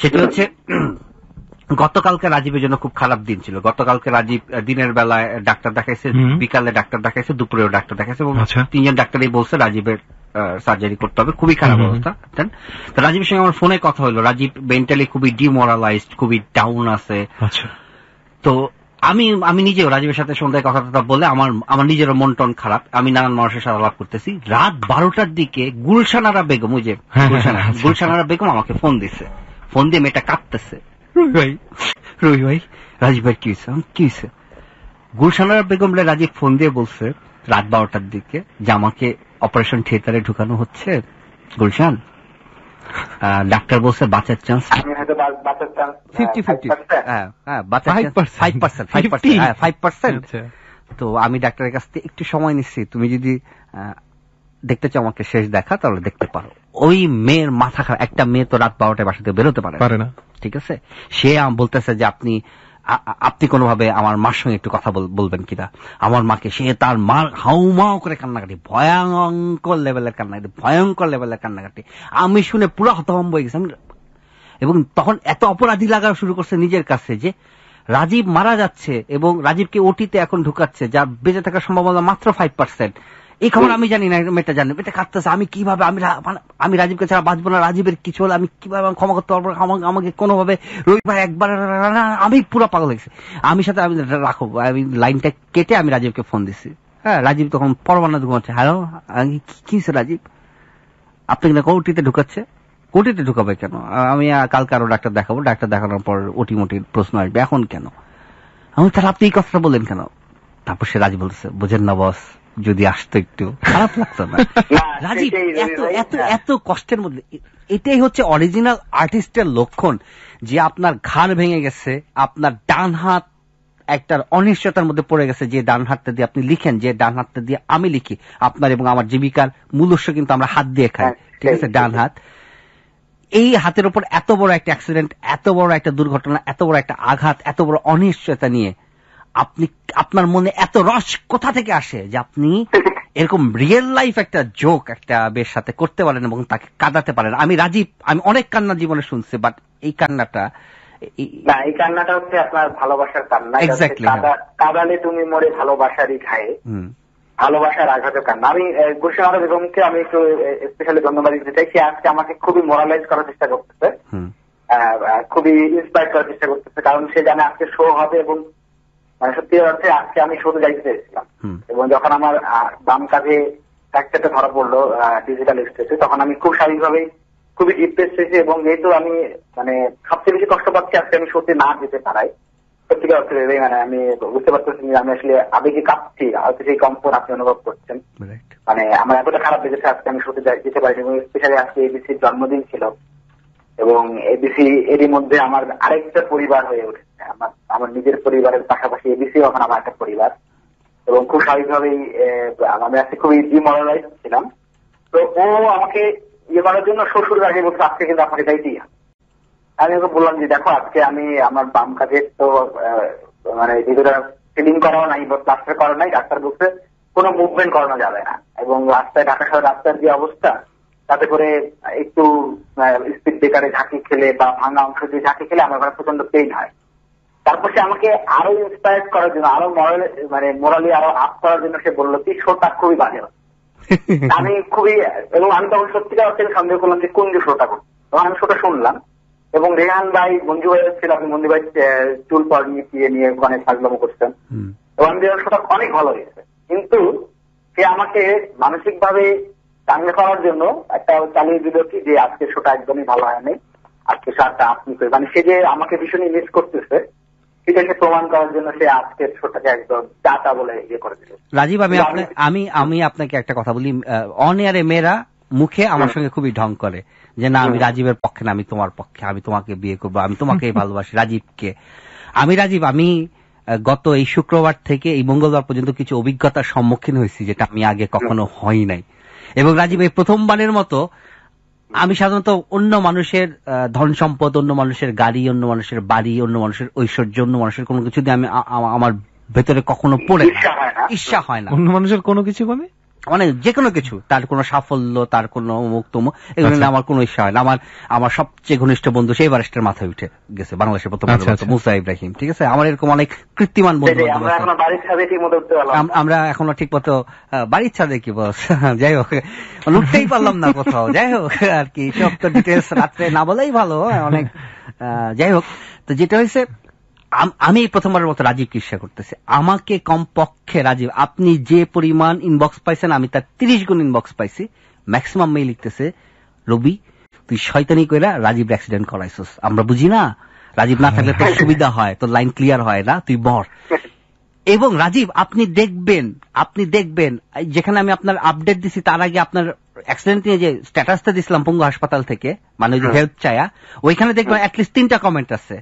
সেটা হচ্ছে <clears throat> গতকালকে রাজীবের জন্য খুব খারাপ দিন ছিল গতকালকে রাজীব দিনের বেলায় ডাক্তার দেখাইছে বিকালে ডাক্তার দেখাইছে দুপুরেও ডাক্তার দেখাইছে এবং আচ্ছা। তিনজন ডাক্তারই বলছে রাজীবের সার্জারি করতে হবে খুবই খারাপ অবস্থা তো রাজীবের সঙ্গে আমার ফোনে কথা হলো রাজীব মেন্টালি খুবই ডিমোরালাইজড খুবই ডাউন আছে আচ্ছা। তো আমি আমি নিজেও রাজীবের সাথে সন্ধ্যায় কথাটা বলে আমার আমার নিজেরও মন টন খারাপ আমি নানান মানুষের সাথে আলাপ করতেছি রাত বারোটার দিকে গুলশানারা বেগম ওই যে হ্যাঁ, হ্যাঁ, আচ্ছা। গুলশানারা বেগম আমাকে ফোন দিছে ফোন দিয়ে মেয়েটা কাঁদতেছে রুই ভাই রাজীব ভাই কি হয়েছে কি হয়েছে গুলশানারা বেগম রাজীব ফোন দিয়ে বলছে রাত বারোটার দিকে যে আমাকে অপারেশন থিয়েটারে ঢুকানো হচ্ছে গুলশান ডাক্তার বলছে বাঁচার চান্স হ্যাঁ, হ্যাঁ, হ্যাঁ, আচ্ছা। তো আমি ডাক্তারের কাছ থেকে একটু সময় নিচ্ছি তুমি যদি দেখতে চাও আমাকে শেষ দেখা তাহলে দেখতে পারো ওই মেয়ের মাথা খারাপ একটা মেয়ে তো রাত বারোটায় বাসা থেকে বেরোতে পারে না ঠিক আছে সে বলতেছে যে আপনি আপনি কোনোভাবে আমার মার সঙ্গে একটু কথা বলবেন কিনা আমার মাকে সে তার মার হাউমাও করে কান্নাকাটি ভয়ঙ্কর লেভেলের কান্নাকাটি ভয়ঙ্কর লেভেলের কান্নাকাটি আমি শুনে পুরো হতভম্ব হয়ে গেছি এবং তখন এত অপরাধী লাগা শুরু করছে নিজের কাছে যে রাজীব মারা যাচ্ছে এবং রাজীবকে ওটিতে এখন ঢুকাচ্ছে যা বেঁচে থাকার সম্ভাবনা মাত্র ফাইভ পার্সেন্ট এই খবর আমি জানি না মেয়েটা জানি মেয়েটা কাঁদতেছে আমি কিভাবে আমি মানে আমি রাজীবকে ছাড়া বাঁচবো না রাজীবের কিছু হলে আমি কিভাবে ক্ষমা করতে পারবো আমাকে কোনোভাবে রবিবার একবার আমি পুরো পাগল হয়েছে আমি সাথে আমি রাখো আমি লাইনটা কেটে আমি রাজীবকে ফোন দিছি হ্যাঁ রাজীব তখন পরমান্না ঘুমাচ্ছে হ্যালো কি রাজীব আপনি না কৌটিতে ঢুকাচ্ছে কোটিতে ঢুকাবে কেন আমি কালকে আরো ডাক্তার দেখাবো ডাক্তার দেখানোর পর ওটি মোটির প্রশ্ন আসবে এখন কেন আমি তাহলে আপনি এই কথাটা বললেন কেন তারপর সে রাজ বলছে বোঝেন না বস যদি আসতো একটু খারাপ লাগতো না <laughs> রাজীব এত এত হ্যাঁ। এত কষ্টের মধ্যে এটাই হচ্ছে অরিজিনাল আর্টিস্টের লক্ষণ যে আপনার ঘাড় ভেঙে গেছে আপনার ডান হাত একটার অনিশ্চয়তার মধ্যে পড়ে গেছে যে ডান হাতটা দিয়ে আপনি লিখেন যে ডান হাতটা দিয়ে আমি লিখি আপনার এবং আমার জীবিকার মূলস্য কিন্তু আমরা হাত দিয়ে খাই হ্যাঁ, ঠিক আছে ডান হাত এই হাতের উপর এত বড় একটা অ্যাক্সিডেন্ট এত বড় একটা দুর্ঘটনা এত বড় একটা আঘাত এত বড় অনিশ্চয়তা নিয়ে আপনি আপনার মনে এত রস কোথা থেকে আসে যে আপনি এরকম রিয়েল লাইফ একটা জোক একটা বের সাথে করতে পারেন এবং তাকে কাঁদাতে পারেন আমি রাজীব আমি অনেক কান্না জীবনে শুনছি বাট এই কান্নাটা এই কান্নাটা হচ্ছে আপনার ভালোবাসার কান্না কাদালে হ্যাঁ। তুমি মরে ভালোবাসারই খায় ভালোবাসার আঘাতের কান্না আমি গোসা আলম বেগমকে আমি একটু স্পেশালি ধন্যবাদ দিতে চাই সে আজকে আমাকে খুবই মোরালাইজ করার চেষ্টা করতেছে খুবই ইন্সপায়ার করার চেষ্টা করতেছে কারণ সে জানে আজকে শো হবে এবং মানে সত্যি হচ্ছে আজকে আমি শুধু যাইতে চেয়েছিলাম এবং যখন আমার বাম কাজে ট্রাক্টরটা ধরা পড়লো ডিজিটাল স্পেসে তখন আমি খুব স্বাভাবিকভাবেই খুবই ডিপ্রেস হয়েছি এবং যেহেতু আমি মানে সবচেয়ে বেশি কষ্ট পাচ্ছি আজকে আমি সত্যি না যেতে পারাই সত্যিকার অর্থে ভেবে মানে আমি বুঝতে পারতেছি যে আমি আসলে আবেগে কাঁপছি হয়তো সেই কম্পন আপনি অনুভব করছেন মানে আমার এতটা খারাপ লেগেছে আজকে আমি সত্যি যেতে পারিনি এবং স্পেশালি আজকে এবিসির জন্মদিন ছিল এবং এবিসি এরই মধ্যে আমার আরেকটা পরিবার হয়ে উঠেছে হ্যাঁ, আমার আমার নিজের পরিবারের পাশাপাশি এবিসি এখন আমার একটা পরিবার এবং খুব স্বাভাবিকভাবেই আমি আজকে খুবই ডিমোরালাইজ ছিলাম তো ও আমাকে ইয়ে করার জন্য শ্বশুর আগে বলছে আজকে কিন্তু আপনাকে তাই দিয়া আমি ওকে বললাম যে দেখো আজকে আমি আমার বাম কাজের তো মানে যেগুলো ফিলিং করাও নাই বা প্লাস্টার করা নাই ডাক্তার বলছে কোনো মুভমেন্ট করানো যাবে না এবং রাস্তায় ঢাকা শহর রাস্তার যে অবস্থা তাতে করে একটু স্পিড ব্রেকারে ঝাঁকি খেলে বা ভাঙা অংশ দিয়ে ঝাঁকি খেলে আমার প্রচন্ড পেইন হয় তারপর সে আমাকে আরো ইন্সপায়ার করার জন্য আরো মরাল মানে মোরালি আরো আপ করার জন্য সে বললো কি শোটা খুবই বাজে <laughs> আমি খুবই এবং আমি তখন সত্যিকার অর্থে সন্দেহ করলাম যে কোন যে শোটা করবো আমি শোটা শুনলাম এবং রেহান ভাই মঞ্জু ভাই ছিল আপনি মঞ্জু ভাই চুল পর নিয়ে নিয়ে ওখানে সাজলাম করছেন এবং আমি শোটা অনেক ভালো হয়েছে কিন্তু সে আমাকে মানসিক ভাবে টাঙ্গে করার জন্য একটা চালিয়ে দিল কি যে আজকে শোটা একদমই ভালো হয়নি আজকে শোটা আপনি করে মানে সে যে আমাকে ভীষণই মিস করতেছে এটাকে প্রমাণ করার জন্য সে আজকে ছোটকে একদম চাচা বলে ইয়ে করে রাজীব আমি আমি আমি আপনাকে একটা কথা বলি অন মেয়েরা মুখে আমার সঙ্গে খুবই ঢং করে যে না আমি রাজীবের পক্ষে না আমি তোমার পক্ষে আমি তোমাকে বিয়ে আমি ভালোবাসি রাজীবকে আমি রাজীব আমি গত এই শুক্রবার থেকে এই মঙ্গলবার পর্যন্ত কিছু অভিজ্ঞতার সম্মুখীন হয়েছি যেটা আমি আগে কখনো হয় নাই এবং রাজীব এই প্রথমবারের মতো আমি সাধারণত অন্য মানুষের ধন সম্পদ অন্য মানুষের গাড়ি অন্য মানুষের বাড়ি অন্য মানুষের ঐশ্বর্য অন্য মানুষের কোনো কিছু দিয়ে আমি আমার ভেতরে কখনো পড়ে ইচ্ছা হয় না অন্য মানুষের কোনো কিছু আমি মানে যে কোনো কিছু তার কোনো সাফল্য তার কোনো অমুক তমুক এগুলো আচ্ছা। আমার কোনো ইচ্ছা হয় না আমার আমার সবচেয়ে ঘনিষ্ঠ বন্ধু সেই বারেস্টের মাথায় উঠে গেছে বাংলাদেশের প্রথম আচ্ছা, আচ্ছা। মুসা ইব্রাহিম ঠিক আছে আমার এরকম অনেক কৃত্রিমান বন্ধু আমরা এখনো ঠিক মতো বাড়ির ছাদে কি বস <laughs> যাই হোক লুটতেই পারলাম না কোথাও যাই হোক আর কি সব তো ডিটেলস রাত্রে না বলেই ভালো অনেক যাই হোক তো যেটা হয়েছে আমি প্রথমবারের মতো রাজীবকে ঈর্ষা করতেছি আমাকে কমপক্ষে রাজীব আপনি যে পরিমাণ ইনবক্স পাইছেন আমি তার তিরিশ গুণ ইনবক্স পাইছি ম্যাক্সিমাম মেয়ে লিখতেছে রবি তুই শয়তানি কইরা রাজীব অ্যাক্সিডেন্ট করাইছস আমরা বুঝি না রাজীব না থাকলে তোর সুবিধা হয় তোর লাইন ক্লিয়ার হয় না তুই বর এবং রাজীব আপনি দেখবেন আপনি দেখবেন যেখানে আমি আপনার আপডেট দিছি তার আগে আপনার অ্যাক্সিডেন্ট নিয়ে যে স্ট্যাটাসটা দিছিলাম পঙ্গু হাসপাতাল থেকে মানে হেল্প হ্যাঁ। চায়া ওইখানে দেখবেন অ্যাটলিস্ট তিনটা কমেন্ট আছে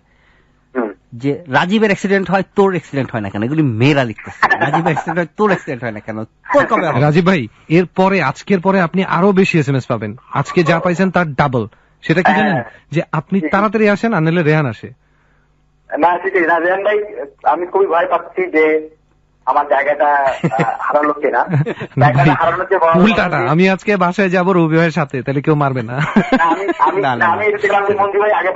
যে রাজীবের অ্যাক্সিডেন্ট হয় তোর অ্যাক্সিডেন্ট হয় না কেন এগুলি মেয়েরা লিখতেছে রাজীবের অ্যাক্সিডেন্ট হয় তোর অ্যাক্সিডেন্ট হয় না কেন তোর কবে রাজীব ভাই এর পরে আজকের পরে আপনি আরো বেশি এসএমএস পাবেন আজকে যা পাইছেন তার ডাবল সেটা কি জানেন হ্যাঁ। যে আপনি তাড়াতাড়ি আসেন আনলে রেহান আসে না সেটাই না রেহান ভাই আমি খুবই ভয় পাচ্ছি যে আমার জায়গাটা হারালো কিনা <laughs> জায়গাটা হারানো যে আমি আজকে বাসায় যাবো রবি সাথে তাহলে কেউ মারবে না আমি আমি মঞ্জু ভাই আগে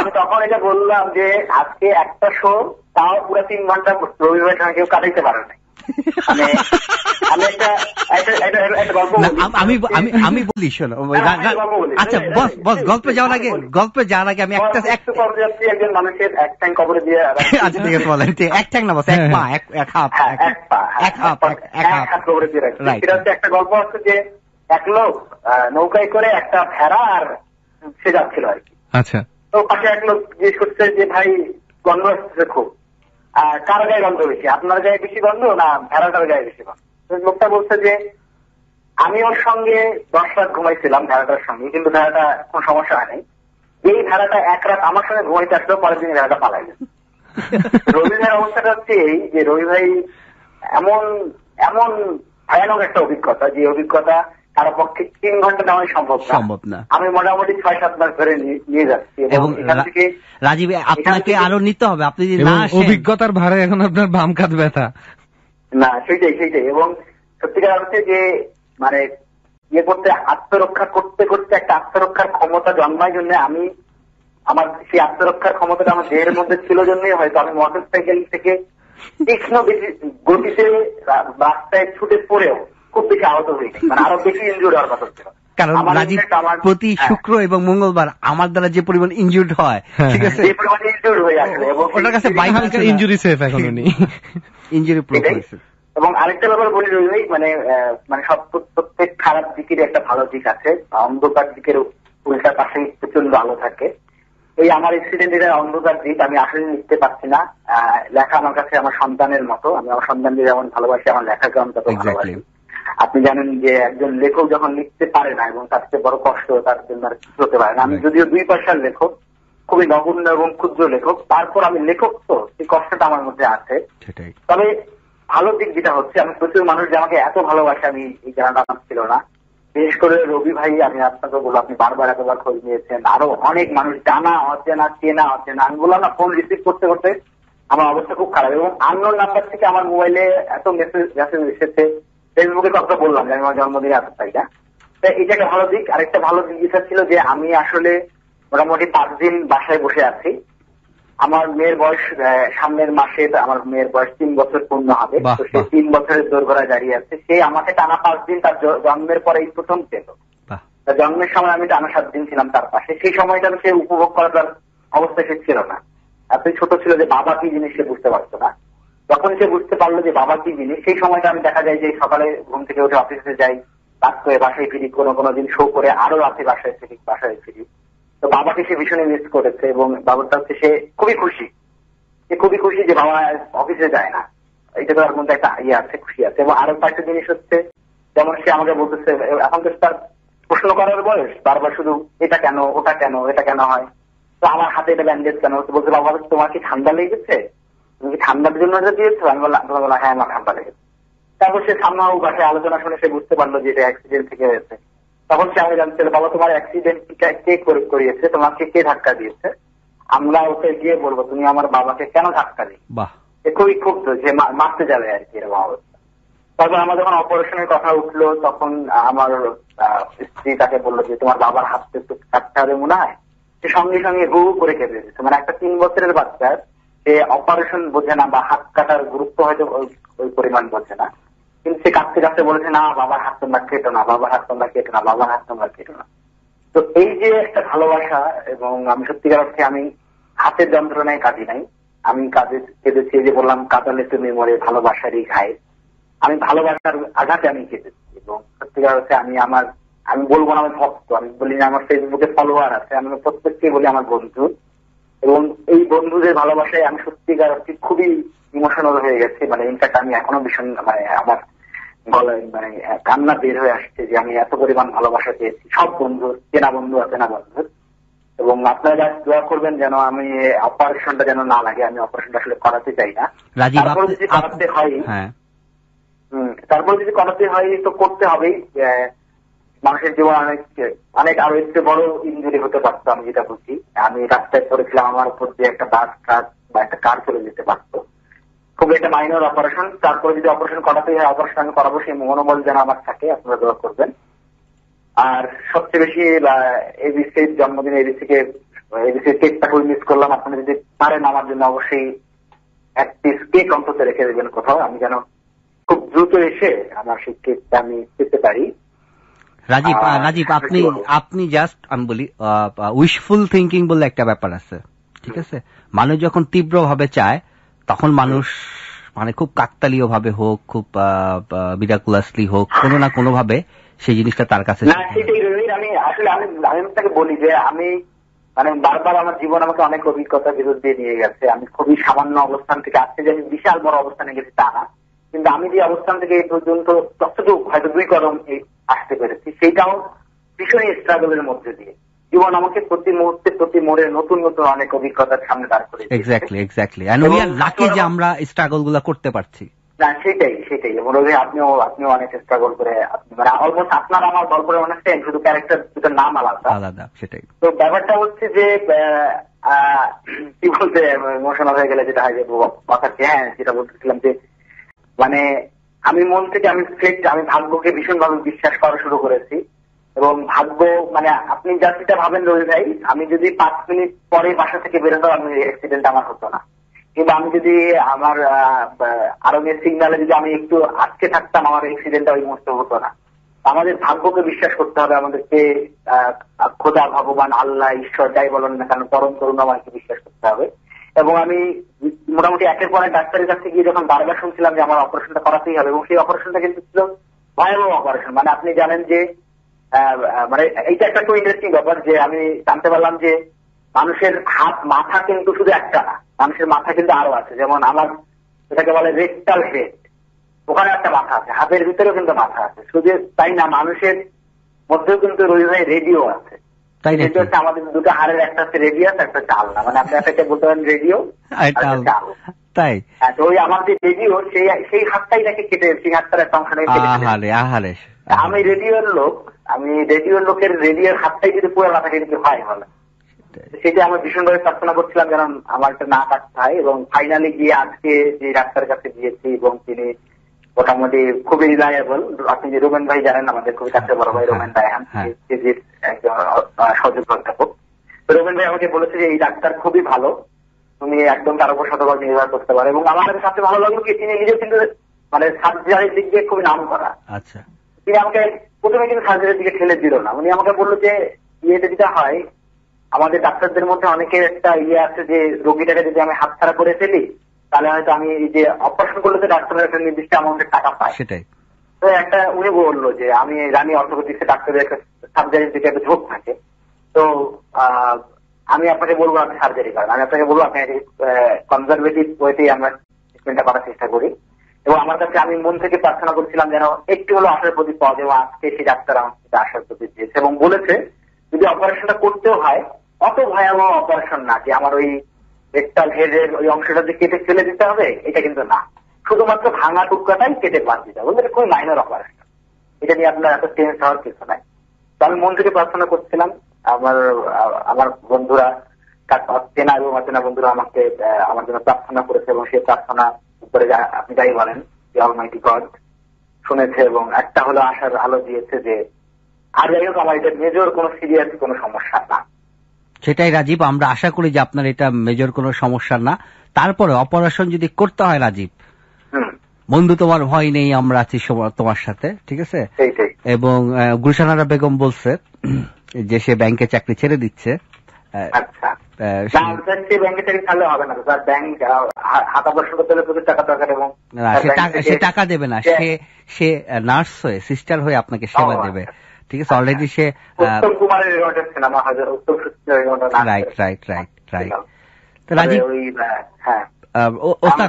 আমি তখন এটা বললাম যে আজকে একটা শো তাও পুরো তিন ঘন্টা রবি ভাইয়ের সঙ্গে কেউ কাটাইতে পারে না আমি আমি আমি বলি শোনো আচ্ছা বস বস গল্পে যাওয়ার আগে গল্পে যাওয়ার আগে আমি একটা এক <laughs> আচ্ছা ঠিক আছে বলেন এক ঠ্যাং না বস এক পা এক হাফ হ্যাঁ, এক এক হাফ হ্যাঁ, এক হাফ কবরে দিয়ে রাখি এটা একটা গল্প আছে যে এক লোক নৌকায় করে একটা ভেড়া আর সে যাচ্ছিল আর কি আচ্ছা তো পাশে এক লোক জিজ্ঞেস করছে যে ভাই গন্ধ আসছে খুব কার গায়ে গন্ধ বেশি আপনার গায়ে বেশি গন্ধ না ভেড়াটার গায়ে বেশি গন্ধ লোকটা বলছে যে আমি ওর সঙ্গে দশ রাত ঘুমাইছিলাম ভেড়াটার সঙ্গে কিন্তু ভেড়াটা কোনো সমস্যা হয়নি এই ভেড়াটা এক রাত আমার সঙ্গে ঘুমাইতে আসলো পরের দিন ভেড়াটা পালাই গেল রবি অবস্থাটা হচ্ছে এই যে রবি ভাই এমন এমন ভয়ানক একটা অভিজ্ঞতা যে অভিজ্ঞতা তার পক্ষে তিন ঘন্টা দেওয়া সম্ভব না সম্ভব না আমি মোটামুটি ছয় সাত মাস ধরে নিয়ে যাচ্ছি এবং রাজীব আপনাকে আরো নিতে হবে আপনি যদি না অভিজ্ঞতার ভারে এখন আপনার বাম কাঁধ ব্যথা না সেইটাই সেইটাই এবং সত্যিকার হচ্ছে যে মানে ইয়ে করতে আত্মরক্ষা করতে করতে একটা আত্মরক্ষার ক্ষমতা জন্মায় জন্য আমি আমার সেই আত্মরক্ষার ক্ষমতাটা আমার দেহের মধ্যে ছিল জন্যই হয়তো আমি মোটর সাইকেল থেকে তীক্ষ্ণ গতিতে রাস্তায় ছুটে পড়েও খুব বেশি আহত হইনি মানে আরো বেশি ইনজুর হওয়ার কথা ছিল কারণ রাজীব প্রতি হ্যাঁ। শুক্র এবং মঙ্গলবার আমার দ্বারা যে পরিমাণ ইনজুরড হয় হ্যাঁ, ঠিক হ্যাঁ। আছে যে পরিমাণ ইনজুরড হয়ে আসলে ওটার কাছে বাইহালকার ইনজুরি সেফ এখন উনি ইনজুরি প্রুফ এবং আরেকটা ব্যাপার বলি রবি মানে মানে সব প্রত্যেক খারাপ দিকের একটা ভালো দিক আছে অন্ধকার দিকের উল্টা পাশে প্রচন্ড ভালো থাকে এই আমার স্টুডেন্টদের অন্ধকার দিক আমি আসলে লিখতে পারছি না লেখা আমার কাছে আমার সন্তানের মতো আমি আমার সন্তানকে যেমন ভালোবাসি আমার লেখাকে আমি তত ভালোবাসি আপনি জানেন যে একজন লেখক যখন লিখতে পারে না এবং তার থেকে বড় কষ্ট তার জন্য আর কিছু হতে পারে না আমি যদিও দুই পয়সার লেখক খুবই নগণ্য এবং ক্ষুদ্র লেখক তারপর আমি লেখক তো সেই কষ্টটা আমার মধ্যে আছে তবে ভালো দিক যেটা হচ্ছে আমি প্রচুর মানুষ যে আমাকে এত ভালোবাসে আমি এই জানাটা আমার ছিল না বিশেষ করে রবি ভাই আমি আপনাকে বলবো আপনি বারবার এতবার খোঁজ নিয়েছেন আরো অনেক মানুষ জানা অচেনা চেনা অচেনা আমি বললাম না ফোন রিসিভ করতে করতে আমার অবস্থা খুব খারাপ এবং আননোন নাম্বার থেকে আমার মোবাইলে এত মেসেজ মেসেজ এসেছে তো কথা বললাম যে আমার জন্মদিন এত না তা এটা একটা ভালো দিক আরেকটা ভালো দিক যেটা ছিল যে আমি আসলে মোটামুটি পাঁচ দিন বাসায় বসে আছি আমার মেয়ের বয়স সামনের মাসে আমার মেয়ের বয়স তিন বছর পূর্ণ হবে সে তিন বছরের দোরগোড়ায় দাঁড়িয়ে আছে সে আমাকে টানা পাঁচ দিন তার জন্মের পরে এই প্রথম পেল জন্মের সময় আমি টানা সাত দিন ছিলাম তার পাশে সেই সময়টা সে উপভোগ করার অবস্থা সে ছিল না এত ছোট ছিল যে বাবা কি জিনিস সে বুঝতে পারতো না যখন সে বুঝতে পারলো যে বাবা কি জিনিস সেই সময়টা আমি দেখা যায় যে সকালে ঘুম থেকে উঠে অফিসে যাই রাত করে বাসায় ফিরি কোনো কোনো দিন শো করে আরো রাতে বাসায় ফিরি বাসায় ফিরি তো বাবাকে সে ভীষণই মিস করেছে এবং বাবারটা হচ্ছে সে খুবই খুশি সে খুবই খুশি যে বাবা অফিসে যায় না এটা তো তার মধ্যে একটা ইয়ে আছে খুশি আছে এবং আরো কয়েকটা জিনিস হচ্ছে যেমন সে আমাকে বলতেছে এখন তো তার প্রশ্ন করার বয়স বারবার শুধু এটা কেন ওটা কেন এটা কেন হয় তো আমার হাতে এটা ব্যান্ডেজ কেন বলছে বাবা তোমার কি ঠান্ডা লেগেছে তুমি ঠান্ডার জন্য এটা দিয়েছো আমি বললাম বলা হ্যাঁ আমার ঠান্ডা লেগেছে তারপর সে ও পাশে আলোচনা শুনে সে বুঝতে পারলো যে এটা অ্যাক্সিডেন্ট থেকে হয়েছে তখন সে আমি জানতে বাবা তোমার অ্যাক্সিডেন্ট কে করিয়েছে তোমাকে কে ধাক্কা দিয়েছে আমরা ওকে গিয়ে বলবো তুমি আমার বাবাকে কেন ধাক্কা দিই খুবই ক্ষুব্ধ যে মারতে যাবে আর কি এরকম অবস্থা তারপর আমার যখন অপারেশনের কথা উঠলো তখন আমার স্ত্রী তাকে বললো যে তোমার বাবার হাতে একটু কাটতে হবে মনে হয় সে সঙ্গে সঙ্গে হু করে কেঁপে দিচ্ছে মানে একটা তিন বছরের বাচ্চার সে অপারেশন বোঝে না বা হাত কাটার গুরুত্ব হয়তো ওই পরিমাণ বোঝে না কিন্তু সে কাঁদতে কাঁদতে বলছে না বাবার হাত তোমরা কেটো না বাবার হাত তোমরা কেটো না বাবার হাত তোমরা কেটো না তো এই যে একটা ভালোবাসা এবং আমি সত্যিকার অর্থে আমি হাতের যন্ত্রণায় কাঁদি নাই আমি কাঁদে কেঁদেছি যে বললাম কাঁদালে তুমি মরে ভালোবাসারই খায় আমি ভালোবাসার আঘাতে আমি কেঁদেছি এবং সত্যিকার অর্থে আমি আমার আমি বলবো না আমার ভক্ত আমি বলি না আমার ফেসবুকে ফলোয়ার আছে আমি প্রত্যেককে বলি আমার বন্ধু এবং এই বন্ধুদের ভালোবাসায় আমি সত্যিকার হচ্ছে খুবই ইমোশনাল হয়ে গেছি মানে ইনফ্যাক্ট আমি এখনো ভীষণ মানে আমার গলায় মানে কান্না বের হয়ে আসছে যে আমি এত পরিমাণ ভালোবাসা পেয়েছি সব বন্ধু চেনা বন্ধু অচেনা বন্ধু এবং আপনারা দোয়া করবেন যেন আমি অপারেশনটা যেন না লাগে আমি অপারেশনটা আসলে করাতে চাই না তারপর যদি করাতে হয় হম হ্যাঁ। তারপর যদি করাতে হয় তো করতে হবেই মানুষের জীবন অনেক অনেক আরো একটু বড় ইঞ্জুরি হতে পারতো আমি যেটা বুঝি আমি রাস্তায় পড়েছিলাম আমার উপর দিয়ে একটা বাস ট্রাক বা একটা কার চলে যেতে পারতো খুব একটা মাইনর অপারেশন তারপরে যদি অপারেশন করাতে হয় অপারেশন আমি করাবো সেই মনোবল যেন আমার থাকে আপনারা দোয়া করবেন আর সবচেয়ে বেশি এবিসির জন্মদিনে এবিসিকে এবিসি কেকটা করে মিস করলাম আপনারা যদি পারেন আমার জন্য অবশ্যই এক পিস কেক অন্তত রেখে দেবেন কোথাও আমি যেন খুব দ্রুত এসে আমার সেই কেকটা আমি পেতে পারি রাজীব হ্যাঁ, রাজীব হ্যাঁ, আপনি আপনি জাস্ট আমি বলি উইশফুল থিঙ্কিং বলে একটা ব্যাপার আছে ঠিক আছে মানুষ যখন তীব্রভাবে চায় তখন মানুষ মানে খুব কাকতালীয় ভাবে হোক খুব বিরাকুলাসলি হোক কোনো না কোনো ভাবে সেই জিনিসটা তার কাছে আমি আসলে আমি আমি তাকে বলি যে আমি মানে বারবার আমার জীবন আমাকে অনেক অভিজ্ঞতা বিরুদ্ধে নিয়ে গেছে আমি খুবই সামান্য অবস্থান থেকে আজকে যে আমি বিশাল বড় অবস্থানে গেছি তা না কিন্তু আমি যে অবস্থান থেকে এই পর্যন্ত ততটুকু হয়তো দুই কদম আসতে পেরেছি সেইটাও ভীষণ স্ট্রাগলের মধ্যে দিয়ে জীবন আমাকে প্রতি মুহূর্তে প্রতি মোড়ে নতুন নতুন অনেক অভিজ্ঞতার সামনে দাঁড় করে exactly exactly and we are lucky যে আমরা স্ট্রাগল গুলো করতে পারছি না সেটাই সেটাই মনোভি আপনিও আপনিও অনেক স্ট্রাগল করে মানে অলমোস্ট আপনার আমার গল্পের অনেকটাই শুধু ক্যারেক্টার দুটোর নাম আলাদা আলাদা সেটাই তো ব্যাপারটা হচ্ছে যে কি বলতে ইমোশনাল হয়ে গেলে যেটা হয় যে কথা হ্যাঁ যেটা বলতেছিলাম যে মানে আমি মন থেকে আমি ফেট আমি ভাগ্যকে ভীষণভাবে বিশ্বাস করা শুরু করেছি এবং ভাগ্য মানে আপনি যা সেটা ভাবেন রবি ভাই আমি যদি পাঁচ মিনিট পরে বাসা থেকে বেরোতাম আমি অ্যাক্সিডেন্ট আমার হতো না কিন্তু আমি যদি আমার আরবের সিগনালে যদি আমি একটু আটকে থাকতাম আমার অ্যাক্সিডেন্ট ওই মুহূর্তে হতো না আমাদের ভাগ্যকে বিশ্বাস করতে হবে আমাদেরকে খোদা ভগবান আল্লাহ ঈশ্বর যাই বলেন না কেন পরম আমাকে বিশ্বাস করতে হবে এবং আমি মোটামুটি একের পর এক ডাক্তারের কাছে গিয়ে যখন বারবার শুনছিলাম যে আমার অপারেশনটা করাতেই হবে এবং সেই অপারেশনটা কিন্তু ছিল ভয়াবহ অপারেশন মানে আপনি জানেন যে মানে এইটা একটা খুব ইন্টারেস্টিং ব্যাপার যে আমি জানতে পারলাম যে মানুষের হাত মাথা কিন্তু শুধু একটা না মানুষের মাথা কিন্তু আরো আছে যেমন আমার এটাকে বলে রেক্টাল হেড ওখানে একটা মাথা আছে হাতের ভিতরেও কিন্তু মাথা আছে শুধু তাই না মানুষের মধ্যেও কিন্তু রয়েছে রেডিও আছে তাই আমাদের দুটো হাড়ের একটা একটা মানে আপনি বলতে পারেন রেডিও তাই হ্যাঁ, ওই রেডিও সেই সেই হাতটাই নাকি কেটে একটা অংশ আমি রেডিওর লোক আমি রেডিওর লোকের রেডিওর হাতটাই যদি পুরো মাথা থাকে যদি হয় বলে সেটা আমি ভীষণভাবে প্রার্থনা করছিলাম কারণ আমার একটা না কাটতে হয় এবং ফাইনালি গিয়ে আজকে যে ডাক্তার কাছে গিয়েছি এবং তিনি মোটামুটি খুবই রিলায়েবল আপনি যে রোমেন ভাই জানেন আমাদের খুবই কাছে বড় ভাই রোমেন ভাই ফিজির হ্যাঁ? হ্যাঁ। একজন সহযোগ অধ্যাপক রোমেন ভাই আমাকে বলেছে যে এই ডাক্তার খুবই ভালো তুমি একদম তার উপর শতভাগ নির্ভর করতে পারো এবং আমাদের সাথে ভালো লাগলো কি তিনি নিজে কিন্তু মানে সার্জারির দিক দিয়ে খুবই নাম করা আচ্ছা তিনি আমাকে প্রথমে কিন্তু সার্জারির দিকে ঠেলে দিল না উনি আমাকে বললো যে ইয়েটা যেটা হয় আমাদের ডাক্তারদের মধ্যে অনেকের একটা ইয়ে আছে যে রোগীটাকে যদি আমি হাত ছাড়া করে ফেলি তাহলে হয়তো আমি এই যে অপারেশন করলে তো ডাক্তারের একটা নির্দিষ্ট অ্যামাউন্টের টাকা পাই সেটাই তো একটা উনি বললো যে আমি জানি অর্থোপেডিক্সে ডাক্তারের একটা সার্জারির দিকে একটা ঝোঁক থাকে তো আমি আপনাকে বলবো আপনি সার্জারি করেন আমি আপনাকে বলবো আপনি কনজারভেটিভ ওয়েতেই আমরা ট্রিটমেন্টটা করার চেষ্টা করি এবং আমার কাছে আমি মন থেকে প্রার্থনা করছিলাম যেন একটু হলো আশার প্রতি পাওয়া যায় আজকে সেই ডাক্তার আমার কাছে আশার প্রতি দিয়েছে এবং বলেছে যদি অপারেশনটা করতেও হয় অত ভয়াবহ অপারেশন না যে আমার ওই একটা হেডের ওই অংশটাতে কেটে ফেলে দিতে হবে এটা কিন্তু না শুধুমাত্র ভাঙা টুকরাটাই কেটে বাদ দিতে হবে এটা খুবই মাইনর অপারেশন এটা নিয়ে আপনার এত টেন্স হওয়ার কিছু নাই তো আমি মন্দিরে প্রার্থনা করছিলাম আমার আমার বন্ধুরা চেনা এবং অচেনা বন্ধুরা আমাকে আমার জন্য প্রার্থনা করেছে এবং সেই প্রার্থনা উপরে আপনি যাই বলেন যে অলমাইটি গড শুনেছে এবং একটা হলো আশার আলো দিয়েছে যে আর যাই হোক আমার এটা মেজর কোনো সিরিয়াস কোনো সমস্যা না সেটাই রাজীব আমরা আশা করি যে আপনার এটা মেজর কোনো সমস্যা না তারপরে অপারেশন যদি করতে হয় রাজীব বন্ধু তোমার ভয় নেই আমরা আছি তোমার সাথে ঠিক আছে এবং গুলশানারা বেগম বলছে যে সে ব্যাংকে চাকরি ছেড়ে দিচ্ছে সে টাকা দেবে না সে সে নার্স হয়ে সিস্টার হয়ে আপনাকে সেবা দেবে আচ্ছা। ঠিক আছে অলরেডি সে হ্যাঁ, হ্যাঁ। উত্তম কুমারের cinema Uttam right right right right Rajib হ্যাঁ, হ্যাঁ। মানে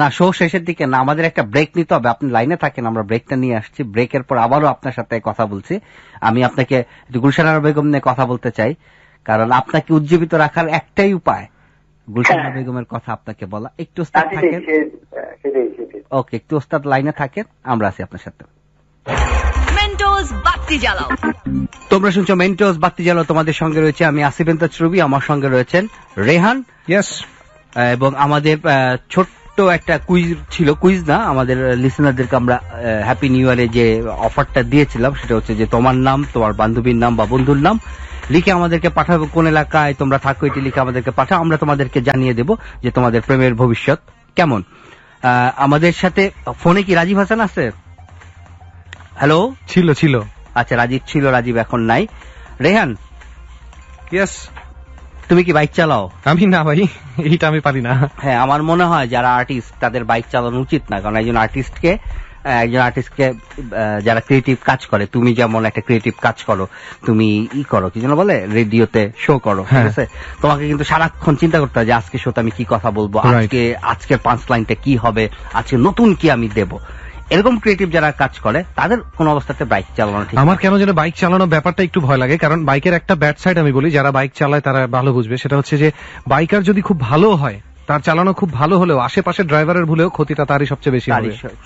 না শো শেষের দিকে না আমাদের একটা ব্রেক নিতে হবে আপনি লাইনে থাকেন আমরা ব্রেকটা নিয়ে আসছি ব্রেকের পর আবারও আপনার সাথে কথা বলছি আমি আপনাকে গুলশানার বেগম নিয়ে কথা বলতে চাই কারণ আপনাকে উজ্জীবিত রাখার একটাই উপায় গুলশানা বেগমের কথা আপনাকে বলা একটু ওস্তাদ থাকেন ওকে একটু ওস্তাদ লাইনে থাকেন আমরা আছি আপনার সাথে মেন্টোস বাতি জ্বালাও তোমরা শুনছো মেন্টোস বাতি জ্বালাও তোমাদের সঙ্গে রয়েছে আমি আসিফ এন্তাজ রবি আমার সঙ্গে রয়েছেন রেহান ইয়েস এবং আমাদের ছোট্ট একটা কুইজ ছিল কুইজ না আমাদের লিসনারদেরকে আমরা হ্যাপি নিউ ইয়ারে যে অফারটা দিয়েছিলাম সেটা হচ্ছে যে তোমার নাম তোমার বান্ধবীর নাম বা বন্ধুর নাম লিখে আমাদেরকে পাঠাবো কোন এলাকায় তোমরা থাকো এটি লিখে আমাদেরকে পাঠাও আমরা তোমাদেরকে জানিয়ে দেব যে তোমাদের প্রেমের ভবিষ্যৎ কেমন আমাদের সাথে ফোনে কি রাজীব হাসান আছে হ্যালো ছিল ছিল আচ্ছা রাজীব ছিল রাজীব এখন নাই রেহান ইয়েস তুমি কি বাইক চালাও আমি না ভাই এইটা আমি পারি না হ্যাঁ আমার মনে হয় যারা আর্টিস্ট তাদের বাইক চালানো উচিত না কারণ একজন আর্টিস্টকে একজন আর্টিস্টকে যারা ক্রিয়েটিভ কাজ করে তুমি যেমন একটা ক্রিয়েটিভ কাজ করো তুমি ই করো কি যেন বলে রেডিওতে শো করো ঠিক হ্যাঁ। আছে তোমাকে কিন্তু সারাক্ষণ চিন্তা করতে হয় যে আজকে শোতে আমি কি কথা বলবো আজকে আজকের পাঁচ লাইনটা কি হবে আজকে নতুন কি আমি দেবো এরকম ক্রিয়েটিভ যারা কাজ করে তাদের কোন অবস্থাতে বাইক চালানো ঠিক আমার কেন যেন বাইক চালানো ব্যাপারটা একটু ভয় লাগে কারণ বাইকের একটা ব্যাড সাইড আমি বলি যারা বাইক চালায় তারা ভালো বুঝবে সেটা হচ্ছে যে বাইকার যদি খুব ভালো হয় তার চালানো খুব ভালো হলেও আশেপাশের ড্রাইভারের ভুলেও ক্ষতিটা তারই সবচেয়ে বেশি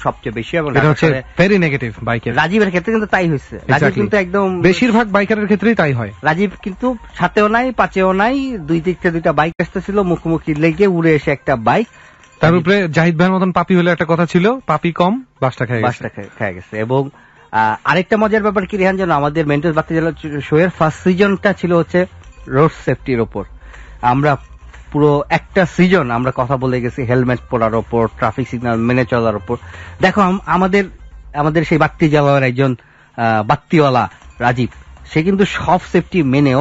সবচেয়ে বেশি এটা হচ্ছে ভেরি নেগেটিভ বাইকের রাজীবের ক্ষেত্রে কিন্তু তাই হয়েছে রাজীব কিন্তু একদম বেশিরভাগ বাইকারের ক্ষেত্রেই তাই হয় রাজীব কিন্তু সাথেও নাই পাঁচেও নাই দুই দিক থেকে দুইটা বাইক আসতেছিল মুখোমুখি লেগে উড়ে এসে একটা বাইক তার উপরে জাহিদ ভাইয়ের মতন পাপি হলে একটা কথা ছিল পাপি কম বাসটা খেয়ে বাসটা খেয়ে গেছে এবং আরেকটা মজার ব্যাপার কি রেহান যেন আমাদের মেন্টাল বাক্তি শোয়ের ফার্স্ট সিজনটা ছিল হচ্ছে রোড সেফটির ওপর আমরা পুরো একটা সিজন আমরা কথা বলে গেছি হেলমেট পরার ওপর ট্রাফিক সিগনাল মেনে চলার ওপর দেখো আমাদের আমাদের সেই বাত্তি জেলার একজন বাত্তিওয়ালা রাজীব সে কিন্তু সব সেফটি মেনেও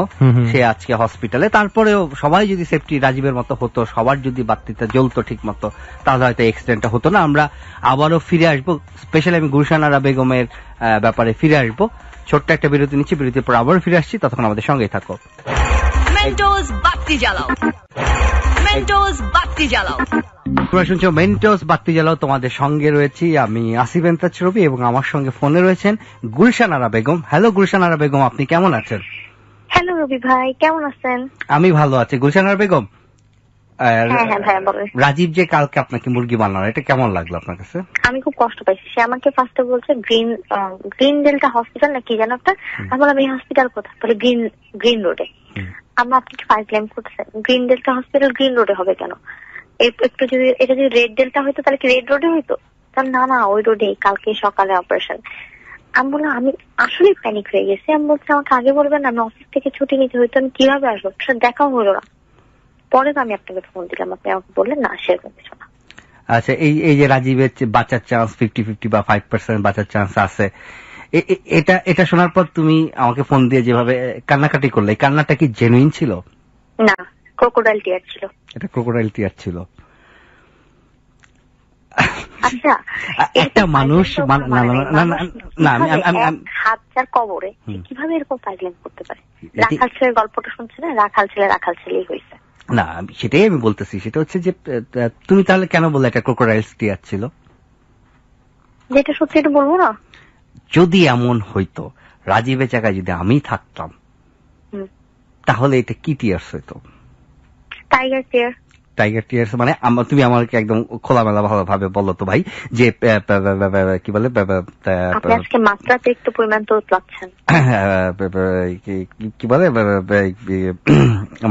সে আজকে হসপিটালে তারপরেও সবাই যদি সেফটি রাজীবের মতো হতো সবার যদি বাতিটা জ্বলতো ঠিক মতো তাহলে হয়তো এক্সিডেন্টটা হতো না আমরা আবারও ফিরে আসবো স্পেশালি আমি আরা বেগমের ব্যাপারে ফিরে আসবো ছোট্ট একটা বিরতি নিচ্ছি বিরতির পর আবারও ফিরে আসছি ততক্ষণ আমাদের সঙ্গেই থাকো মেন্টোস বাতি জ্বালাও মেন্টোস বাতি জ্বালাও তোমরা শুনছো মেন্টোস বাক্তি জ্বালাও তোমাদের সঙ্গে রয়েছি আমি আসিফ এন্তাজ ছবি এবং আমার সঙ্গে ফোনে রয়েছেন গুলশানারা বেগম হ্যালো গুলশানারা বেগম আপনি কেমন আছেন হ্যালো রবি ভাই কেমন আছেন আমি ভালো আছি গুলশানারা বেগম হ্যাঁ, হ্যাঁ, রাজীব যে কালকে আপনাকে মুরগি বানানো এটা কেমন লাগলো আপনার কাছে আমি খুব কষ্ট পাইছি সে আমাকে ফার্স্টে বলছে গ্রিন গ্রিন ডেলটা হসপিটাল না কি যেন একটা আমি বললাম এই হসপিটাল কোথায় বলে গ্রিন গ্রিন রোডে আমরা আপনাকে ফাইভ ক্লেম করতেছে গ্রিন ডেল্টা হসপিটাল গ্রিন রোডে হবে কেন একটু যদি এটা যদি রেড ডেল্টা হইতো তাহলে কি রেড রোডে হইতো তার না না ওই রোডে কালকে সকালে অপারেশন আমি বললাম আমি আসলে প্যানিক হয়ে গেছি আমি বলছি আমাকে আগে বলবেন আমি অফিস থেকে ছুটি নিতে হইতো আমি কিভাবে আসবো সেটা দেখাও হলো না পরে তো আমি আপনাকে ফোন দিলাম আপনি আমাকে বললেন না সেরকম কিছু না আচ্ছা এই এই যে রাজীবের বাচ্চার চান্স ফিফটি ফিফটি বা ফাইভ পার্সেন্ট বাচ্চার চান্স আছে এটা এটা শোনার পর তুমি আমাকে ফোন দিয়ে যেভাবে কান্নাকাটি করলে কান্নাটা কি জেনুইন ছিল না ক্রোকোডাইল টিয়ার ছিল এটা ক্রোকোডাইল টিয়ার ছিল আচ্ছা একটা মানুষ হাত যার কবরে কিভাবে এরকম পাগলেম করতে পারে রাখাল ছেলের গল্পটা শুনছে না রাখাল ছেলে রাখাল ছেলেই হয়েছে না সেটাই আমি বলতেছি সেটা হচ্ছে যে তুমি তাহলে কেন বললে এটা ক্রোকোডাইল টিয়ার ছিল যেটা সত্যি এটা বলবো না যদি এমন হইতো রাজীবের জায়গায় যদি আমি থাকতাম তাহলে এটা কি টিয়ার্স হইত টাইগার টিয়ার টাইগার টিয়ার্স মানে তুমি আমাকে একদম খোলামেলা ভাবে বলো তো ভাই যে কি বলে কি বলে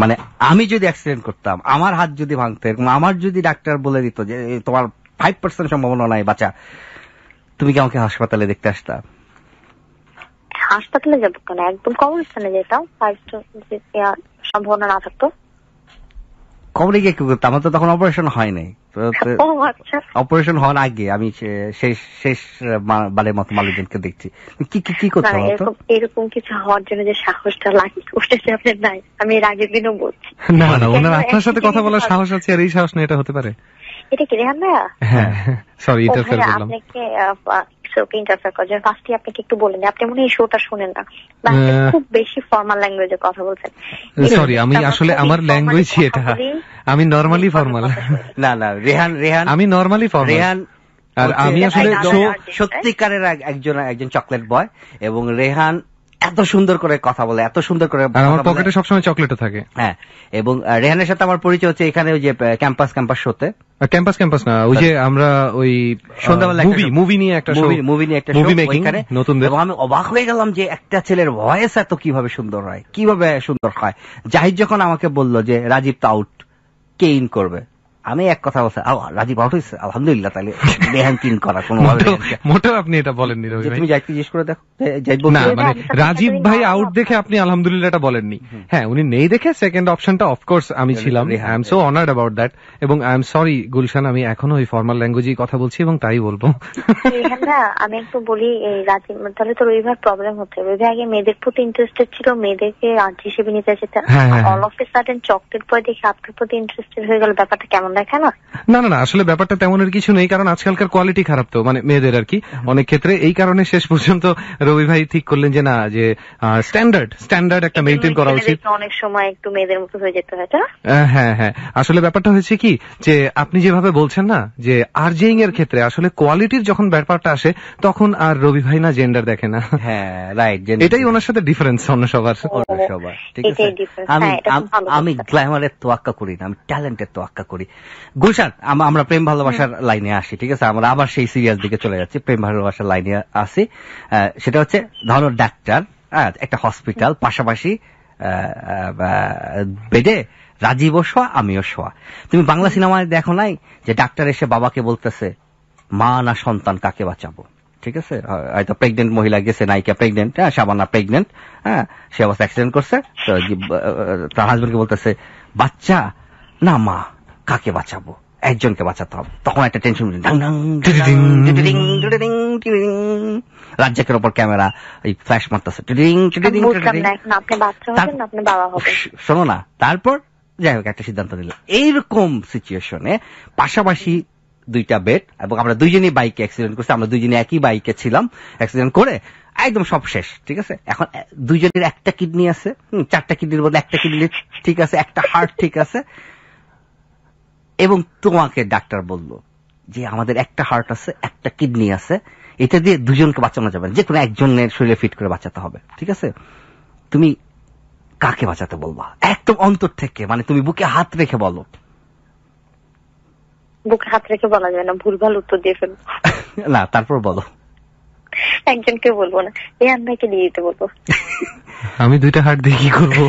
মানে আমি যদি অ্যাক্সিডেন্ট করতাম আমার হাত যদি ভাঙতো আমার যদি ডাক্তার বলে দিত যে তোমার ফাইভ পার্সেন্ট সম্ভাবনা নাই বাচ্চা তুমি কি আমাকে হাসপাতালে দেখতে আসতা হাসপাতালে যাবো কেন একদম কবরস্থানে যেতাম সম্ভাবনা না থাকতো কবরে গিয়ে কি করতাম আমার তো তখন অপারেশন হয় নাই অপারেশন আচ্ছা। হওয়ার আগে আমি শেষ শেষ বারের মতো মালিকজনকে দেখছি কি কি কি করতে হবে এরকম কিছু হওয়ার জন্য যে সাহসটা লাগে ওটা যে আপনার নাই আমি এর আগের দিনও বলছি না না ওনার আপনার সাথে কথা বলার সাহস আছে আর এই সাহস না এটা হতে পারে এটা কি রেহান ভাইয়া হ্যাঁ সরি ইন্টারফেয়ার করলাম আপনাকে ইন্টারফেয়ার করার জন্য ফার্স্টই আপনাকে একটু বলে আপনি মনে এই শোটা শুনেন না খুব বেশি ফর্মাল ল্যাঙ্গুয়েজে কথা বলছেন সরি আমি আসলে আমার ল্যাঙ্গুয়েজ এটা আমি নরমালি ফর্মাল না না রেহান রেহান আমি নরমালি ফর্মাল রেহান আর আমি আসলে সত্যিকারের একজন একজন চকলেট বয় এবং রেহান এত সুন্দর করে কথা বলে এত সুন্দর করে আমার পকেটে সবসময় চকলেটও থাকে হ্যাঁ এবং রেহানের সাথে আমার পরিচয় হচ্ছে এখানে ওই যে ক্যাম্পাস ক্যাম্পাস শোতে ক্যাম্পাস ক্যাম্পাস না ওই যে আমরা ওই সন্ধ্যাবেলা মুভি মুভি নিয়ে একটা মুভি মুভি নিয়ে একটা মুভি মেকিং নতুন এবং আমি অবাক হয়ে গেলাম যে একটা ছেলের ভয়েস এত কিভাবে সুন্দর হয় কিভাবে সুন্দর হয় জাহিদ যখন আমাকে বলল যে রাজীব তাউট আউট কে ইন করবে আমি এক কথা বলছি রাজি আউট হয়েছে আলহামদুলিল্লাহ তাহলে বেহান কিন করা কোনো মোটেও আপনি এটা বলেননি রবি তুমি যাইতে জিজ্ঞেস করে দেখো যাই না মানে রাজীব ভাই আউট দেখে আপনি আলহামদুলিল্লাহ এটা বলেননি হ্যাঁ উনি নেই দেখে সেকেন্ড অপশনটা অফকোর্স আমি ছিলাম I am so honoured about that এবং আই এম সরি গুলশান আমি এখনো ওই ফর্মাল ল্যাঙ্গুয়েজেই কথা বলছি এবং তাই বলবো হ্যাঁ, আমি একটু বলি এই রাজীব তাহলে তো রবিভার প্রবলেম হচ্ছে রবিভা আগে মেয়েদের প্রতি ইন্টারেস্টেড ছিল মেয়েদেরকে আর্ট হিসেবে নিতে যেতে all of a sudden chocolate boy দেখে আপনার প্রতি ইন্টারেস্টেড হয়ে গেল ব্যাপারটা কেমন দেখা না না না আসলে ব্যাপারটা তেমনের কিছু নেই কারণ আজকালকার কোয়ালিটি খারাপ তো মানে মেয়েদের আর কি অনেক ক্ষেত্রে এই কারণে শেষ পর্যন্ত রবি ভাই ঠিক করলেন যে না যে স্ট্যান্ডার্ড স্ট্যান্ডার্ড একটা মেনটেন করা উচিত অনেক সময় একটু মেয়েদের মতো হয়ে যেতে হয় হ্যাঁ হ্যাঁ আসলে ব্যাপারটা হয়েছে কি যে আপনি যেভাবে বলছেন না যে আরজেইং এর ক্ষেত্রে আসলে কোয়ালিটির যখন ব্যাপারটা আসে তখন আর রবি ভাই না জেন্ডার দেখে না হ্যাঁ রাইট এটাই ওনার সাথে ডিফারেন্স অন্য সবার সবার ঠিক আছে হ্যাঁ, আমি আমি গ্ল্যামারের তোয়াক্কা করি না আমি ট্যালেন্টের তোয়াক্কা করি গুলশান আমরা প্রেম ভালোবাসার লাইনে আসি ঠিক আছে আমরা আবার সেই সিরিয়াল দিকে চলে যাচ্ছি প্রেম ভালোবাসার লাইনে আসি সেটা হচ্ছে ধরো ডাক্তার হ্যাঁ, একটা হসপিটাল পাশাপাশি বেডে রাজীবও শোয়া আমিও শোয়া তুমি বাংলা সিনেমায় দেখো নাই যে ডাক্তার এসে বাবাকে বলতেছে মা না সন্তান কাকে বাঁচাবো ঠিক আছে হয়তো প্রেগনেন্ট মহিলা গেছে নায়িকা প্রেগনেন্ট হ্যাঁ সাবানা প্রেগনেন্ট হ্যাঁ সে অবস্থা অ্যাক্সিডেন্ট করছে তো তার হাজবেন্ডকে বলতেছে বাচ্চা না মা কাকে বাঁচাবো একজনকে বাঁচাতে হবে তখন একটা টেনশন রাজ্যের ওপর ক্যামেরা এই ফ্ল্যাশ মারতেছে শোনো না তারপর যাই হোক একটা সিদ্ধান্ত নিল এইরকম সিচুয়েশনে পাশাপাশি দুইটা বেড এবং আমরা দুইজনই বাইকে অ্যাক্সিডেন্ট করছি আমরা দুইজনে একই বাইকে ছিলাম অ্যাক্সিডেন্ট করে একদম সব শেষ ঠিক আছে এখন দুইজনের একটা কিডনি আছে চারটা কিডনির বদলে একটা কিডনি ঠিক আছে একটা হার্ট ঠিক আছে এবং তোমাকে ডাক্তার বলল যে আমাদের একটা হার্ট আছে একটা কিডনি আছে এটা দিয়ে দুজনকে বাঁচানো যাবে যে কোনো একজনের শরীরে ফিট করে বাঁচাতে হবে ঠিক আছে তুমি কাকে বাঁচাতে বলবা একদম অন্তর থেকে মানে তুমি বুকে হাত রেখে বলো বুকে হাত রেখে বলা যায় না ভুল ভাল উত্তর দিয়ে ফেলবো না তারপর বলো একজনকে বলবো না এই আন্দাকে দিয়ে দিতে বলবো আমি দুইটা হাট দিয়ে কি করবো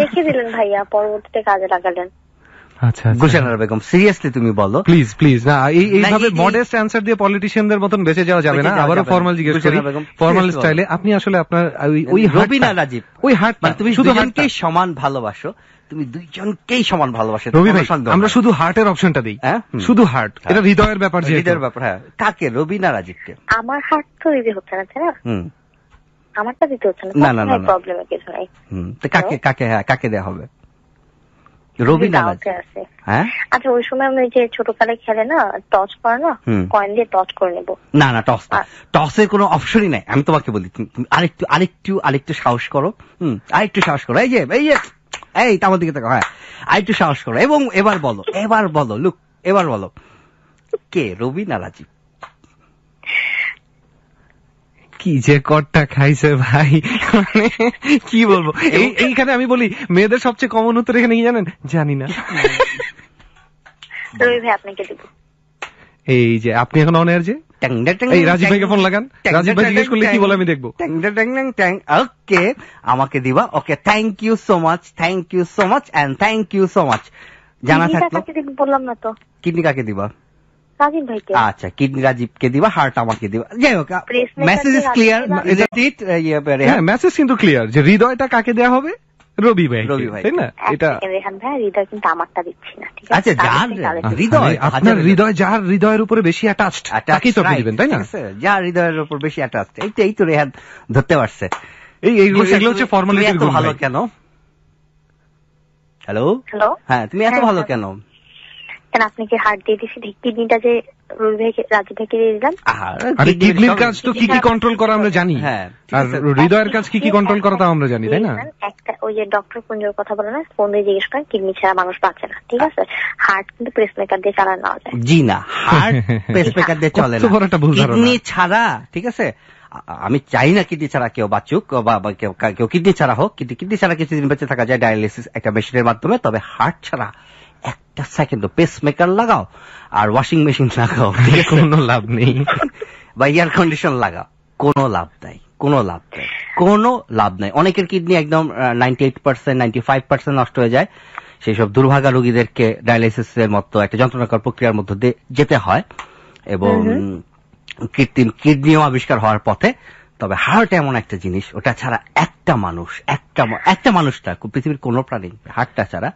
রেখে দিলেন ভাইয়া পরবর্তীতে কাজে লাগালেন আচ্ছা, আচ্ছা। তুমি প্লিজ প্লিজ না এই এইভাবে মডেস্ট দিয়ে মতন বেঁচে যাওয়া যাবে না আপনি আসলে আপনার ওই হার্ট মানে তুমি সমান ভালোবাসো তুমি দুইজনকেই সমান রবি আমরা শুধু হার্টের অপশনটা দিই হ্যাঁ? শুধু হার্ট এটা হ্যাঁ। হৃদয়ের ব্যাপার হ্যাঁ, হৃদয়ের ব্যাপার হ্যাঁ কাকে রবি না কে আমার হার্ট তো রেডি হচ্ছে না না আমারটা দিতে হচ্ছে না কাকে কাকে হ্যাঁ কাকে দেয়া হবে রবি হ্যাঁ? আচ্ছা ওই সময় আমি যে ছোটকালে খেলে না টস করে না কয়েন দিয়ে টস করে নেব না না টস টসের কোনো অপশনই নাই আমি তোমাকে বলি আরেকটু আরেকটু আরেকটু সাহস করো হুম আরেকটু সাহস করো এই যে এই যে এই তোমার দিকে দেখো হ্যাঁ আরেকটু সাহস করো এবং এবার বলো এবার বলো লুক এবার বলো কে রবি না রাজীব কি যে কটটা খাইছে ভাই মানে কি বলবো এইখানে আমি বলি মেয়েদের সবচেয়ে কমন উত্তর এখানে কি জানেন জানি না এই যে আপনি এখন অন যে রাজীব ভাইকে ফোন লাগান রাজীব ভাই জিজ্ঞেস করলে কি বলে আমি দেখবো ওকে আমাকে দিবা okay thank you so much thank you so much and thank you so much জানা থাকলো বললাম না তো কিডনি কাকে দিবা কাজিম ভাইকে আচ্ছা কিডনি রাজীবকে দিবা হার্ট আমাকে দিবা যাই হোক message is clear is it হ্যাঁ মেসেজ কিন্তু ক্লিয়ার যে হৃদয়টা কাকে দেয়া হবে রবি ভাই রবি ভাই তাই না এটা রেহান ভাই হৃদয় কিন্তু আমারটা দিচ্ছি না ঠিক আছে আচ্ছা যার হৃদয় হ্যাঁ, মানে আপনার হৃদয় যার হৃদয়ের উপরে বেশি অ্যাটাচড তাকেই তো আপনি দিবেন তাই না যার হৃদয়ের উপর বেশি অ্যাটাচড এইটাই তো রেহান ধরতে পারছে এই এইগুলো হচ্ছে ফর্মালিটির ভালো কেন হ্যালো হ্যালো হ্যাঁ তুমি এত হ্যাঁ, ভালো হ্যাঁ। কেন কেন আপনাকে দিয়ে দিছি কিডনিটা যে রাজু ভাইকে দিয়ে দিলাম আরে কিডনির কাজ তো কি কি কন্ট্রোল করা আমরা জানি হ্যাঁ, আর হৃদয়ের কাজ কি কি কন্ট্রোল করা আমরা জানি তাই না একটা ওই যে ডক্টর কথা বলে না ফোন দিয়ে জিজ্ঞেস করেন কিডনি ছাড়া মানুষ বাঁচে না ঠিক আছে হার্ট কিন্তু পেসমেকার দিয়ে চালানো যায় জি না হার্ট পেসমেকার দিয়ে <laughs> চলে না কিডনি ছাড়া ঠিক আছে আমি চাই না কিডনি ছাড়া কেউ বাঁচুক বা কেউ কিডনি ছাড়া হোক কিন্তু কিডনি ছাড়া কিছুদিন বেঁচে থাকা যায় ডায়ালিসিস একটা মেশিনের মাধ্যমে তবে হার্ট ছাড়া একটা সেকেন্ড পেস মেকার লাগাও আর ওয়াশিং মেশিন লাগাও কোনো লাভ নেই <laughs> বা এয়ার কন্ডিশন লাগাও কোনো লাভ নাই কোনো লাভ নাই কোনো লাভ নাই অনেকের কিডনি একদম ninety eight percent ninety five percent নষ্ট হয়ে যায় সেই সব দুর্ভাগা রোগীদেরকে এর মতো একটা যন্ত্রণাকর প্রক্রিয়ার মধ্যে যেতে হয় এবং কৃত্রিম কিডনিও আবিষ্কার হওয়ার পথে তবে হার্ট এমন একটা জিনিস ওটা ছাড়া একটা মানুষ একটা একটা মানুষটা পৃথিবীর কোন প্রাণী হার্টটা ছাড়া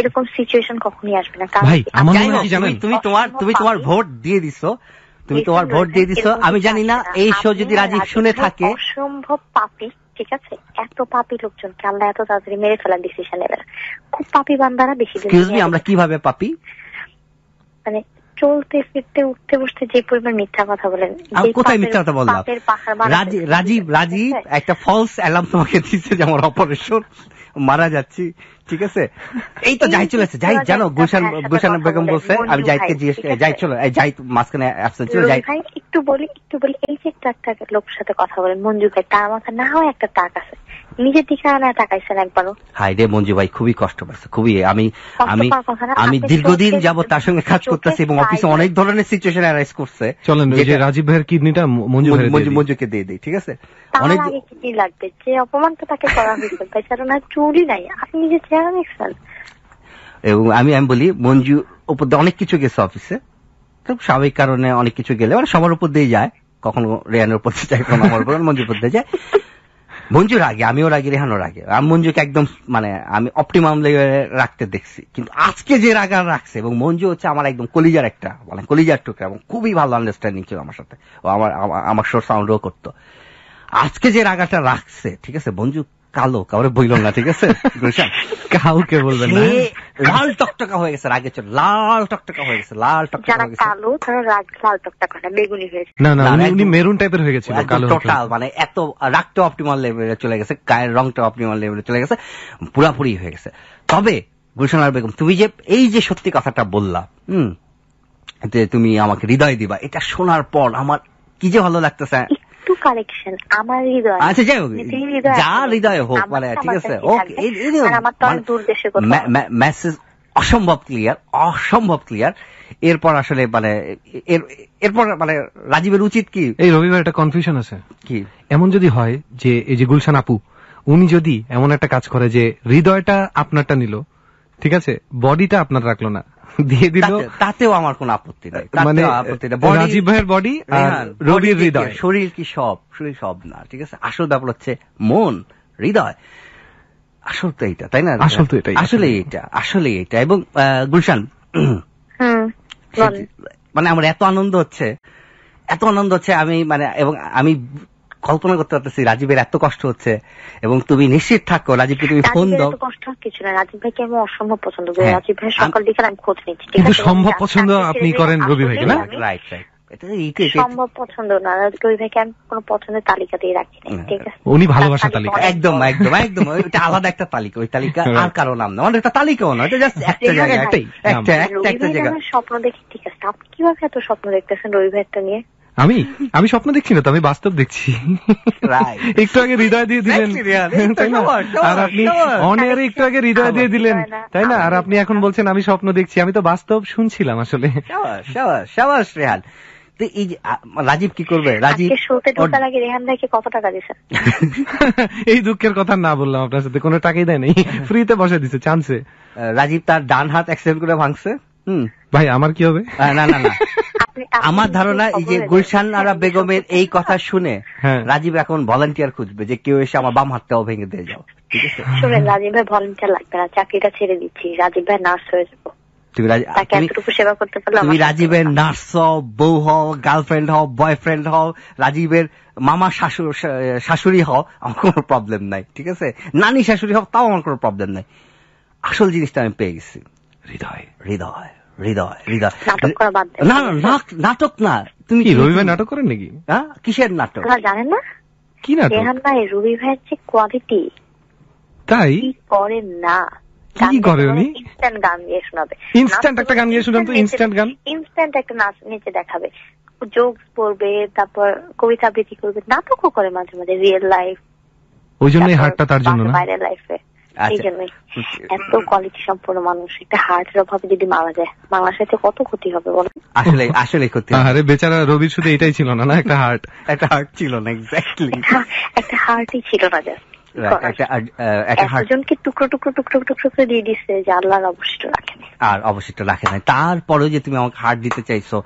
এরকম সিচুয়েশন কখনই আসবে না তুমি তোমার তুমি তোমার ভোট দিয়ে দিছো তুমি তোমার ভোট দিয়ে দিছো আমি জানি না এই শো যদি রাজীব শুনে থাকে অসম্ভব পাপি ঠিক আছে এত পাপি লোকজন আল্লাহ এত তাড়াতাড়ি মেরে ফেলার ডিসিশন এবার খুব পাপি বান্দারা বেশি আমরা কিভাবে পাপি মানে চলতে ফিরতে উঠতে বসতে যে পরিমাণ মিথ্যা কথা বলেন কোথায় মিথ্যা কথা বললাম রাজীব রাজীব একটা ফলস অ্যালার্ম তোমাকে দিচ্ছে যে আমার অপারেশন মারা যাচ্ছি ঠিক আছে এই তো যাই চলেছে যাই জানো গুলশান গুলশান বেগম বলছে আমি জাহিদকে জিজ্ঞেস যাই চলো যাই মাঝখানে অ্যাবসেন্ট ছিল যাই একটু বলি একটু বলি এই যে একটা লোকের সাথে কথা বলেন মঞ্জু ভাই তার মাথা না হয় একটা টাক আছে নিজের দিকে আনায় তাকাইছেন একবারও হাই রে মঞ্জু ভাই খুবই কষ্ট পাচ্ছে খুবই আমি আমি আমি দীর্ঘদিন তার সঙ্গে কাজ করতেছি এবং অফিসে অনেক ধরনের সিচুয়েশন অ্যারাইজ করছে চলেন যে রাজীব ভাইয়ের কিডনিটা মঞ্জু মঞ্জু দিয়ে ঠিক আছে অনেক কিডনি লাগবে যে তাকে করা চুরি নাই আপনি এবং আমি আমি বলি মঞ্জু উপর অনেক কিছু গেছে অফিসে স্বাভাবিক কারণে অনেক কিছু গেলে মানে সবার উপর দিয়ে যায় কখনো রেয়ানের উপর যায় কখনো আমার উপর মঞ্জুর উপর দিয়ে যায় মঞ্জু রাগে আমিও রাগি রেহানও রাগে আমি মঞ্জুকে একদম মানে আমি অপটিমাম লেভেলে রাখতে দেখছি কিন্তু আজকে যে রাগ আর রাখছে এবং মঞ্জু হচ্ছে আমার একদম কলিজার একটা মানে কলিজার টুকরা এবং খুবই ভালো আন্ডারস্ট্যান্ডিং ছিল আমার সাথে ও আমার আমার সোর সাউন্ডও করতো আজকে যে রাগাটা রাখছে ঠিক আছে মঞ্জু কালো কাউরে বইল না ঠিক আছে কাউকে বলবেন না লাল টকটকা হয়ে গেছে রাগে চলে লাল টকটকা হয়ে গেছে লাল টকটকা হয়ে গেছে না না না উনি মেরুন টাইপের হয়ে গেছিল কালো টোটাল মানে এত রাগটা অপটিমাল লেভেলে চলে গেছে গায়ের রংটা অপটিমাল লেভেলে চলে গেছে পুরাপুরি হয়ে গেছে তবে গুলশান আর বেগম তুমি যে এই যে সত্যি কথাটা বললা হুম তুমি আমাকে হৃদয় দিবা এটা শোনার পর আমার কি যে ভালো লাগতেছে হ্যাঁ? আচ্ছা, মানে মানে অসম্ভব ক্লিয়ার অসম্ভব ক্লিয়ার এরপর আসলে মানে এরপর মানে রাজীবের উচিত কি এই রবিবার একটা কনফিউশন আছে কি এমন যদি হয় যে এই যে গুলশান আপু উনি যদি এমন একটা কাজ করে যে হৃদয়টা আপনারটা নিল ঠিক আছে বডিটা আপনার রাখলো না দিয়ে দিল তাতেও আমার কোন আপত্তি নাই মানে, রাজীব ভাইয়ের বডি রবির হৃদয় শরীর কি সব শরীর সব না ঠিক আছে আসল ব্যাপার হচ্ছে মন হৃদয় আসল তো এটা তাই না আসল তো এটা আসলে এটা আসলে এটা এবং গুলশান মানে আমার এত আনন্দ হচ্ছে এত আনন্দ হচ্ছে আমি মানে এবং আমি কল্পনা করতে পারতেছি রাজীবের এত কষ্ট হচ্ছে এবং তুমি নিশ্চিত থাকো রাজীবকে তুমি ফোন দাও কষ্ট কিছু না রাজীব ভাইকে আমি অসম্ভব পছন্দ করি হ্যাঁ। রাজীব ভাই সকাল বিকাল আমি খোঁজ নিচ্ছি কিন্তু সম্ভব পছন্দ আপনি করেন রবি ভাইকে না রাইট রাইট সম্ভব পছন্দ না ভাইকে আমি কোনো পছন্দের তালিকা দিয়ে রাখি ঠিক আছে উনি তালিকা একদম একদম একদম <laughs> ওইটা আলাদা একটা তালিকা ওই তালিকা হ্যাঁ। আর কারো নাম না একটা মানে তালিকাও না এটা জাস্ট একটা জায়গা একটা একটা একটা জায়গা স্বপ্ন দেখি ঠিক আছে আপনি কিভাবে এত স্বপ্ন দেখতেছেন রবি ভাইটা নিয়ে আমি আমি স্বপ্ন দেখছি না তো আমি বাস্তব দেখছি একটু আগে হৃদয় দিয়ে দিলেন আর আপনি অনেয়ারে একটু আগে হৃদয় দিয়ে দিলেন তাই না আর আপনি এখন বলছেন আমি স্বপ্ন দেখছি আমি তো বাস্তব শুনছিলাম আসলে রাজীব কি করবে রাজীব <laughs> এই দুঃখের কথা না বললাম আপনার সাথে কোনো টাকাই দেয় নাই ফ্রিতে বসে দিছে চান্সে রাজীব তার ডান হাত অ্যাক্সিডেন্ট করে ভাঙছে ভাই আমার কি হবে না না না <laughs> আমার ধারণা এই যে গুলশান আরা বেগমের এই কথা শুনে হ্যাঁ। রাজীব এখন ভলান্টিয়ার খুঁজবে যে কেউ এসে আমার বাম হাতটাও ভেঙে দিয়ে যাও রাজীব ভাই ভলান্টিয়ার লাগবে না চাকরিটা ছেড়ে দিচ্ছি রাজীব ভাই নার্স হয়ে যাবো তুমি রাজীবের নার্স হও বউ হও গার্লফ্রেন্ড হও বয়ফ্রেন্ড হও রাজীবের মামা শাশুড় শাশুড়ি হও আমার কোনো প্রবলেম নাই ঠিক আছে নানি শাশুড়ি হও তাও আমার কোনো প্রবলেম নাই আসল জিনিসটা আমি পেয়ে গেছি হৃদয় হৃদয় হৃদয় হৃদয় না নাটক না তুমি কি রবি ভাই নাটক করেন নাকি হ্যাঁ কিসের নাটক জানেন না কি নাটক রেহান ভাই রবি ভাইয়ের যে কোয়ালিটি তাই করেন না কি করে উনি ইনস্ট্যান্ট গান গিয়ে শোনাবে ইনস্ট্যান্ট একটা গান গিয়ে শোনান তো ইনস্ট্যান্ট গান ইনস্ট্যান্ট একটা নাচ নিচে দেখাবে জোকস পড়বে তারপর কবিতা আবৃত্তি করবে নাটকও করে মাঝে মাঝে রিয়েল লাইফ ওই জন্যই হাটটা তার জন্য না বাইরের লাইফে আচ্ছা। এত কোয়ালিটি সম্পন্ন মানুষ একটা হার্টের অভাবে যদি মারা যায় সাথে কত ক্ষতি হবে বলো আসলে আসলে ক্ষতি আরে বেচারা রবি শুধু এটাই ছিল না না একটা হার্ট একটা হার্ট ছিল না এক্স্যাক্টলি একটা হার্টই ছিল না জাস্ট আর অবশিষ্ট রাখে নাই তারপরে যে তুমি আমাকে হার্ট দিতে চাইছো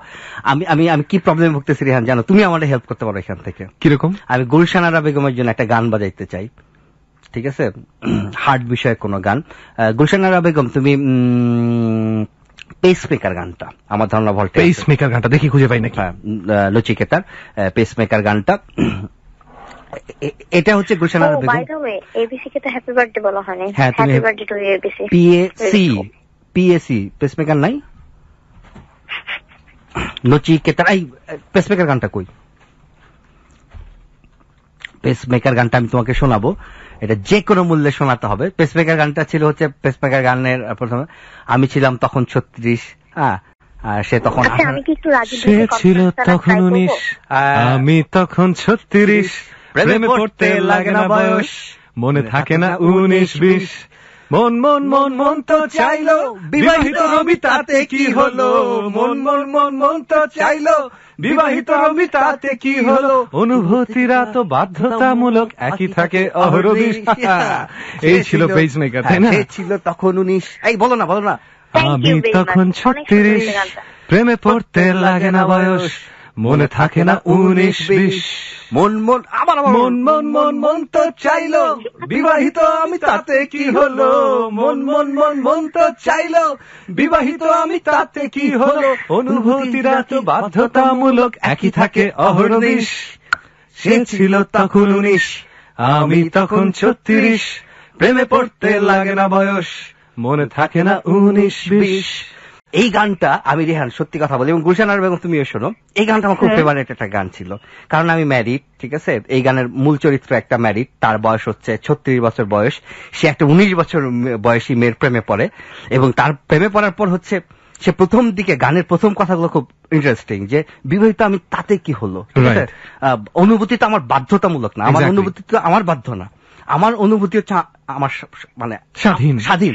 আমি আমি আমি কি প্রবলেম ভুগতেছি রেহান জানো তুমি আমাকে হেল্প করতে পারো এখান থেকে কিরকম আমি গুলশানারা বেগমের জন্য একটা গান বাজাইতে চাই ঠিক আছে হার্ট বিষয়ে কোনো গান গুলশানারা বেগম তুমি পেসমেকার গানটা আমার ধারণা পেসমেকার গানটা দেখি খুঁজে পাই নাকি হ্যাঁ, লচিকেতার পেসমেকার গানটা এটা হচ্ছে oh, Begum PAC PAC pacemaker নাই হ্যাঁ, নচিকেতার এই পেসমেকার গানটা কই পেসমেকার গানটা আমি তোমাকে শোনাবো এটা যে কোনো মূল্যে শোনাতে হবে পেসমেকার গানটা ছিল হচ্ছে পেসমেকার গানের প্রথমে আমি ছিলাম তখন ছত্রিশ হ্যাঁ সে তখন আচ্ছা, সে ছিল তখন উনিশ আমি তখন ছত্রিশ প্রেমে পড়তে লাগে না বয়স মনে থাকে না উনিশ বিশ মন মন মন মন তো চাইলো বিবাহিত আমি তাতে কি হলো মন মন মন মন তো চাইলো বিবাহিত আমি তাতে কি হলো অনুভূতিরা তো বাধ্যতামূলক একই থাকে অহরবি হ্যাঁ, হ্যাঁ, এই ছিল পেজ মেকার হ্যাঁ, তাই না ছিল তখন উনিশ এই বলো না বলো না আমি তখন ছত্রিশ প্রেমে পড়তে লাগে না বয়স মনে থাকে না উনিশ বিশ মন মন আমার মন মন মন মন তো চাইল বিবাহিত আমি তাতে কি হলো মন মন মন মন তো চাইল বিবাহিত আমি তাতে কি হলো অনুভূতিরা তো বাধ্যতামূলক একই থাকে অহরনিশ সে ছিল তখন উনিশ আমি তখন ছত্রিশ প্রেমে পড়তে লাগে না বয়স মনে থাকে না উনিশ বিশ এই গানটা আমি রেহান সত্যি কথা বলি এবং গুলশান আর বেগম তুমিও শোনো এই গানটা আমার খুব ফেভারিট হ্যাঁ। একটা গান ছিল কারণ আমি ম্যারিড ঠিক আছে এই গানের মূল চরিত্র একটা ম্যারিড তার বয়স হচ্ছে ছত্রিশ বছর বয়স সে একটা উনিশ বছর বয়সী মেয়ের প্রেমে পড়ে এবং তার প্রেমে পড়ার পর হচ্ছে সে প্রথম দিকে গানের প্রথম কথাগুলো খুব ইন্টারেস্টিং যে বিবাহিত আমি তাতে কি হলো অনুভূতি তো আমার বাধ্যতামূলক না আমার অনুভূতি তো আমার বাধ্য না আমার অনুভূতি হচ্ছে আমার মানে স্বাধীন স্বাধীন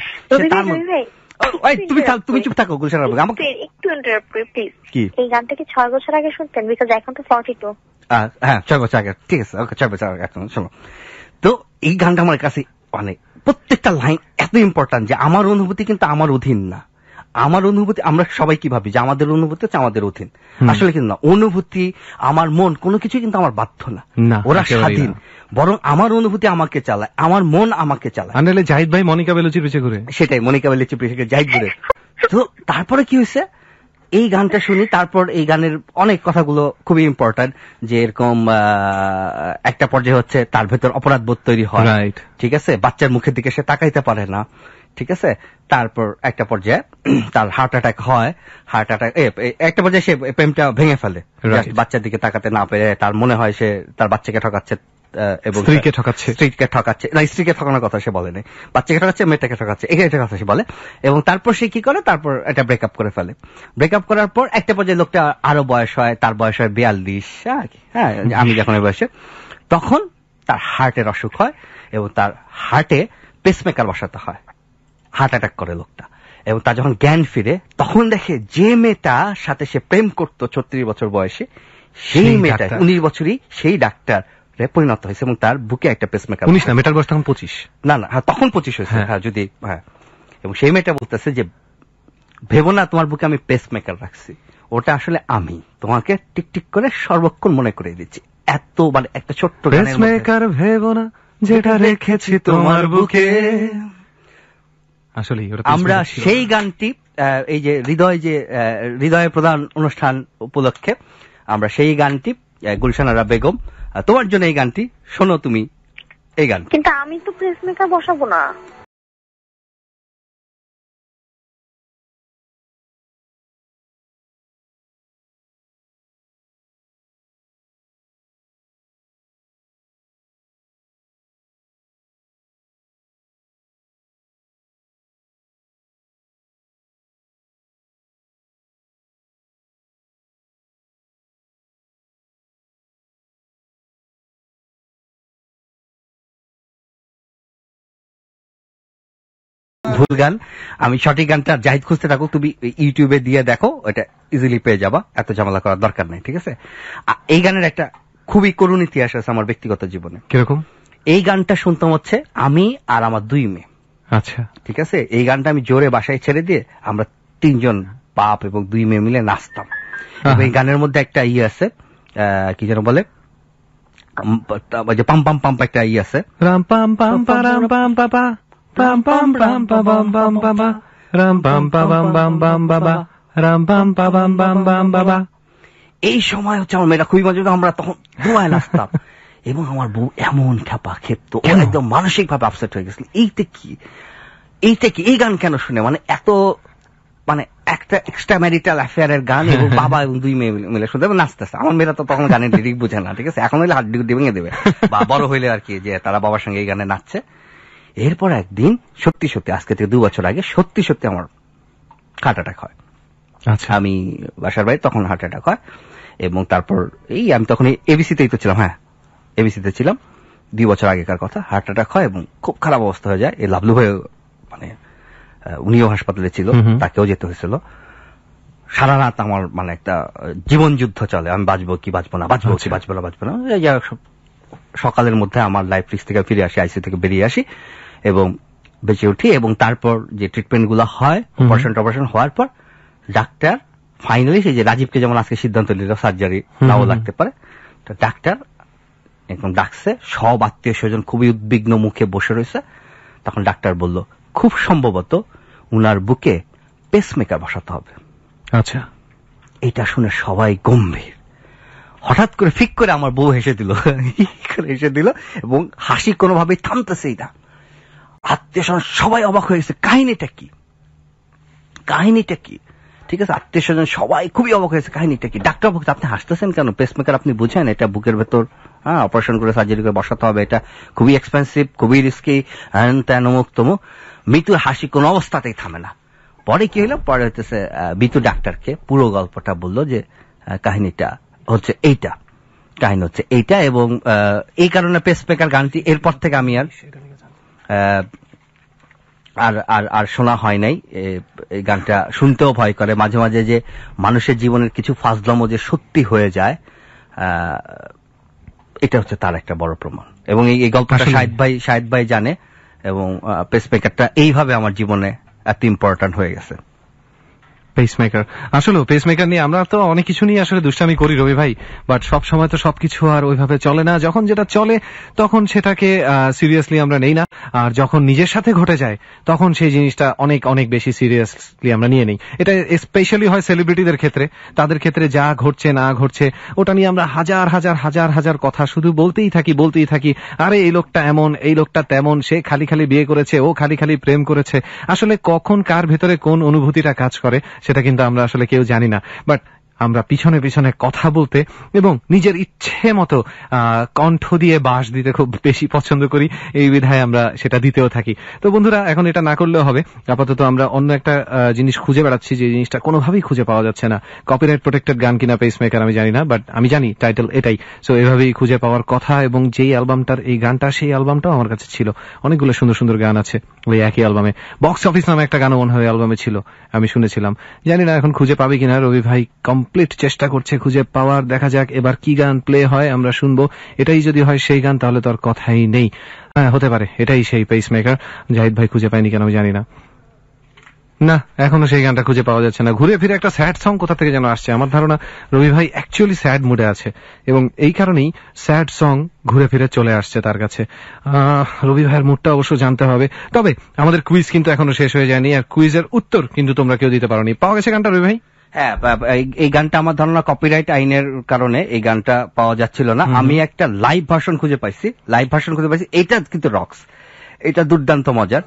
Oh, তুমি তুমি চুপ থাকো গুলশান আমাকে একটু ইন্টারাপ্ট প্লিজ এই গানটা কি 6 বছর আগে শুনতেন বিকজ এখন তো 42 হ্যাঁ 6 বছর আগে ঠিক আছে ওকে 6 বছর আগে এখন শোনো তো এই গানটা আমার কাছে অনেক মানে প্রত্যেকটা লাইন এত ইম্পর্টেন্ট যে আমার অনুভূতি কিন্তু আমার অধীন না আমার অনুভূতি আমরা সবাই কি ভাবি যে আমাদের অনুভূতি হচ্ছে আমাদের অধীন আসলে কিন্তু না অনুভূতি আমার মন কোনো কিছু কিন্তু আমার বাধ্য না ওরা স্বাধীন বরং আমার অনুভূতি আমাকে চালায় আমার মন আমাকে চালায় জাহিদ ভাই মনিকা বেলুচির পিছিয়ে ঘুরে সেটাই মনিকা বেলুচির পিছিয়ে জাহিদ ঘুরে তো তারপরে কি হয়েছে এই গানটা শুনি তারপর এই গানের অনেক কথাগুলো খুবই ইম্পর্টেন্ট যে এরকম একটা পর্যায়ে হচ্ছে তার ভেতর অপরাধ বোধ তৈরি হয় ঠিক আছে বাচ্চার মুখের দিকে সে তাকাইতে পারে না ঠিক আছে তারপর একটা পর্যায়ে <clears throat> তার হার্ট অ্যাটাক হয় হার্ট অ্যাটাক একটা পর্যায়ে সে প্রেমটা ভেঙে ফেলে বাচ্চার দিকে তাকাতে না পেরে তার মনে হয় সে তার বাচ্চাকে ঠকাচ্ছে এবং স্ত্রীকে ঠকাচ্ছে স্ত্রীকে ঠকাচ্ছে না স্ত্রীকে ঠকানোর কথা সে বলে নাই বাচ্চাকে ঠকাচ্ছে মেয়েটাকে ঠকাচ্ছে কথা সে বলে এবং তারপর সে কি করে তারপর এটা ব্রেকআপ করে ফেলে ব্রেকআপ করার পর একটা পর্যায়ে লোকটা আরো বয়স হয় তার বয়স হয় বিয়াল্লিশ হ্যাঁ, হ্যাঁ আমি যখন বয়সে তখন তার হার্টের অসুখ হয় এবং তার হার্টে পেসমেকার বসাতে হয় হার্ট অ্যাটাক করে লোকটা এবং তার যখন জ্ঞান ফিরে তখন দেখে যে মেয়েটা সাথে সে প্রেম করতো ছত্রিশ বছর বয়সে সেই মেয়েটা উনিশ বছরই সেই ডাক্তার পরিণত হয়েছে এবং তার বুকে একটা পেসমেকার উনিশ না মেটার বয়স তখন পঁচিশ না না হ্যাঁ তখন পঁচিশ হয়েছে হ্যাঁ।, হ্যাঁ যদি হ্যাঁ এবং সেই মেয়েটা বলতেছে যে ভেবো না তোমার বুকে আমি পেসমেকার রাখছি ওটা আসলে আমি তোমাকে টিকটিক করে সর্বক্ষণ মনে করে দিচ্ছি এত মানে একটা ছোট্ট পেসমেকার ভেবো না যেটা রেখেছি তোমার বুকে আসলে আমরা সেই গানটি এই যে হৃদয় যে হৃদয় প্রধান অনুষ্ঠান উপলক্ষে আমরা সেই গানটি গুলশানারা বেগম তোমার জন্য এই গানটি শোনো তুমি এই গান কিন্তু আমি তো প্রেস মেকার বসাবো না ভুল গান আমি সঠিক গানটা জাহিদ খুঁজতে থাকো তুমি ইউটিউবে দিয়ে দেখো এটা ইজিলি পেয়ে যাবা এত ঝামেলা করার দরকার নাই ঠিক আছে এই গানের একটা খুবই করুণ ইতিহাস আছে আমার ব্যক্তিগত জীবনে কিরকম এই গানটা শুনতাম হচ্ছে আমি আর আমার দুই মেয়ে আচ্ছা ঠিক আছে এই গানটা আমি জোরে বাসায় ছেড়ে দিয়ে আমরা তিনজন বাপ এবং দুই মেয়ে মিলে নাচতাম এই গানের মধ্যে একটা ইয়ে আছে কি যেন বলে যে পাম পাম পাম্প একটা ইয়ে আছে রাম পাম পাম পাম পাম Bam bam bam bam bam bam bam bam ram bam bam bam bam bam bam bam Ram বাম বাবাম বাম বাম বাবা এই সময় হচ্ছে আমার মেয়েরা খুবই মজা আমরা তখন দুয়ায় নাচতাম এবং আমার বউ এমন খেপা ক্ষেপ্ত একদম মানসিক ভাবে আপসেট হয়ে গেছিল এইতে কি এইতে কি এই গান কেন শুনে মানে এত মানে একটা এক্সট্রা ম্যারিটাল অ্যাফেয়ারের গান এবং বাবা এবং দুই মেয়ে মিলে শুধু নাচতেছে আমার মেয়েরা তো তখন গানের লিরিক বুঝে না ঠিক আছে এখন হলে হাড্ডি ভেঙে দেবে বা বড় হইলে আর কি যে তারা বাবার সঙ্গে এই গানে নাচছে এরপর একদিন সত্যি সত্যি আজকে থেকে দু বছর আগে সত্যি সত্যি আমার হার্ট অ্যাটাক হয় আচ্ছা আমি বাসার বাড়ি তখন হার্ট অ্যাটাক হয় এবং তারপর এই আমি তখন এবিসিতেই তো ছিলাম হ্যাঁ এবিসিতে ছিলাম দুই বছর আগেকার কথা হার্ট অ্যাটাক হয় এবং খুব খারাপ অবস্থা হয়ে যায় এ লাভলু হয়ে মানে উনিও হাসপাতালে ছিল তাকেও যেতে হয়েছিল সারা রাত আমার মানে একটা জীবন যুদ্ধ চলে আমি বাঁচবো কি বাঁচবো না বাঁচবো কি আচ্ছা। বাঁচবো না বাঁচবো না সব সকালের মধ্যে আমার লাইফ রিস্ক থেকে ফিরে আসি আইসি থেকে বেরিয়ে আসি এবং বেঁচে উঠি এবং তারপর যে ট্রিটমেন্টগুলো হয় অপারেশন টপারেশন হওয়ার পর ডাক্তার ফাইনালি সেই যে রাজীবকে যেমন আজকে সিদ্ধান্ত নিল সার্জারি নাও লাগতে পারে তো ডাক্তার একদম ডাকছে সব আত্মীয় স্বজন খুবই উদ্বিগ্ন মুখে বসে রয়েছে তখন ডাক্তার বলল খুব সম্ভবত উনার বুকে পেসমেকার বসাতে হবে আচ্ছা এটা শুনে সবাই গম্ভীর হঠাৎ করে ফিক করে আমার বউ হেসে দিল হেসে দিল এবং হাসি কোনোভাবেই থামতেছেই না আত্মীয় স্বজন সবাই অবাক হয়েছে কাহিনীটা কি কাহিনীটা কি ঠিক আছে আত্মীয় স্বজন সবাই খুবই অবাক হয়েছে কাহিনীটা কি ডাক্তার ভক্ত আপনি হাসতেছেন কেন পেসমেকার আপনি বুঝেন এটা বুকের ভেতর হ্যাঁ অপারেশন করে সার্জারি করে বসাতে হবে এটা খুবই এক্সপেন্সিভ খুবই রিস্কি হ্যান ত্যান অমুক তমুক মৃত্যুর হাসি কোনো অবস্থাতেই থামে না পরে কি হলো পরে হইতেছে মৃত্যু ডাক্তারকে পুরো গল্পটা বললো যে কাহিনীটা হচ্ছে এইটা কাহিনী হচ্ছে এইটা এবং এই কারণে পেসমেকার গানটি এরপর থেকে আমি আর আর আর আর শোনা হয় নাই এই গানটা শুনতেও ভয় করে মাঝে মাঝে যে মানুষের জীবনের কিছু ফাজলম যে সত্যি হয়ে যায় এটা হচ্ছে তার একটা বড় প্রমাণ এবং এই গল্পটা শাহেদ ভাই শাহেদ ভাই জানে এবং পেসমেকারটা এইভাবে আমার জীবনে এত ইম্পর্টেন্ট হয়ে গেছে পেসমেকার আসলে পেসমেকার নিয়ে আমরা তো অনেক কিছু নিয়ে আসলে দুষ্টামি করি রবি ভাই বাট সব সময় তো সবকিছু আর ওইভাবে চলে না যখন যেটা চলে তখন সেটাকে সিরিয়াসলি আমরা নেই না আর যখন নিজের সাথে ঘটে যায় তখন সেই জিনিসটা অনেক অনেক বেশি সিরিয়াসলি আমরা নিয়ে নেই এটা স্পেশালি হয় সেলিব্রিটিদের ক্ষেত্রে তাদের ক্ষেত্রে যা ঘটছে না ঘটছে ওটা নিয়ে আমরা হাজার হাজার হাজার হাজার কথা শুধু বলতেই থাকি বলতেই থাকি আরে এই লোকটা এমন এই লোকটা তেমন সে খালি খালি বিয়ে করেছে ও খালি খালি প্রেম করেছে আসলে কখন কার ভেতরে কোন অনুভূতিটা কাজ করে সেটা কিন্তু আমরা আসলে কেউ জানি না বাট আমরা পিছনে পিছনে কথা বলতে এবং নিজের ইচ্ছে মতো কণ্ঠ দিয়ে বাস দিতে খুব বেশি পছন্দ করি এই বিধায় আমরা সেটা দিতেও থাকি তো বন্ধুরা এখন এটা না করলেও হবে আপাতত আমরা অন্য একটা জিনিস খুঁজে বেড়াচ্ছি যে জিনিসটা কোনোভাবেই খুঁজে পাওয়া যাচ্ছে না কপিরাইট প্রোটেক্টেড গান কিনা পেসমেকার আমি জানি না বাট আমি জানি টাইটেল এটাই সো এভাবেই খুঁজে পাওয়ার কথা এবং যেই অ্যালবামটার এই গানটা সেই অ্যালবামটাও আমার কাছে ছিল অনেকগুলো সুন্দর সুন্দর গান আছে ওই একই অ্যালবামে বক্স অফিস নামে একটা গানও মনে হয় অ্যালবামে ছিল আমি শুনেছিলাম জানি না এখন খুঁজে পাবে কিনা রবি ভাই কমপ্লিট চেষ্টা করছে খুঁজে পাওয়ার দেখা যাক এবার কি গান প্লে হয় আমরা শুনবো এটাই যদি হয় সেই গান তাহলে তো আর কথাই নেই হ্যাঁ হতে পারে এটাই সেই পেসমেকার জাহিদ ভাই খুঁজে পায়নি কেন আমি জানি না না এখনো সেই গানটা খুঁজে পাওয়া যাচ্ছে না ঘুরে ফিরে একটা স্যাড সং কোথা থেকে যেন আসছে আমার ধারণা রবি ভাই অ্যাকচুয়ালি স্যাড মুডে আছে এবং এই কারণেই স্যাড সং ঘুরে ফিরে চলে আসছে তার কাছে রবি ভাইয়ের মুডটা অবশ্য জানতে হবে তবে আমাদের কুইজ কিন্তু এখনো শেষ হয়ে যায়নি আর কুইজের উত্তর কিন্তু তোমরা কেউ দিতে পারোনি পাওয়া গেছে গানটা রবি ভাই হ্যাঁ এই গানটা আমার ধারণা কপিরাইট আইনের কারণে এই গানটা পাওয়া যাচ্ছিল না আমি একটা লাইভ ভার্সন খুঁজে পাইছি লাইভ ভার্সন খুঁজে পাইছি এটা কিন্তু রক্স এটা দুর্দান্ত মজার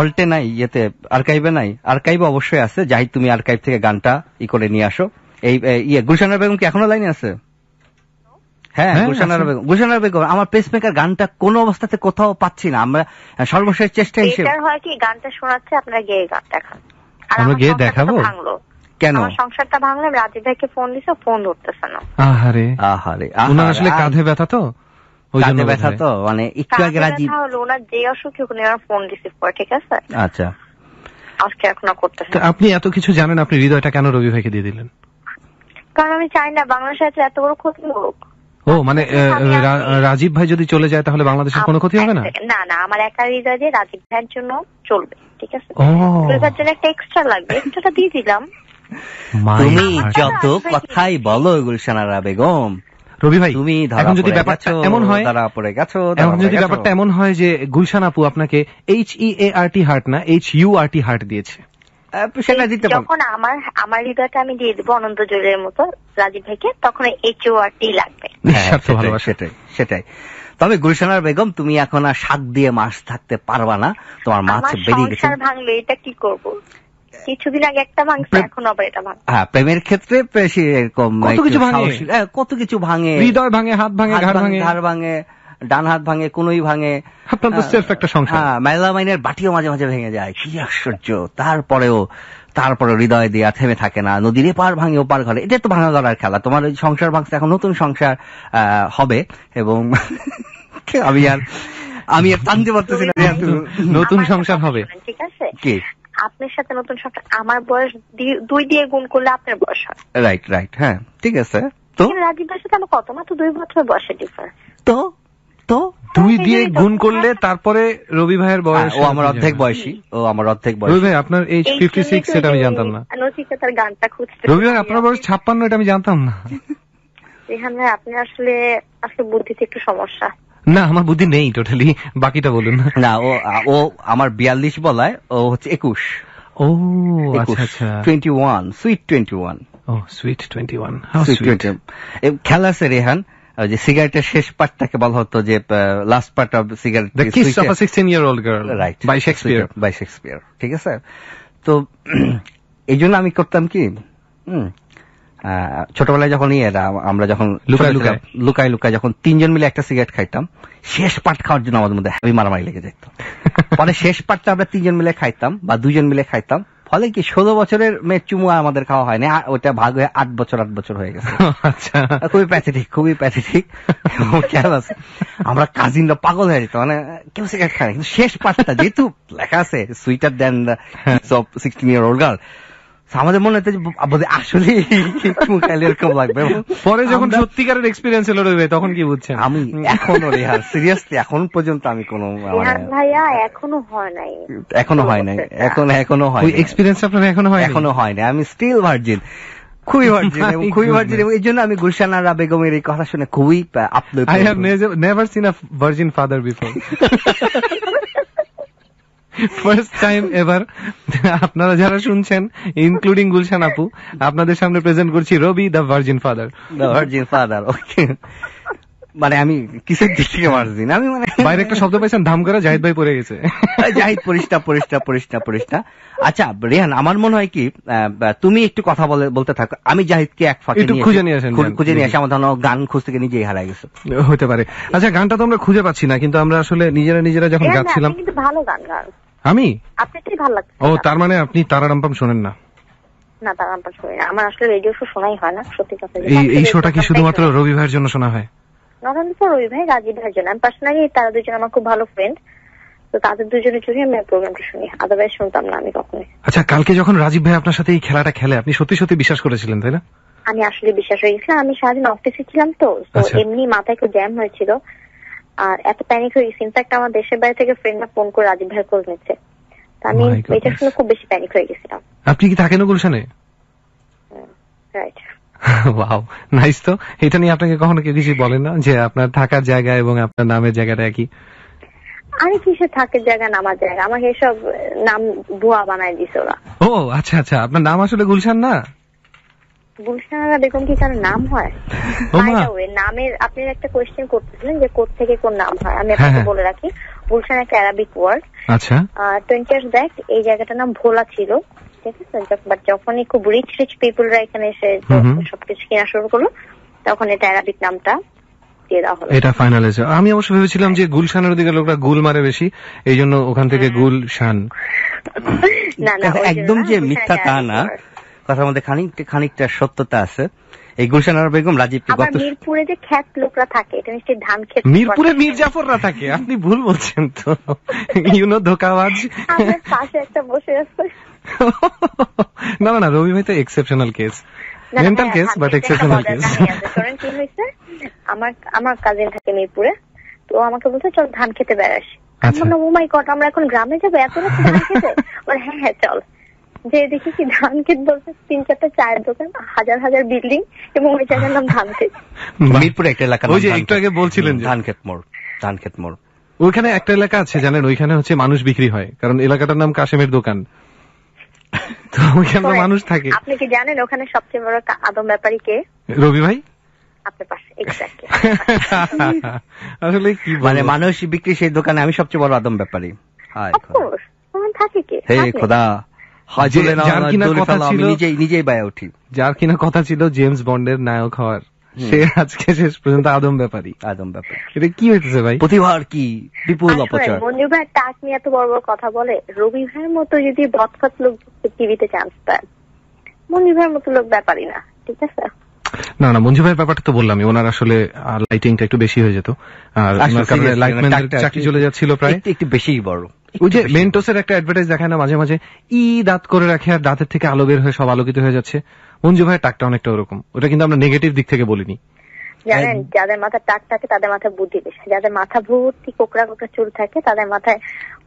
ভল্টে নাই ইয়েতে আর্কাইভে নাই আর্কাইভ অবশ্যই আছে যাই তুমি আর্কাইভ থেকে গানটা ই করে নিয়ে আসো এই ইয়ে গুলশানার বেগম কি এখনো লাইনে আছে হ্যাঁ, হ্যাঁ গুলশানার বেগম গুলশানার বেগম আমার পেসমেকার গানটা কোন অবস্থাতে কোথাও পাচ্ছি না আমরা সর্বশেষ চেষ্টা হিসেবে এটা হয় কি গানটা শোনাচ্ছে আপনারা গেয়ে দেখান আমরা দেখাবো কেন সংসারটা ভাঙলাম রাজীব ভাইকে ফোন দিছে ফোন ধরতেছে না আহারে আহারে উনি আসলে কাঁধে ব্যথা তো কাঁধে ব্যথা তো মানে একটু আগে রাজি হলো ওনার যে অসুখে ওখানে ফোন রিসিভ করে ঠিক আছে আচ্ছা আজকে এখন করতেছে আপনি এত কিছু জানেন আপনি হৃদয়টা কেন রবি ভাইকে দিয়ে দিলেন কারণ আমি চাই না বাংলাদেশের এত বড় ক্ষতি হোক ও মানে রাজীব ভাই যদি চলে যায় তাহলে বাংলাদেশের কোনো ক্ষতি হবে না না না আমার একা হৃদয় দিয়ে রাজীব ভাইয়ের জন্য চলবে ঠিক আছে রবিবার জন্য একটা এক্সট্রা লাগবে এক্সট্রাটা দিয়ে দিলাম <laughs> তুমি যত কথাই বলো গুলশানারা বেগম রবি ভাই তুমি এখন যদি ব্যাপারটা এমন হয় তারা পড়ে গেছো এখন যদি ব্যাপারটা এমন হয় যে গুলশান আপু আপনাকে H E A R T heart না H U R T hurt দিয়েছে যখন আমার আমার হৃদয়টা আমি দিয়ে দেবো অনন্ত জোরের মতো রাজীব ভাইকে তখন এইচ ইউ আর টি লাগবে <laughs> হ্যাঁ, সেটাই সেটাই তবে গুলশানার বেগম তুমি এখন আর শাক দিয়ে মাছ থাকতে পারবা না তোমার মাছ বেরিয়ে গেছে ভাঙলো এটা কি করবো কিছুদিন আগে একটা ভাঙছে এখন আবার এটা ভাঙছে হ্যাঁ প্রেমের ক্ষেত্রে এরকম কত কিছু ভাঙে হ্যাঁ, কত কিছু ভাঙে হৃদয় ভাঙে হাত ভাঙে ঘাড় ভাঙে ঘাড় ভাঙে ডান হাত ভাঙে কোনোই ভাঙে আপনাদের সেলফ হ্যাঁ। একটা সংসার হ্যাঁ মেলামাইনের বাটিও মাঝে মাঝে ভেঙে যায় কি আশ্চর্য তারপরেও তারপরে হৃদয় দিয়ে থেমে থাকে না নদীর পার ভাঙে ও পার ঘরে এটা তো ভাঙা গড়ার খেলা তোমার ওই সংসার ভাঙছে এখন নতুন সংসার হবে এবং <laughs> আমি আর আমি আর টানতে পারতেছি না নতুন সংসার হবে ঠিক আছে কি আপনার সাথে নতুন সংসার আমার বয়স দুই দিয়ে গুণ করলে আপনার বয়স হয় রাইট রাইট হ্যাঁ ঠিক আছে তো রাজীবের সাথে আমার কত মাত্র দুই বছর বয়সে ডিফারেন্স তো তো দুই দিয়ে গুণ করলে তারপরে রবি ভাইয়ের বয়স হ্যাঁ, ও আমার হ্যাঁ। অর্ধেক বয়সী ও আমার অর্ধেক বয়স রবি ভাই আপনার এই 56 সেটা আমি জানতাম না নচিকেতার গানটা খুঁজতে রবি ভাই আপনার বয়স 56 এটা আমি জানতাম না এখানে আপনি আসলে আসলে বুদ্ধিতে একটু সমস্যা না আমার বুদ্ধি নেই টোটালি বাকিটা বলুন না ও ও আমার বিয়াল্লিশ বলায় ও হচ্ছে একুশ ও ওয়ান সুইট ওয়ান ও সুইট ওয়ান খেলা আছে রেহান যে সিগারেটের শেষ পার্টটাকে বলা হতো যে last part of cigarette the kiss of a 16 year old girl right by Shakespeare by Shakespeare ঠিক আছে তো <clears throat> এইজন্য আমি করতাম কি ছোটবেলায় যখন ইয়ে আমরা যখন লুকাই লুকাই যখন তিনজন মিলে একটা সিগারেট খাইতাম শেষ পাট খাওয়ার জন্য আমাদের মধ্যে হ্যাভি মারামারি লেগে যেত মানে <laughs> শেষ পাটটা আমরা তিনজন মিলে খাইতাম বা দুজন মিলে খাইতাম ফলে কি ষোলো বছরের মেয়ের চুমু আমাদের খাওয়া হয়নি ওটা ভাগ হয়ে আট বছর আট বছর হয়ে গেছে <laughs> আচ্ছা। খুবই প্যাথেটিক খুবই প্যাথেটিক <laughs> আছে আমরা কাজিনরা পাগল হয়ে যেত মানে কেউ সিগারেট খায় কিন্তু শেষ পাটটা যেহেতু লেখা আছে sweeter then the sixteen year old girl আমাদের মনে হতো আসলে খাইলে এরকম লাগবে পরে যখন সত্যিকারের এক্সপিরিয়েন্স হলো রবে তখন কি বুঝছেন আমি এখনো রেহার হ্যাঁ, সিরিয়াসলি এখন পর্যন্ত আমি কোনো মানে- হ্যাঁ, ভাইয়া এখনো হয় নাই এখনো হয় নাই এখন এখনো হয় এক্সপিরিয়েন্স আপনার এখনো হয় এখনো হয় নাই আমি স্টিল ভার্জিন খুবই ভার্জিন <laughs> খুবই ভার্জিন এই জন্য আমি গুলশানারা বেগমের এই কথা শুনে খুবই আপ্লুত I have never seen a virgin father before first time ever আপনারা যারা শুনছেন ইনক্লুডিং গুলশান আপু আপনাদের সামনে প্রেজেন্ট করছি Robi the virgin father the virgin father okay মানে আমি কিসের দিক থেকে মার্জিন আমি মানে বাইরে একটা শব্দ পাইছেন ধাম করে জাহিদ ভাই পড়ে গেছে জাহিদ পরিষ্ঠা পরিষ্ঠা পরিষ্ঠা পরিষ্ঠা আচ্ছা রেহান আমার মনে হয় কি তুমি একটু কথা বলে বলতে থাকো আমি জাহিদকে এক ফাঁকে একটু খুঁজে নিয়ে আসেন খুঁজে নিয়ে আসে আমার ধরো গান খুঁজতে গিয়ে নিজেই হারাই গেছে হতে পারে আচ্ছা গানটা তো আমরা খুঁজে পাচ্ছি না কিন্তু আমরা আসলে নিজেরা নিজেরা যখন গাচ্ছিলাম কিন্তু ভালো গান আমি আপনি কি ভালো লাগছে ও তার মানে আপনি তারারামপাম শোনেন না না তারারামপাম শুনি না আমার আসলে রেডিও শো শোনাই হয় না সত্যি কথা এই এই শোটা কি শুধুমাত্র রবি জন্য শোনা হয় নরেন্দ্র স্যার রবি ভাই রাজীব ভাইয়ের জন্য আমি পার্সোনালি তারা দুজন আমার খুব ভালো ফ্রেন্ড তো তাদের দুজনের জন্য আমি প্রোগ্রামটা শুনি আদারওয়াইজ শুনতাম না আমি কখনোই আচ্ছা কালকে যখন রাজীব ভাই আপনার সাথে এই খেলাটা খেলে আপনি সত্যি সত্যি বিশ্বাস করেছিলেন তাই না আমি আসলে বিশ্বাস হয়ে গেছিলাম আমি সারাদিন অফিসে ছিলাম তো তো আচ্ছা। এমনি মাথায় একটু জ্যাম হয়েছিল আর এত প্যানিক হয়ে গেছি ইনফ্যাক্ট আমার দেশের বাইরে থেকে ফ্রেন্ডরা ফোন করে রাজীব ভাইয়ের খোঁজ নিচ্ছে আমি এটা শুনে খুব বেশি প্যানিক হয়ে গেছিলাম আপনি কি থাকেন গুলশানে রাইট ওয়াও নাইস তো এটা নিয়ে আপনাকে কখনো কেউ কিছু বলে না যে আপনার থাকার জায়গা এবং আপনার নামের জায়গাটা একই আমি কিসে থাকার জায়গা নামার জায়গা আমাকে এসব নাম ভুয়া বানায় দিছে ওরা ও আচ্ছা আচ্ছা আপনার নাম আসলে গুলশান না গুলশান গুলশানারা বেগম কি কারো নাম হয় নামের আপনি একটা কোয়েশ্চেন করতেছিলেন যে কোথ থেকে কোন নাম হয় আমি আপনাকে হ্যাঁ, হ্যাঁ। বলে রাখি গুলশান একটা অ্যারাবিক ওয়ার্ড আচ্ছা টোয়েন্টি ইয়ার্স ব্যাক এই জায়গাটার নাম ভোলা ছিল ঠিক আছে বাট যখনই খুব রিচ রিচ পিপুলরা এখানে এসে সবকিছু কেনা শুরু করলো তখন এটা অ্যারাবিক নামটা এটা ফাইনাল হয়েছে আমি অবশ্য ভেবেছিলাম যে গুলশানের দিকে লোকরা গুল মারে বেশি এই জন্য ওখান থেকে গুলশান না না একদম যে মিথ্যা তা না কথার মধ্যে খানিকটা খানিকটা সত্যতা আছে এই গুলশান গুলশানার বেগম রাজীব মিরপুরে যে খ্যাত লোকরা থাকে এটা নিশ্চয়ই ধান খেত মিরপুরে জাফররা থাকে আপনি ভুল বলছেন তো ইউনো ধোকাবাজ আমার পাশে একটা বসে আছে <laughs> না না রবি ভাই তো exceptional case mental case but exceptional case আমার আমার কাজিন থাকে মিরপুরে তো আমাকে বলতে চল ধান খেতে বেরাস আমি ও মাই গড আমরা এখন গ্রামে যাবো এত রাত ধান খেতে <laughs> বলে হ্যাঁ হ্যাঁ চল যে কি ধান ক্ষেত বলতে তিন চারটে চায়ের দোকান হাজার হাজার বিল্ডিং এবং ওই জায়গার নাম ধান ক্ষেত একটা এলাকা ওই যে একটু আগে বলছিলেন ধান ক্ষেত মোড় ধান ক্ষেত মোড় ওইখানে একটা এলাকা আছে জানেন ওইখানে হচ্ছে মানুষ বিক্রি হয় কারণ এলাকাটার নাম কাশেমের দোকান তো ওইখানে মানুষ থাকে আপনি কি জানেন ওখানে সবচেয়ে বড় আদম ব্যাপারী কে রবি ভাই <laughs> আসলে কি মানে মানুষ বিক্রি সেই দোকানে আমি সবচেয়ে বড় আদম ব্যাপারী হায় খোদা যার কিনা কথা ছিল নিজেই নিজেই বায়া উঠি যার কিনা কথা ছিল জেমস বন্ডের নায়ক হওয়ার সে আজকে শেষ পর্যন্ত আদম ব্যাপারী আদম ব্যাপার এটা কি হয়েছে ভাই প্রতিভার কি বিপুল অপচয় মনির ভাই তাক নিয়ে এত বড় বড় কথা বলে রবি ভাইয়ের মতো যদি বদফাত লোক টিভিতে চান্স পায় মনির ভাইয়ের মতো লোক ব্যাপারই না ঠিক আছে না না মঞ্জু ভাইয়ের ব্যাপারটা তো বললামই ওনার আসলে লাইটিংটা একটু বেশি হয়ে যেত আর ওনার কারণে লাইটম্যানের চাকরি চলে যাচ্ছিল প্রায় একটু বেশিই বড় ওই যে মেন্টোসের একটা অ্যাডভার্টাইজ দেখায় না মাঝে মাঝে ই দাঁত করে রাখে আর দাঁতের থেকে আলো বের হয়ে সব আলোকিত হয়ে যাচ্ছে মঞ্জু ভাইয়ের টাকটা অনেকটা ওরকম ওটা কিন্তু আমরা নেগেটিভ দিক থেকে বলিনি জানেন যাদের মাথা টাক থাকে তাদের মাথায় বুদ্ধি বেশি যাদের মাথা ভর্তি কোকড়া কোকড়া চুল থাকে তাদের মাথায়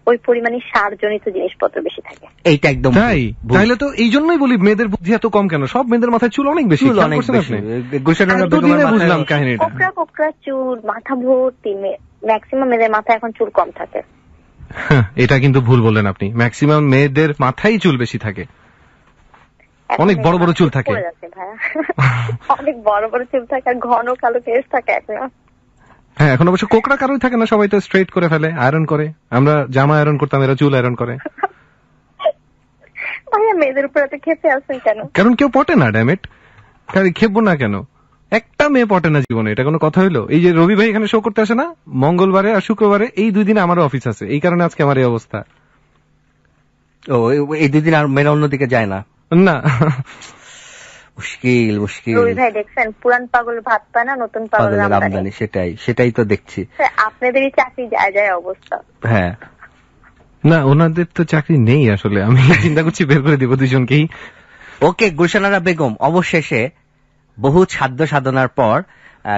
ওই পরিমাণে সারজনিত জিনিসপত্র বেশি থাকে এইটা একদম তাই তাহলে তো এই জন্যই বলি মেয়েদের বুদ্ধি এত কম কেন সব মেয়েদের মাথায় চুল অনেক বেশি অনেক বুঝলাম কোকড়া কোকড়া চুল মাথা ভর্তি ম্যাক্সিমাম মেয়েদের মাথায় এখন চুল কম থাকে <laughs> এটা কিন্তু ভুল বললেন আপনি ম্যাক্সিমাম মেয়েদের মাথায় চুল বেশি থাকে অনেক বড় বড় চুল থাকে <laughs> অনেক বড় বড় চুল থাকে আর ঘন কালো কেস থাকে এক হ্যাঁ এখন অবশ্য কোকড়া কারোই থাকে না সবাই তো স্ট্রেট করে ফেলে আয়রন করে আমরা জামা আয়রন করতাম এরা চুল আয়রন করে <laughs> ভাইয়া মেয়েদের উপরে এত খেপে আসেন কেন কারণ কেউ পটে না ড্যামেট খেপবো না কেন একটা মেয়ে পটে না জীবনে এটা কোনো কথা হলো এই যে রবি ভাই এখানে শো করতে আসে না মঙ্গলবারে আর শুক্রবারে এই দুই দিন আমার অফিস আছে এই কারণে আজকে আমার এই অবস্থা ও এই দুই দিন আর মেয়েরা অন্যদিকে যায় না না মুশকিল মুশকিল রবি ভাই দেখছেন পুরান পাগল ভাত পায় না নতুন পাগল আমদানি সেটাই সেটাই তো দেখছি হ্যাঁ, আপনাদেরই চাকরি যায় যায় অবস্থা হ্যাঁ না ওনাদের তো চাকরি নেই আসলে আমি চিন্তা করছি বের করে দিব দুজনকেই ওকে গুলশানারা বেগম অবশেষে বহু সাধ্য সাধনার পর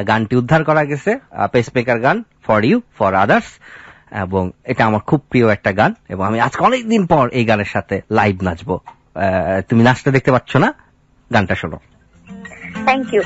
গানটি উদ্ধার করা গেছে পেসমেকার গান ফর ইউ ফর আদার্স এবং এটা আমার খুব প্রিয় একটা গান এবং আমি আজকে অনেকদিন পর এই গানের সাথে লাইভ নাচবো তুমি নাচতে দেখতে পাচ্ছ না গানটা শোনো থ্যাংক ইউ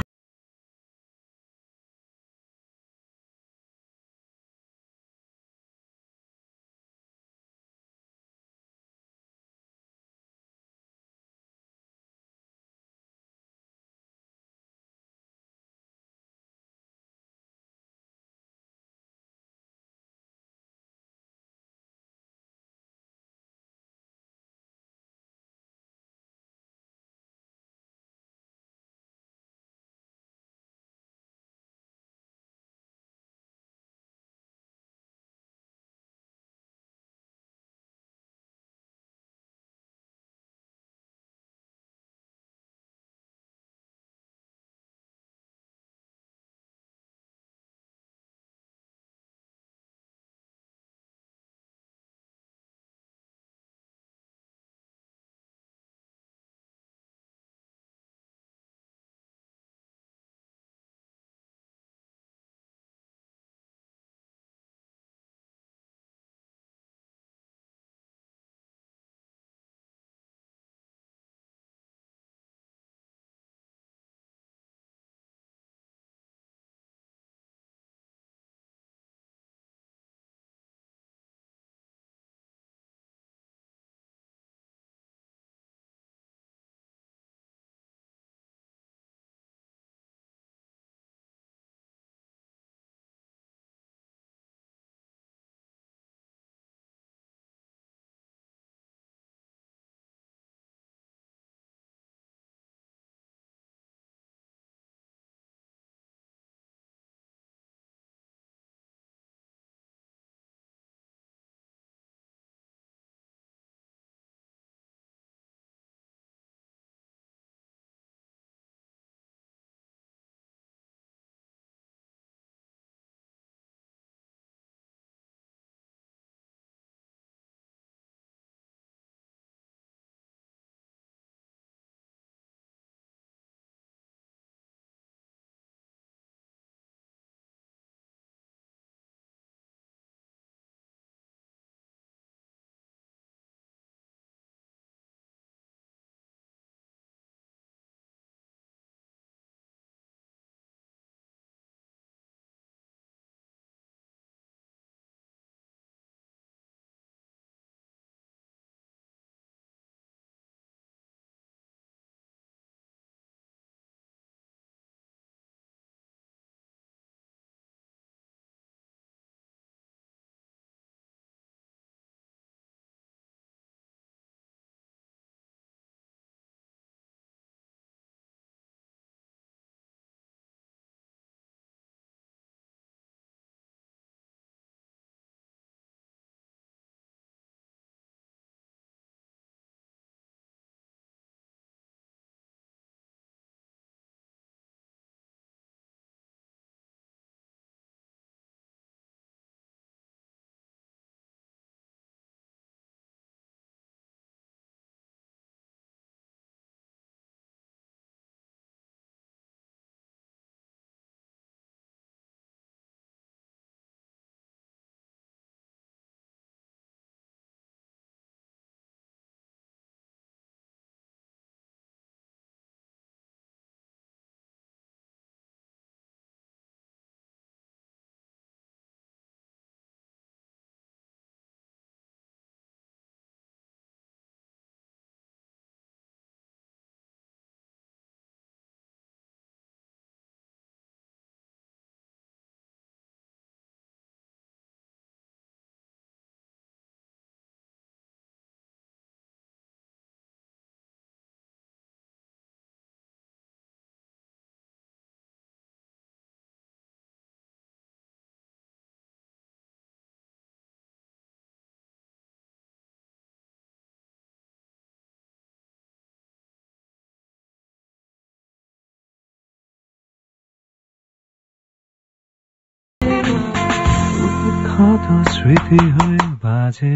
কত স্মৃতি হয়ে বাজে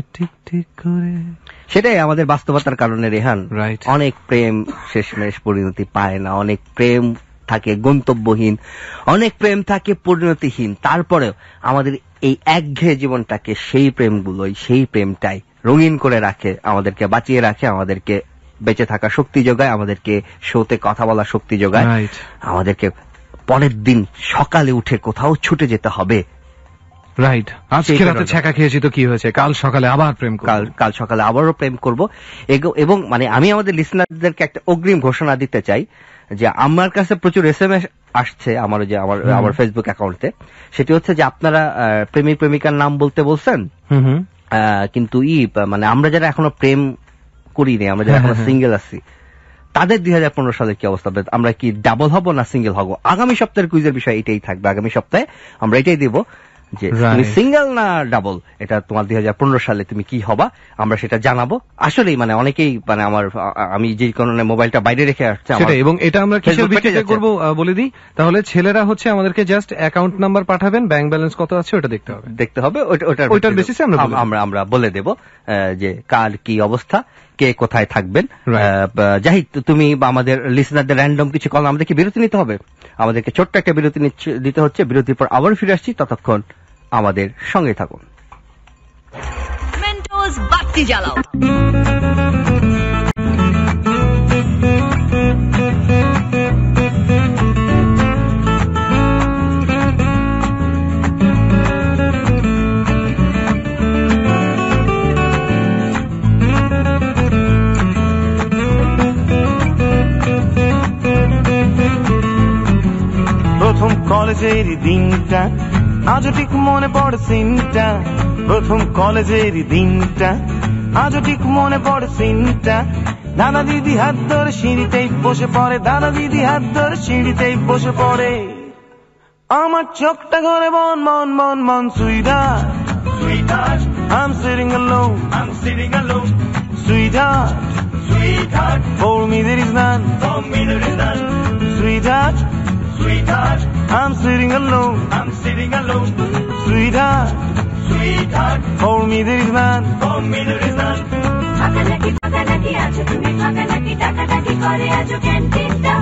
করে সেটাই আমাদের বাস্তবতার কারণে রেহান অনেক প্রেম শেষমেশ পরিণতি পায় না অনেক প্রেম থাকে গন্তব্যহীন অনেক প্রেম থাকে পরিণতিহীন তারপরেও আমাদের এই একঘেয়ে জীবনটাকে সেই প্রেমগুলোই সেই প্রেমটাই রঙিন করে রাখে আমাদেরকে বাঁচিয়ে রাখে আমাদেরকে বেঁচে থাকা শক্তি যোগায় আমাদেরকে শোতে কথা বলা শক্তি যোগায় আমাদেরকে পরের দিন সকালে উঠে কোথাও ছুটে যেতে হবে রাইট আজকে রাতে ছ্যাঁকা খেয়েছি তো কি হয়েছে কাল সকালে আবার প্রেম কাল কাল সকালে আবারও প্রেম করব এবং মানে আমি আমাদের লিসনারদেরকে একটা অগ্রিম ঘোষণা দিতে চাই যে আমার কাছে প্রচুর আসছে আমার যে আমার আমার ফেসবুক অ্যাকাউন্টে সেটি হচ্ছে যে আপনারা প্রেমিক প্রেমিকার নাম বলতে বলছেন কিন্তু ই মানে আমরা যারা এখনো প্রেম করিনি আমরা যারা হ্যাঁ, এখনো সিঙ্গেল হ্যাঁ, হ্যাঁ। আছি তাদের দুই হাজার পনেরো সালের কি অবস্থা আমরা কি ডাবল হব না সিঙ্গেল হব আগামী সপ্তাহের কুইজের বিষয় এটাই থাকবে আগামী সপ্তাহে আমরা এটাই দিব যে তুমি সিঙ্গেল না ডাবল এটা তোমার দুই সালে তুমি কি হবা আমরা সেটা জানাবো আসলেই মানে অনেকেই মানে আমার আমি যে কারণে মোবাইলটা বাইরে রেখে আসছে এবং এটা আমরা কিসের ভিত্তিতে করবো বলে দিই তাহলে ছেলেরা হচ্ছে আমাদেরকে জাস্ট অ্যাকাউন্ট নাম্বার পাঠাবেন ব্যাংক ব্যালেন্স কত আছে ওটা দেখতে হবে দেখতে হবে ওটার ওটার বেসিসে আমরা আমরা বলে দেব যে কার কি অবস্থা কে কোথায় থাকবেন যাই তুমি আমাদের লিসনারদের র্যান্ডম কিছু কল আমাদেরকে বিরতি নিতে হবে আমাদেরকে ছোট্ট একটা বিরতি দিতে হচ্ছে বিরতির পর আবার ফিরে আসছি ততক্ষণ আমাদের সঙ্গে থাকুন প্রথম কলেজের দিনটা আজও ঠিক মনে পড়ে সিনটা প্রথম কলেজের দিনটা আজও ঠিক মনে পড়ে সিনটা দাদা দিদি হাত ধরে সিঁড়িতেই বসে পড়ে দাদা দিদি হাত ধরে সিঁড়িতেই বসে পড়ে আমার চোখটা ঘরে মন মন মন মন সুইদা I'm sitting alone I'm sitting alone Sweetheart Sweetheart For me there is none For me there is none Sweetheart Sweetheart, I'm sitting alone. I'm sitting alone. Sweetheart, sweetheart, Hold me there is none. Hold me there is none. ফাঁকা নাকি ফাঁকা নাকি আছো তুমি ফাঁকা নাকি টাকা করে আছো ক্যান্টিনটা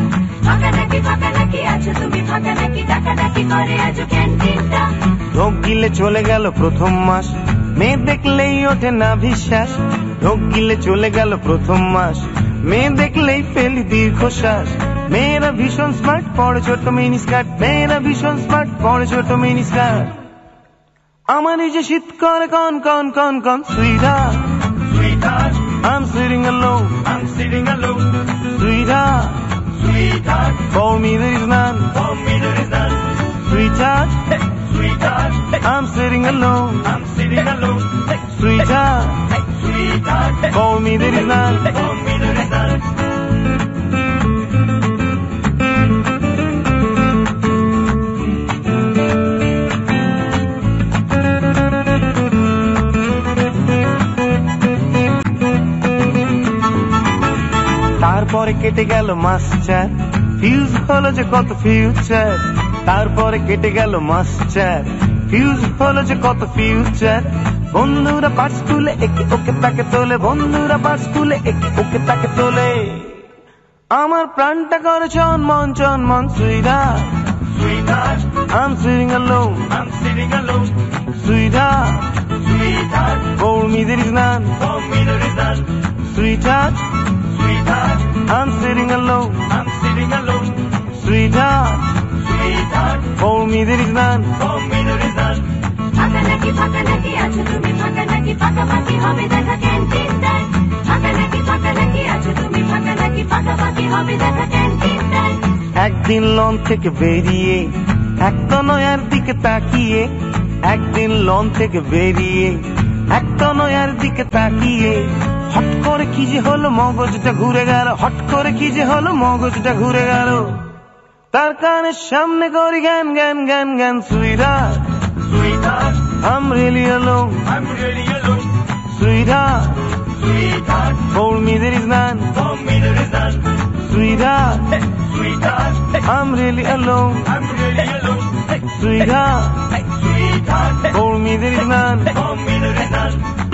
ঢোক গিলে চলে গেল প্রথম মাস মেয়ে দেখলেই ওঠে না বিশ্বাস ঢোক গিলে চলে গেল প্রথম মাস মেয়ে দেখলেই ফেলি দীর্ঘশ্বাস মেয়েরা ভীষণ স্মার্ট পড় ছোট মিনি স্কার্ট মেয়েরা ভীষণ স্মার্ট পড় ছোট মিনি স্কার্ট আমার এই যে শীত করে কন কন কন কন sweeter sweeter I'm sitting alone. I'm sitting alone. Sweetheart. Sweetheart. Call me there is none. Call me there is none. Sweetheart. Sweetheart. I'm sitting alone. I'm sitting alone. Sweetheart. Sweetheart. Call me there is none. Call me there is none. তারপরে কেটে গেল মাস্টার ফিউজ হলো যে কত ফিউচার তারপরে কেটে গেল মাস্টার ফিউজ হলো যে কত ফিউচার বন্ধুরা পাঠ তুলে একে ওকে তাকে তোলে বন্ধুরা পাঠ তুলে একে ওকে তাকে তোলে আমার প্রাণটা করে চনমন চনমন sweetheart sweetheart I'm sitting alone I'm sitting alone sweetheart sweetheart For me there is none For me there is none সুইদার Sweetheart, I'm sitting alone. I'm sitting alone. Sweetheart, sweetheart, me there is none. me there is none. একদিন লন থেকে বেরিয়ে একটা নয়ার দিকে তাকিয়ে একদিন লন থেকে বেরিয়ে একটা নয়ার দিকে তাকিয়ে হট করে কি যে হলো মগজটা ঘুরে গেল হট করে কি যে হলো মগজটা ঘুরে গেল তার কানের সামনে করি গান গান গান গান sweetheart sweetheart I'm really alone I'm really alone Sweetheart Sweetheart Hold me there is none Hold me there is none Sweetheart hey. Sweetheart hey. I'm really alone I'm really alone hey. Sweetheart hey. Sweetheart hey. Hold me there is none Hold me there is none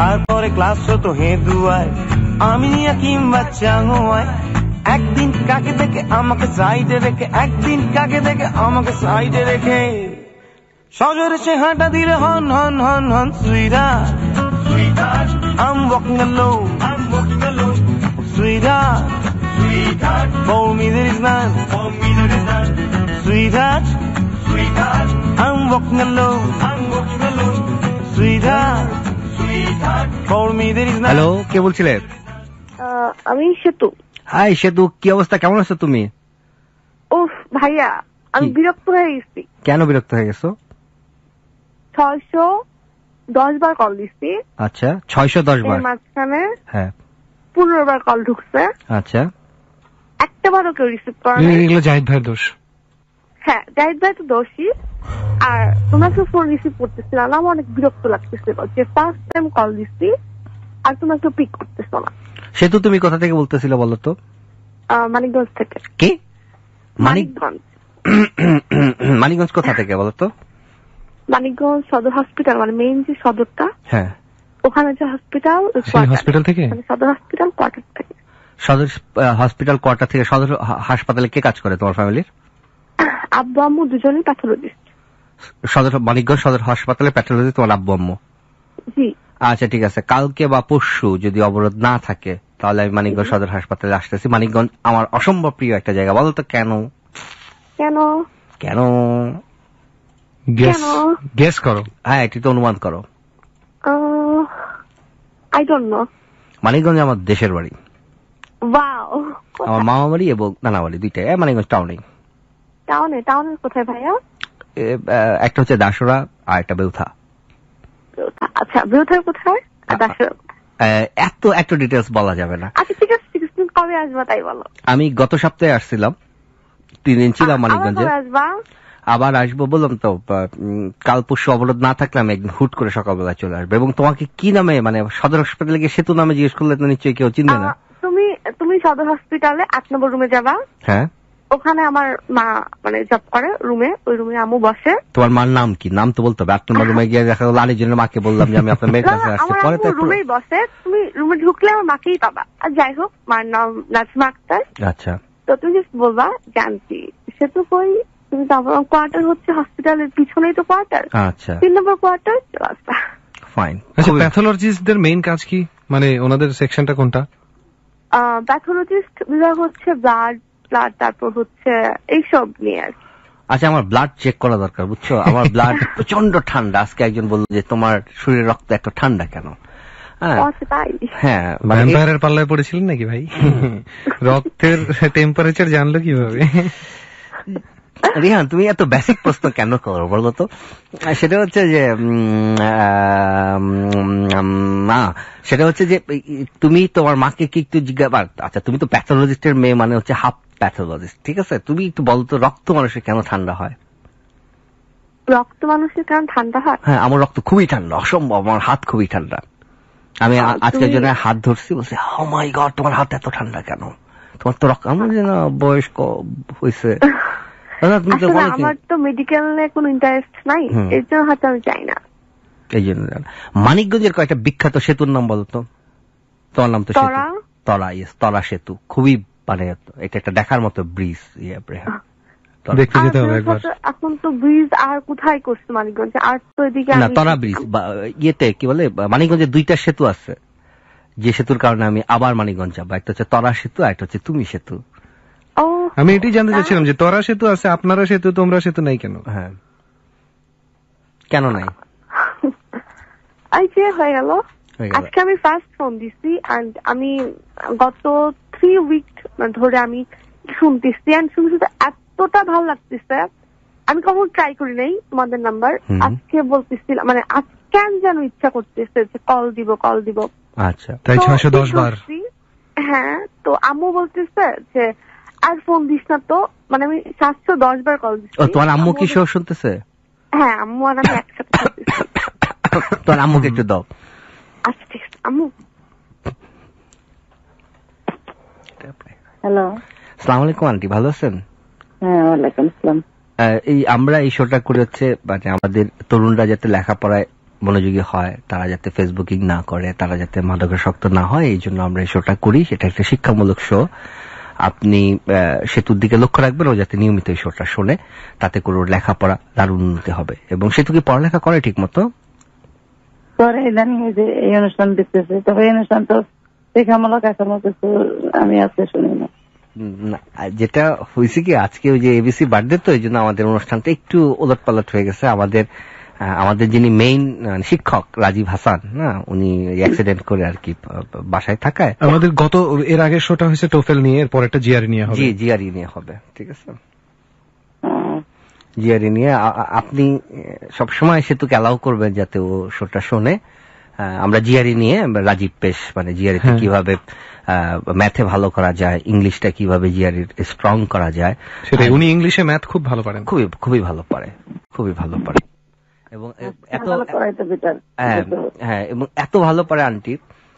তারপরে ক্লাস হতো হেঁদুয়ায় আমি কিংবা চাঙোয়ায় একদিন কাকে দেখে আমাকে সাইডে রেখে একদিন কাকে দেখে আমাকে সাইডে রেখে সজরে সে হাঁটা দিলে হন হন হন হন sweetheart I'm walking alone I'm walking alone Sweetheart Sweetheart For me there is none For me there is none Sweetheart Sweetheart I'm walking alone I'm walking alone Sweetheart hello কে বলছিলে আমি সেতু হাই সেতু কি অবস্থা কেমন আছো তুমি ও ভাইয়া আমি বিরক্ত হয়ে গেছি কেন বিরক্ত হয়ে গেছো ছয়শো দশ বার কল দিচ্ছি আচ্ছা ছয়শো দশ বার মাঝখানে হ্যাঁ পনেরো বার কল ঢুকছে আচ্ছা একটা বারও কেউ রিসিভ করে এগুলো জাহিদ ভাইয়ের দোষ হ্যাঁ গাইড ভাই তো দোষী আর তোমাকে ফোন রিসিভ করতেছিল না আমার অনেক বিরক্ত লাগতেছিল যে ফার্স্ট টাইম কল দিছি আর তোমাকে পিক করতেছিল না সে তো তুমি কোথা থেকে বলতেছিলে বলো তো মানিকগঞ্জ থেকে কি মানিকগঞ্জ <coughs> মানিকগঞ্জ কোথা থেকে বলো তো মানিকগঞ্জ সদর হসপিটাল মানে মেইন যে সদরটা হ্যাঁ ওখানে যে হসপিটাল মানে হসপিটাল থেকে সদর হসপিটাল কোয়ার্টার থেকে সদর হসপিটাল কোয়ার্টার থেকে সদর হাসপাতালে কে কাজ করে তোমার ফ্যামিলির আব্বু আম্মু দুজনেই প্যাথোলজিস্ট সদর মানিকগঞ্জ সদর হাসপাতালে প্যাথোলজি তোমার আব্বু আম্মু জি আচ্ছা ঠিক আছে কালকে বা পরশু যদি অবরোধ না থাকে তাহলে আমি মানিকগঞ্জ সদর হাসপাতালে আসতেছি মানিকগঞ্জ আমার অসম্ভব প্রিয় একটা জায়গা বলো তো কেন কেন কেন গেস গেস করো হ্যাঁ এটি তো অনুমান করো আই ডোন্ট নো মানিকগঞ্জ আমার দেশের বাড়ি ওয়াও আমার মামা বাড়ি এবং নানা বাড়ি দুইটাই মানিকগঞ্জ টাউনেই টাউনে টাউনের কোথায় ভাইয়া একটা হচ্ছে দাসরা আর একটা বেউথা আচ্ছা বেউথার কোথায় আর এত এত ডিটেলস বলা যাবে না আচ্ছা ঠিক আছে ঠিক আছে কবে আসবা তাই বলো আমি গত সপ্তাহে আসছিলাম তিন দিন ছিলাম মানিকগঞ্জে আবার আসবো বললাম তো কাল পরশু অবরোধ না থাকলে আমি একদিন হুট করে সকালবেলা চলে আসবো এবং তোমাকে কি নামে মানে সদর হসপিটালে গিয়ে সেতু নামে জিজ্ঞেস করলে তো নিশ্চয়ই কেউ চিনবে না তুমি তুমি সদর হসপিটালে আট নম্বর রুমে যাবা হ্যাঁ ওখানে আমার মা মানে জব করে রুমে ওই রুমে আমু বসে তোমার মার নাম কি নাম তো বলতে হবে আর তোমার রুমে গিয়ে দেখা গেল আরেকজনের মাকে বললাম যে আমি আপনার মেয়ের কাছে আসছি পরে তো রুমেই বসে তুমি রুমে ঢুকলে আমার মাকেই পাবা আর যাই হোক মার নাম নাজমা আক্তার আচ্ছা তো তুমি জাস্ট বলবা জানতি সে তো কই তুমি তো কোয়ার্টার হচ্ছে হসপিটালের পিছনেই তো কোয়ার্টার আচ্ছা তিন নম্বর কোয়ার্টার ফাইন আচ্ছা প্যাথোলজিস্টদের মেইন কাজ কি মানে ওনাদের সেকশনটা কোনটা প্যাথোলজিস্ট বিভাগ হচ্ছে ব্লাড ব্লাড তারপর হচ্ছে এইসব নিয়ে আর আচ্ছা আমার ব্লাড চেক করা দরকার বুঝছো আমার ব্লাড <laughs> প্রচন্ড ঠান্ডা আজকে একজন বলল যে তোমার শরীরের রক্ত এত ঠান্ডা কেন হ্যাঁ, হ্যাঁ মানে পাল্লায় পড়েছিলেন নাকি ভাই <laughs> রক্তের টেম্পারেচার জানলো কিভাবে <laughs> রিহান তুমি এত বেসিক প্রশ্ন কেন করো বলো তো সেটা হচ্ছে যে না সেটা হচ্ছে যে তুমি তোমার মাকে কি একটু জিজ্ঞাসা আচ্ছা তুমি তো প্যাথোলজিস্টের মেয়ে মানে হচ্ছে হাফ প্যাথোলজিস্ট ঠিক আছে তুমি একটু বলতো রক্ত মানুষের কেন ঠান্ডা হয় রক্ত মানুষের কেন ঠান্ডা হয় হ্যাঁ আমার রক্ত খুবই ঠান্ডা অসম্ভব আমার হাত খুবই ঠান্ডা আমি আজকের জন্য হাত ধরছি বলছি ও মাই গড তোমার হাত এত ঠান্ডা কেন তোমার তো রক্ত আমার যেন বয়স্ক হয়েছে <laughs> আমার তো মেডিকেল কোনো ইন্টারেস্ট নাই এর জন্য হয়তো আমি চাই না এই জন্য মানিকগঞ্জের কয়েকটা বিখ্যাত সেতুর নাম বলতো তোমার নাম তো তরা তলা ইয়েস তলা সেতু খুবই মানে এটা একটা দেখার মতো ব্রিজ ইয়ে এখন তো ব্রিজ আর কোথায় করছে আর তো এদিকে তরা ইয়েতে কি বলে মানিকগঞ্জে দুইটা সেতু আছে যে সেতুর কারণে আমি আবার মানিকগঞ্জ যাবো একটা হচ্ছে তরা সেতু আর একটা হচ্ছে তুমি সেতু Oh. আমি এটি জানতে ah. চাচ্ছিলাম যে তরা সেতু আছে আপনারা সেতু তোমরা সেতু নাই কেন হ্যাঁ কেন নাই এই <laughs> যে হয়ে গেল আজকে আমি ফার্স্ট ফোন দিছি এন্ড আমি গত থ্রি উইক ধরে আমি শুনতেছি এন্ড শুনতে এতটা ভালো লাগতেছে আমি কখনো ট্রাই করি নাই তোমাদের নাম্বার আজকে বলতেছিলাম মানে আজকে যেন ইচ্ছা করতেছে যে কল দিব কল দিব আচ্ছা তাই ছয়শো দশ বার হ্যাঁ তো আম্মু বলতেছে যে আর ফোন দিস না তো মানে আমি সাতশো দশ বার কল দিচ্ছি তোমার আম্মু কি সব শুনতেছে হ্যাঁ আম্মু আর আমি একসাথে <coughs> তোমার আম্মুকে একটু দাও আচ্ছা ঠিক আছে আম্মু হ্যালো সালাম আলাইকুম আন্টি ভালো আছেন হ্যাঁ এই আমরা এই শোটা করে হচ্ছে মানে আমাদের তরুণরা যাতে লেখাপড়ায় মনোযোগী হয় তারা যাতে ফেসবুকিং না করে তারা যাতে মাদকাসক্ত না হয় এই জন্য আমরা এই শোটা করি সেটা একটা শিক্ষামূলক শো আপনি সেতুর দিকে লক্ষ্য রাখবেন ও যাতে নিয়মিত এই শোটা শোনে তাতে করে ওর লেখাপড়া দারুণ উন্নতি হবে এবং সেতু কি পড়ালেখা করে ঠিক মতো যেটা হয়েছে কি আজকে ওই যে এবিসি বার্থডে তো এই জন্য আমাদের অনুষ্ঠানটা একটু ওলট পালট হয়ে গেছে আমাদের আমাদের যিনি মেইন শিক্ষক রাজীব হাসান না উনি অ্যাক্সিডেন্ট করে আর কি বাসায় থাকায় আমাদের গত এর আগের শোটা হয়েছে টোফেল নিয়ে এরপর একটা জিআরই e নিয়ে হবে জি জিআরই e নিয়ে হবে ঠিক আছে জিআরই e নিয়ে আপনি সব সময় সেতুকে অ্যালাউ করবেন যাতে ও শোটা শোনে আমরা জিআরই নিয়ে রাজীব পেশ মানে জিআরিতে হ্যাঁ। কিভাবে ম্যাথে ভালো করা যায় ইংলিশটা কিভাবে জিআরই স্ট্রং করা যায় সেটা উনি ইংলিশে ম্যাথ খুব ভালো পারেন খুবই খুবই ভালো পারে খুবই ভালো পারে এবং হ্যাঁ, এত হ্যাঁ, হ্যাঁ এবং এত ভালো পারে আন্টি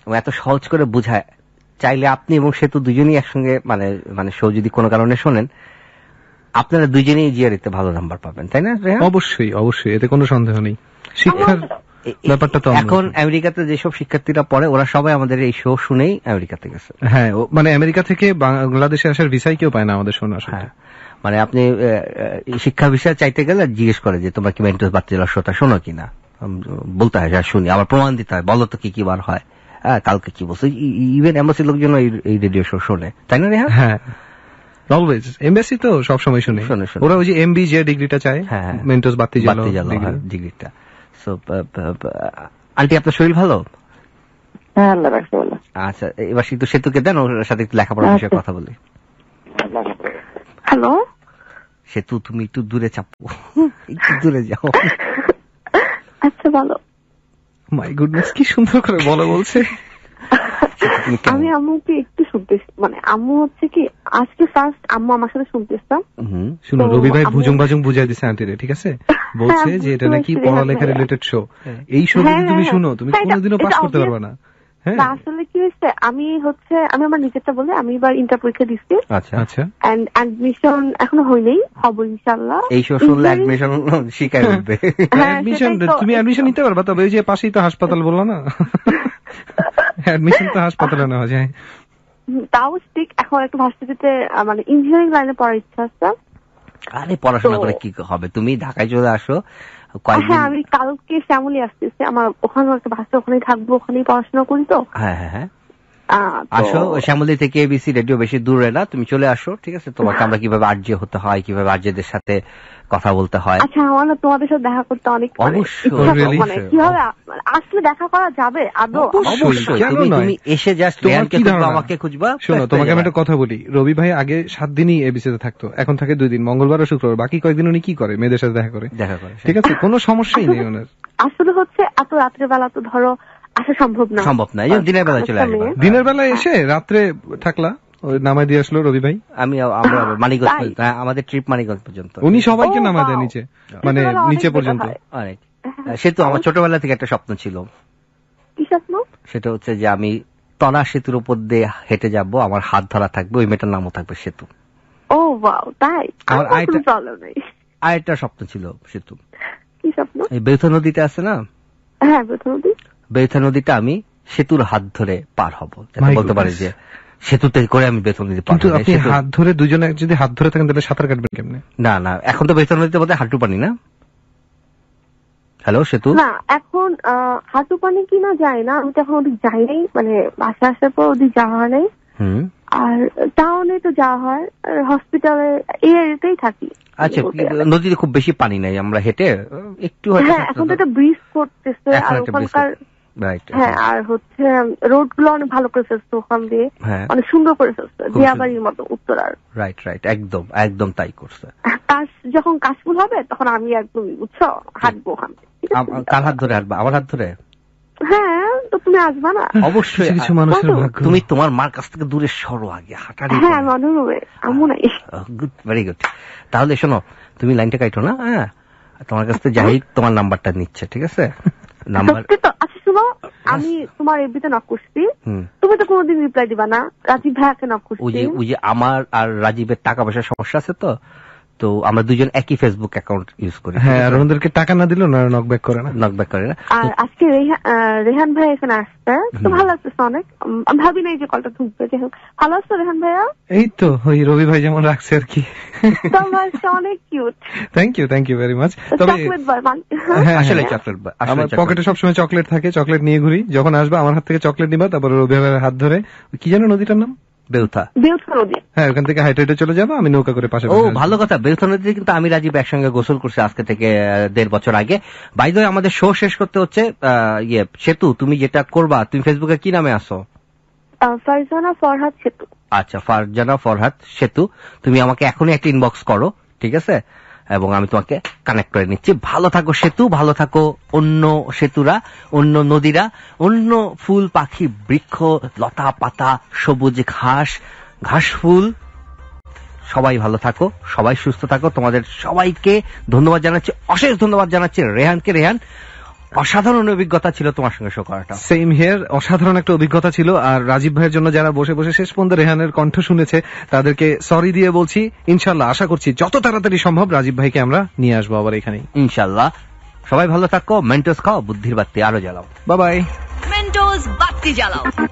এবং এত সহজ করে বুঝায় চাইলে আপনি এবং সে তো দুজনেই একসঙ্গে মানে মানে শো যদি কোনো কারণে শোনেন আপনারা দুজনেই এতে e ভালো নাম্বার পাবেন তাই না অবশ্যই অবশ্যই এতে কোনো সন্দেহ নেই শিক্ষার ব্যাপারটা তো এখন আমেরিকাতে যেসব শিক্ষার্থীরা পড়ে ওরা সবাই আমাদের এই শো শুনেই আমেরিকাতে গেছে হ্যাঁ মানে আমেরিকা থেকে বাংলাদেশে আসার ভিসাই কেউ পায় না আমাদের শোনা হ্যাঁ মানে আপনি শিক্ষা বিষয়ে চাইতে গেলে জিজ্ঞেস করে যে তোমরা কি মেন্টস বাতিল শোনো কিনা বলতে হয় হ্যাঁ শুনি আবার প্রমাণ দিতে হয় বলো তো কি কি বার হয় হ্যাঁ কালকে কি বলছো ইভেন এম্বাসির লোকজন এই রেডিও শো শোনে তাই না রেহা হ্যাঁ অলওয়েজ এমবেসি তো শুনে ওরা ওই যে এমবি যে ডিগ্রিটা চায় বাতি ডিগ্রিটা সো আন্টি আপনার শরীর ভালো হ্যাঁ, আচ্ছা এবার কিন্তু সেতুকে দেন ওর সাথে লেখাপড়ার আচ্ছা। বিষয়ে কথা বলি হ্যালো সেতু তুমি একটু দূরে চাপো একটু দূরে যাও আচ্ছা বলো মাই গুডনেস কি সুন্দর করে বলো বলছে আমি আম্মুকে একটু শুনতে মানে আম্মু হচ্ছে কি আজকে ফার্স্ট আম্মু আমার সাথে শুনতেছিলাম শুনো রবি ভাই ভুজং ভাজং বুঝাই দিছে আন্টিরে ঠিক আছে হ্যাঁ, বলছে যে এটা নাকি পড়ালেখা রিলেটেড শো এই শো যদি হ্যাঁ, তুমি হ্যাঁ, শুনো তুমি কোনোদিনও পাস করতে পারবে না হ্যাঁ। না আসলে কি হয়েছে আমি হচ্ছে আমি আমার নিজেরটা বলে আমি এবার ইন্টার পরীক্ষা দিচ্ছি আচ্ছা আচ্ছা এন্ড অ্যাডমিশন এখনো হয়নি হব ইনশাআল্লাহ এই শুনলে অ্যাডমিশন অ্যাডমিশন তুমি অ্যাডমিশন নিতে পারবা তবে ওই যে পাশেই তো হাসপাতাল বললা না অ্যাডমিশন <laughs> তো হাসপাতালে নেওয়া যায় তাও ঠিক এখন একটু ভার্সিটিতে মানে ইঞ্জিনিয়ারিং লাইনে পড়ার ইচ্ছা আছে আরে পড়াশোনা করে কি হবে তুমি ঢাকায় চলে আসো হ্যাঁ আমি কালকে শ্যামলী আসতেছি আমার ওখানে একটা ভাষা ওখানেই থাকবো ওখানেই পড়াশোনা করি তো হ্যাঁ হ্যাঁ, হ্যাঁ। আসো শ্যামলী থেকে এবিসি রেডিও বেশি দূরে না তুমি চলে আসো ঠিক আছে তোমাকে হ্যাঁ। আমরা কিভাবে আর্য হতে হয় কিভাবে আর্যদের সাথে কথা বলতে হয় আচ্ছা আমার না তোমাদের সাথে দেখা করতে অনেক মানে অবশ্যই মানে মানে আসলে দেখা করা যাবে আদৌ অবশ্যই তুমি এসে জাস্ট রিয়ানকে খুঁজবা আমাকে খুঁজবা শোনো তোমাকে আমি একটা কথা বলি রবি ভাই আগে সাত দিনই এবিসি তে থাকতো এখন থাকে দুই দিন মঙ্গলবার ও শুক্রবার বাকি কয়েকদিন উনি কি করে মেয়েদের সাথে দেখা করে দেখা করে ঠিক আছে কোনো সমস্যাই নেই ওনার আসলে হচ্ছে এত রাত্রে বেলা তো ধরো আসা আচ্ছা, সম্ভব না সম্ভব না এই দিনের বেলা চলে আচ্ছা, আসবে দিনের বেলা এসে রাত্রে থাকলা দিয়ে আসলো রবি ভাই আমি আমরা হ্যাঁ, আমাদের ট্রিপ পর্যন্ত উনি সবাইকে দেয় নিচে হ্যাঁ। মানে নিচে পর্যন্ত হ্যাঁ, সে তো আমার ছোটবেলা থেকে একটা স্বপ্ন ছিল কি স্বপ্ন সেটা হচ্ছে যে আমি সেতুর উপর দিয়ে হেঁটে যাব আমার হাত ধরা থাকবে ওই মেয়েটার নামও থাকবে সেতু ও বাও তাই আমার আরেকটা স্বপ্ন ছিল সেতু কি স্বপ্ন এই বেথ নদীতে আছে না হ্যাঁ বেথ নদী বেথা নদীটা আমি সেতুর হাত ধরে পার হব বলতে পারি যে সেতুতে করে আমি বেতন দিতে পার আপনি হাত ধরে দুজনে যদি হাত ধরে থাকেন তাহলে সাঁতার কাটবেন কেমনে না না এখন তো বেতন নদীতে বলতে হাঁটু পানি না হ্যালো সেতু না এখন হাঁটু পানি কি না যায় না আমি তো এখন ওদিক যাই নাই মানে বাসা আসার পর ওদিক যাওয়া হয় নাই আর টাউনে তো যাওয়া হয় হসপিটালে এই এরিয়াতেই থাকি আচ্ছা নদীতে খুব বেশি পানি নাই আমরা হেঁটে একটু হ্যাঁ এখন তো একটা ব্রিজ করতেছে আর ওখানকার হ্যাঁ আর হচ্ছে রোড গুলো অনেক ভালো করে ফেলছে দিয়ে হ্যাঁ। অনেক সুন্দর করে ফেলছে দিয়াবাড়ির মতো উত্তরার রাইট রাইট একদম একদম তাই করছে কাশ যখন কাশফুল হবে তখন আমি একদম বুঝছো হাঁটবো ওখান কার হাত ধরে হাঁটবা আমার হাত ধরে হ্যাঁ তো তুমি আসবা না অবশ্যই কিছু মানুষের ভাগ্য তুমি তোমার মার কাছ থেকে দূরে সরো আগে হাঁটারি হ্যাঁ মানুষে আমু নাই গুড ভেরি গুড তাহলে শোনো তুমি লাইনটা কাটো না হ্যাঁ তোমার কাছ থেকে জাহিদ হ্যাঁ। তোমার নাম্বারটা নিচ্ছে ঠিক আছে নাম্বার <laughs> শোনো আমি তোমার এফবিতে নক করছি তুমি তো কোনোদিন রিপ্লাই দিবা না রাজীব ভাইয়াকে নক করছি ওই ওই যে আমার আর রাজীবের টাকা পয়সার সমস্যা আছে তো তো আমরা দুজন একই ফেসবুক অ্যাকাউন্ট ইউজ করি হ্যাঁ আর ওদেরকে টাকা না দিল না নকব্যাক করে না নকব্যাক করে না আর আজকে রেহান ভাই এখানে আসছে তো ভালো লাগছে অনেক ভাবি নাই যে কলটা ঢুকবে যে হোক ভালো আছো রেহান ভাইয়া এই তো ওই রবি ভাই যেমন রাখছে আর কি তোমার অনেক cute thank you thank you very much তবে হ্যাঁ, আসলে চকলেট আমার পকেটে সবসময় চকলেট থাকে চকলেট নিয়ে ঘুরি যখন আসবে আমার হাত থেকে চকলেট নিবা তারপর রবি ভাইয়ের হাত ধরে কি জানো নদীটার নাম বেলথা বেলথা নদী হ্যাঁ ওখান থেকে হাইটে চলে যাবো আমি নৌকা করে পাশে ও ভালো কথা বেলথা নদীতে কিন্তু আমি রাজীব একসঙ্গে গোসল করছি আজকে থেকে দেড় বছর আগে বাইদ আমাদের শো শেষ করতে হচ্ছে ইয়ে সেতু তুমি যেটা করবা তুমি ফেসবুকে কি নামে আসো ফারজানা ফরহাদ সেতু আচ্ছা ফারজানা ফরহাদ সেতু তুমি আমাকে এখনই একটা ইনবক্স করো ঠিক আছে এবং আমি তোমাকে কানেক্ট করে নিচ্ছি ভালো থাকো সেতু ভালো থাকো অন্য সেতুরা অন্য নদীরা অন্য ফুল পাখি বৃক্ষ লতা পাতা সবুজ ঘাস ঘাস ফুল সবাই ভালো থাকো সবাই সুস্থ থাকো তোমাদের সবাইকে ধন্যবাদ জানাচ্ছি অশেষ ধন্যবাদ জানাচ্ছি রেহানকে রেহান অসাধারণ অভিজ্ঞতা ছিল তোমার সঙ্গে শো করাটা সেম হিয়ার অসাধারণ একটা অভিজ্ঞতা ছিল আর রাজীব ভাইয়ের জন্য যারা বসে বসে শেষ পর্যন্ত রেহানের কণ্ঠ শুনেছে তাদেরকে সরি দিয়ে বলছি ইনশাল্লাহ আশা করছি যত তাড়াতাড়ি সম্ভব রাজীব ভাইকে আমরা নিয়ে আসবো আবার এখানে ইনশাল্লাহ সবাই ভালো থাকো মেন্টোস খাও বুদ্ধির বাত্তি আরো জ্বালাও বাবাই মেন্টোস বাতি জ্বালাও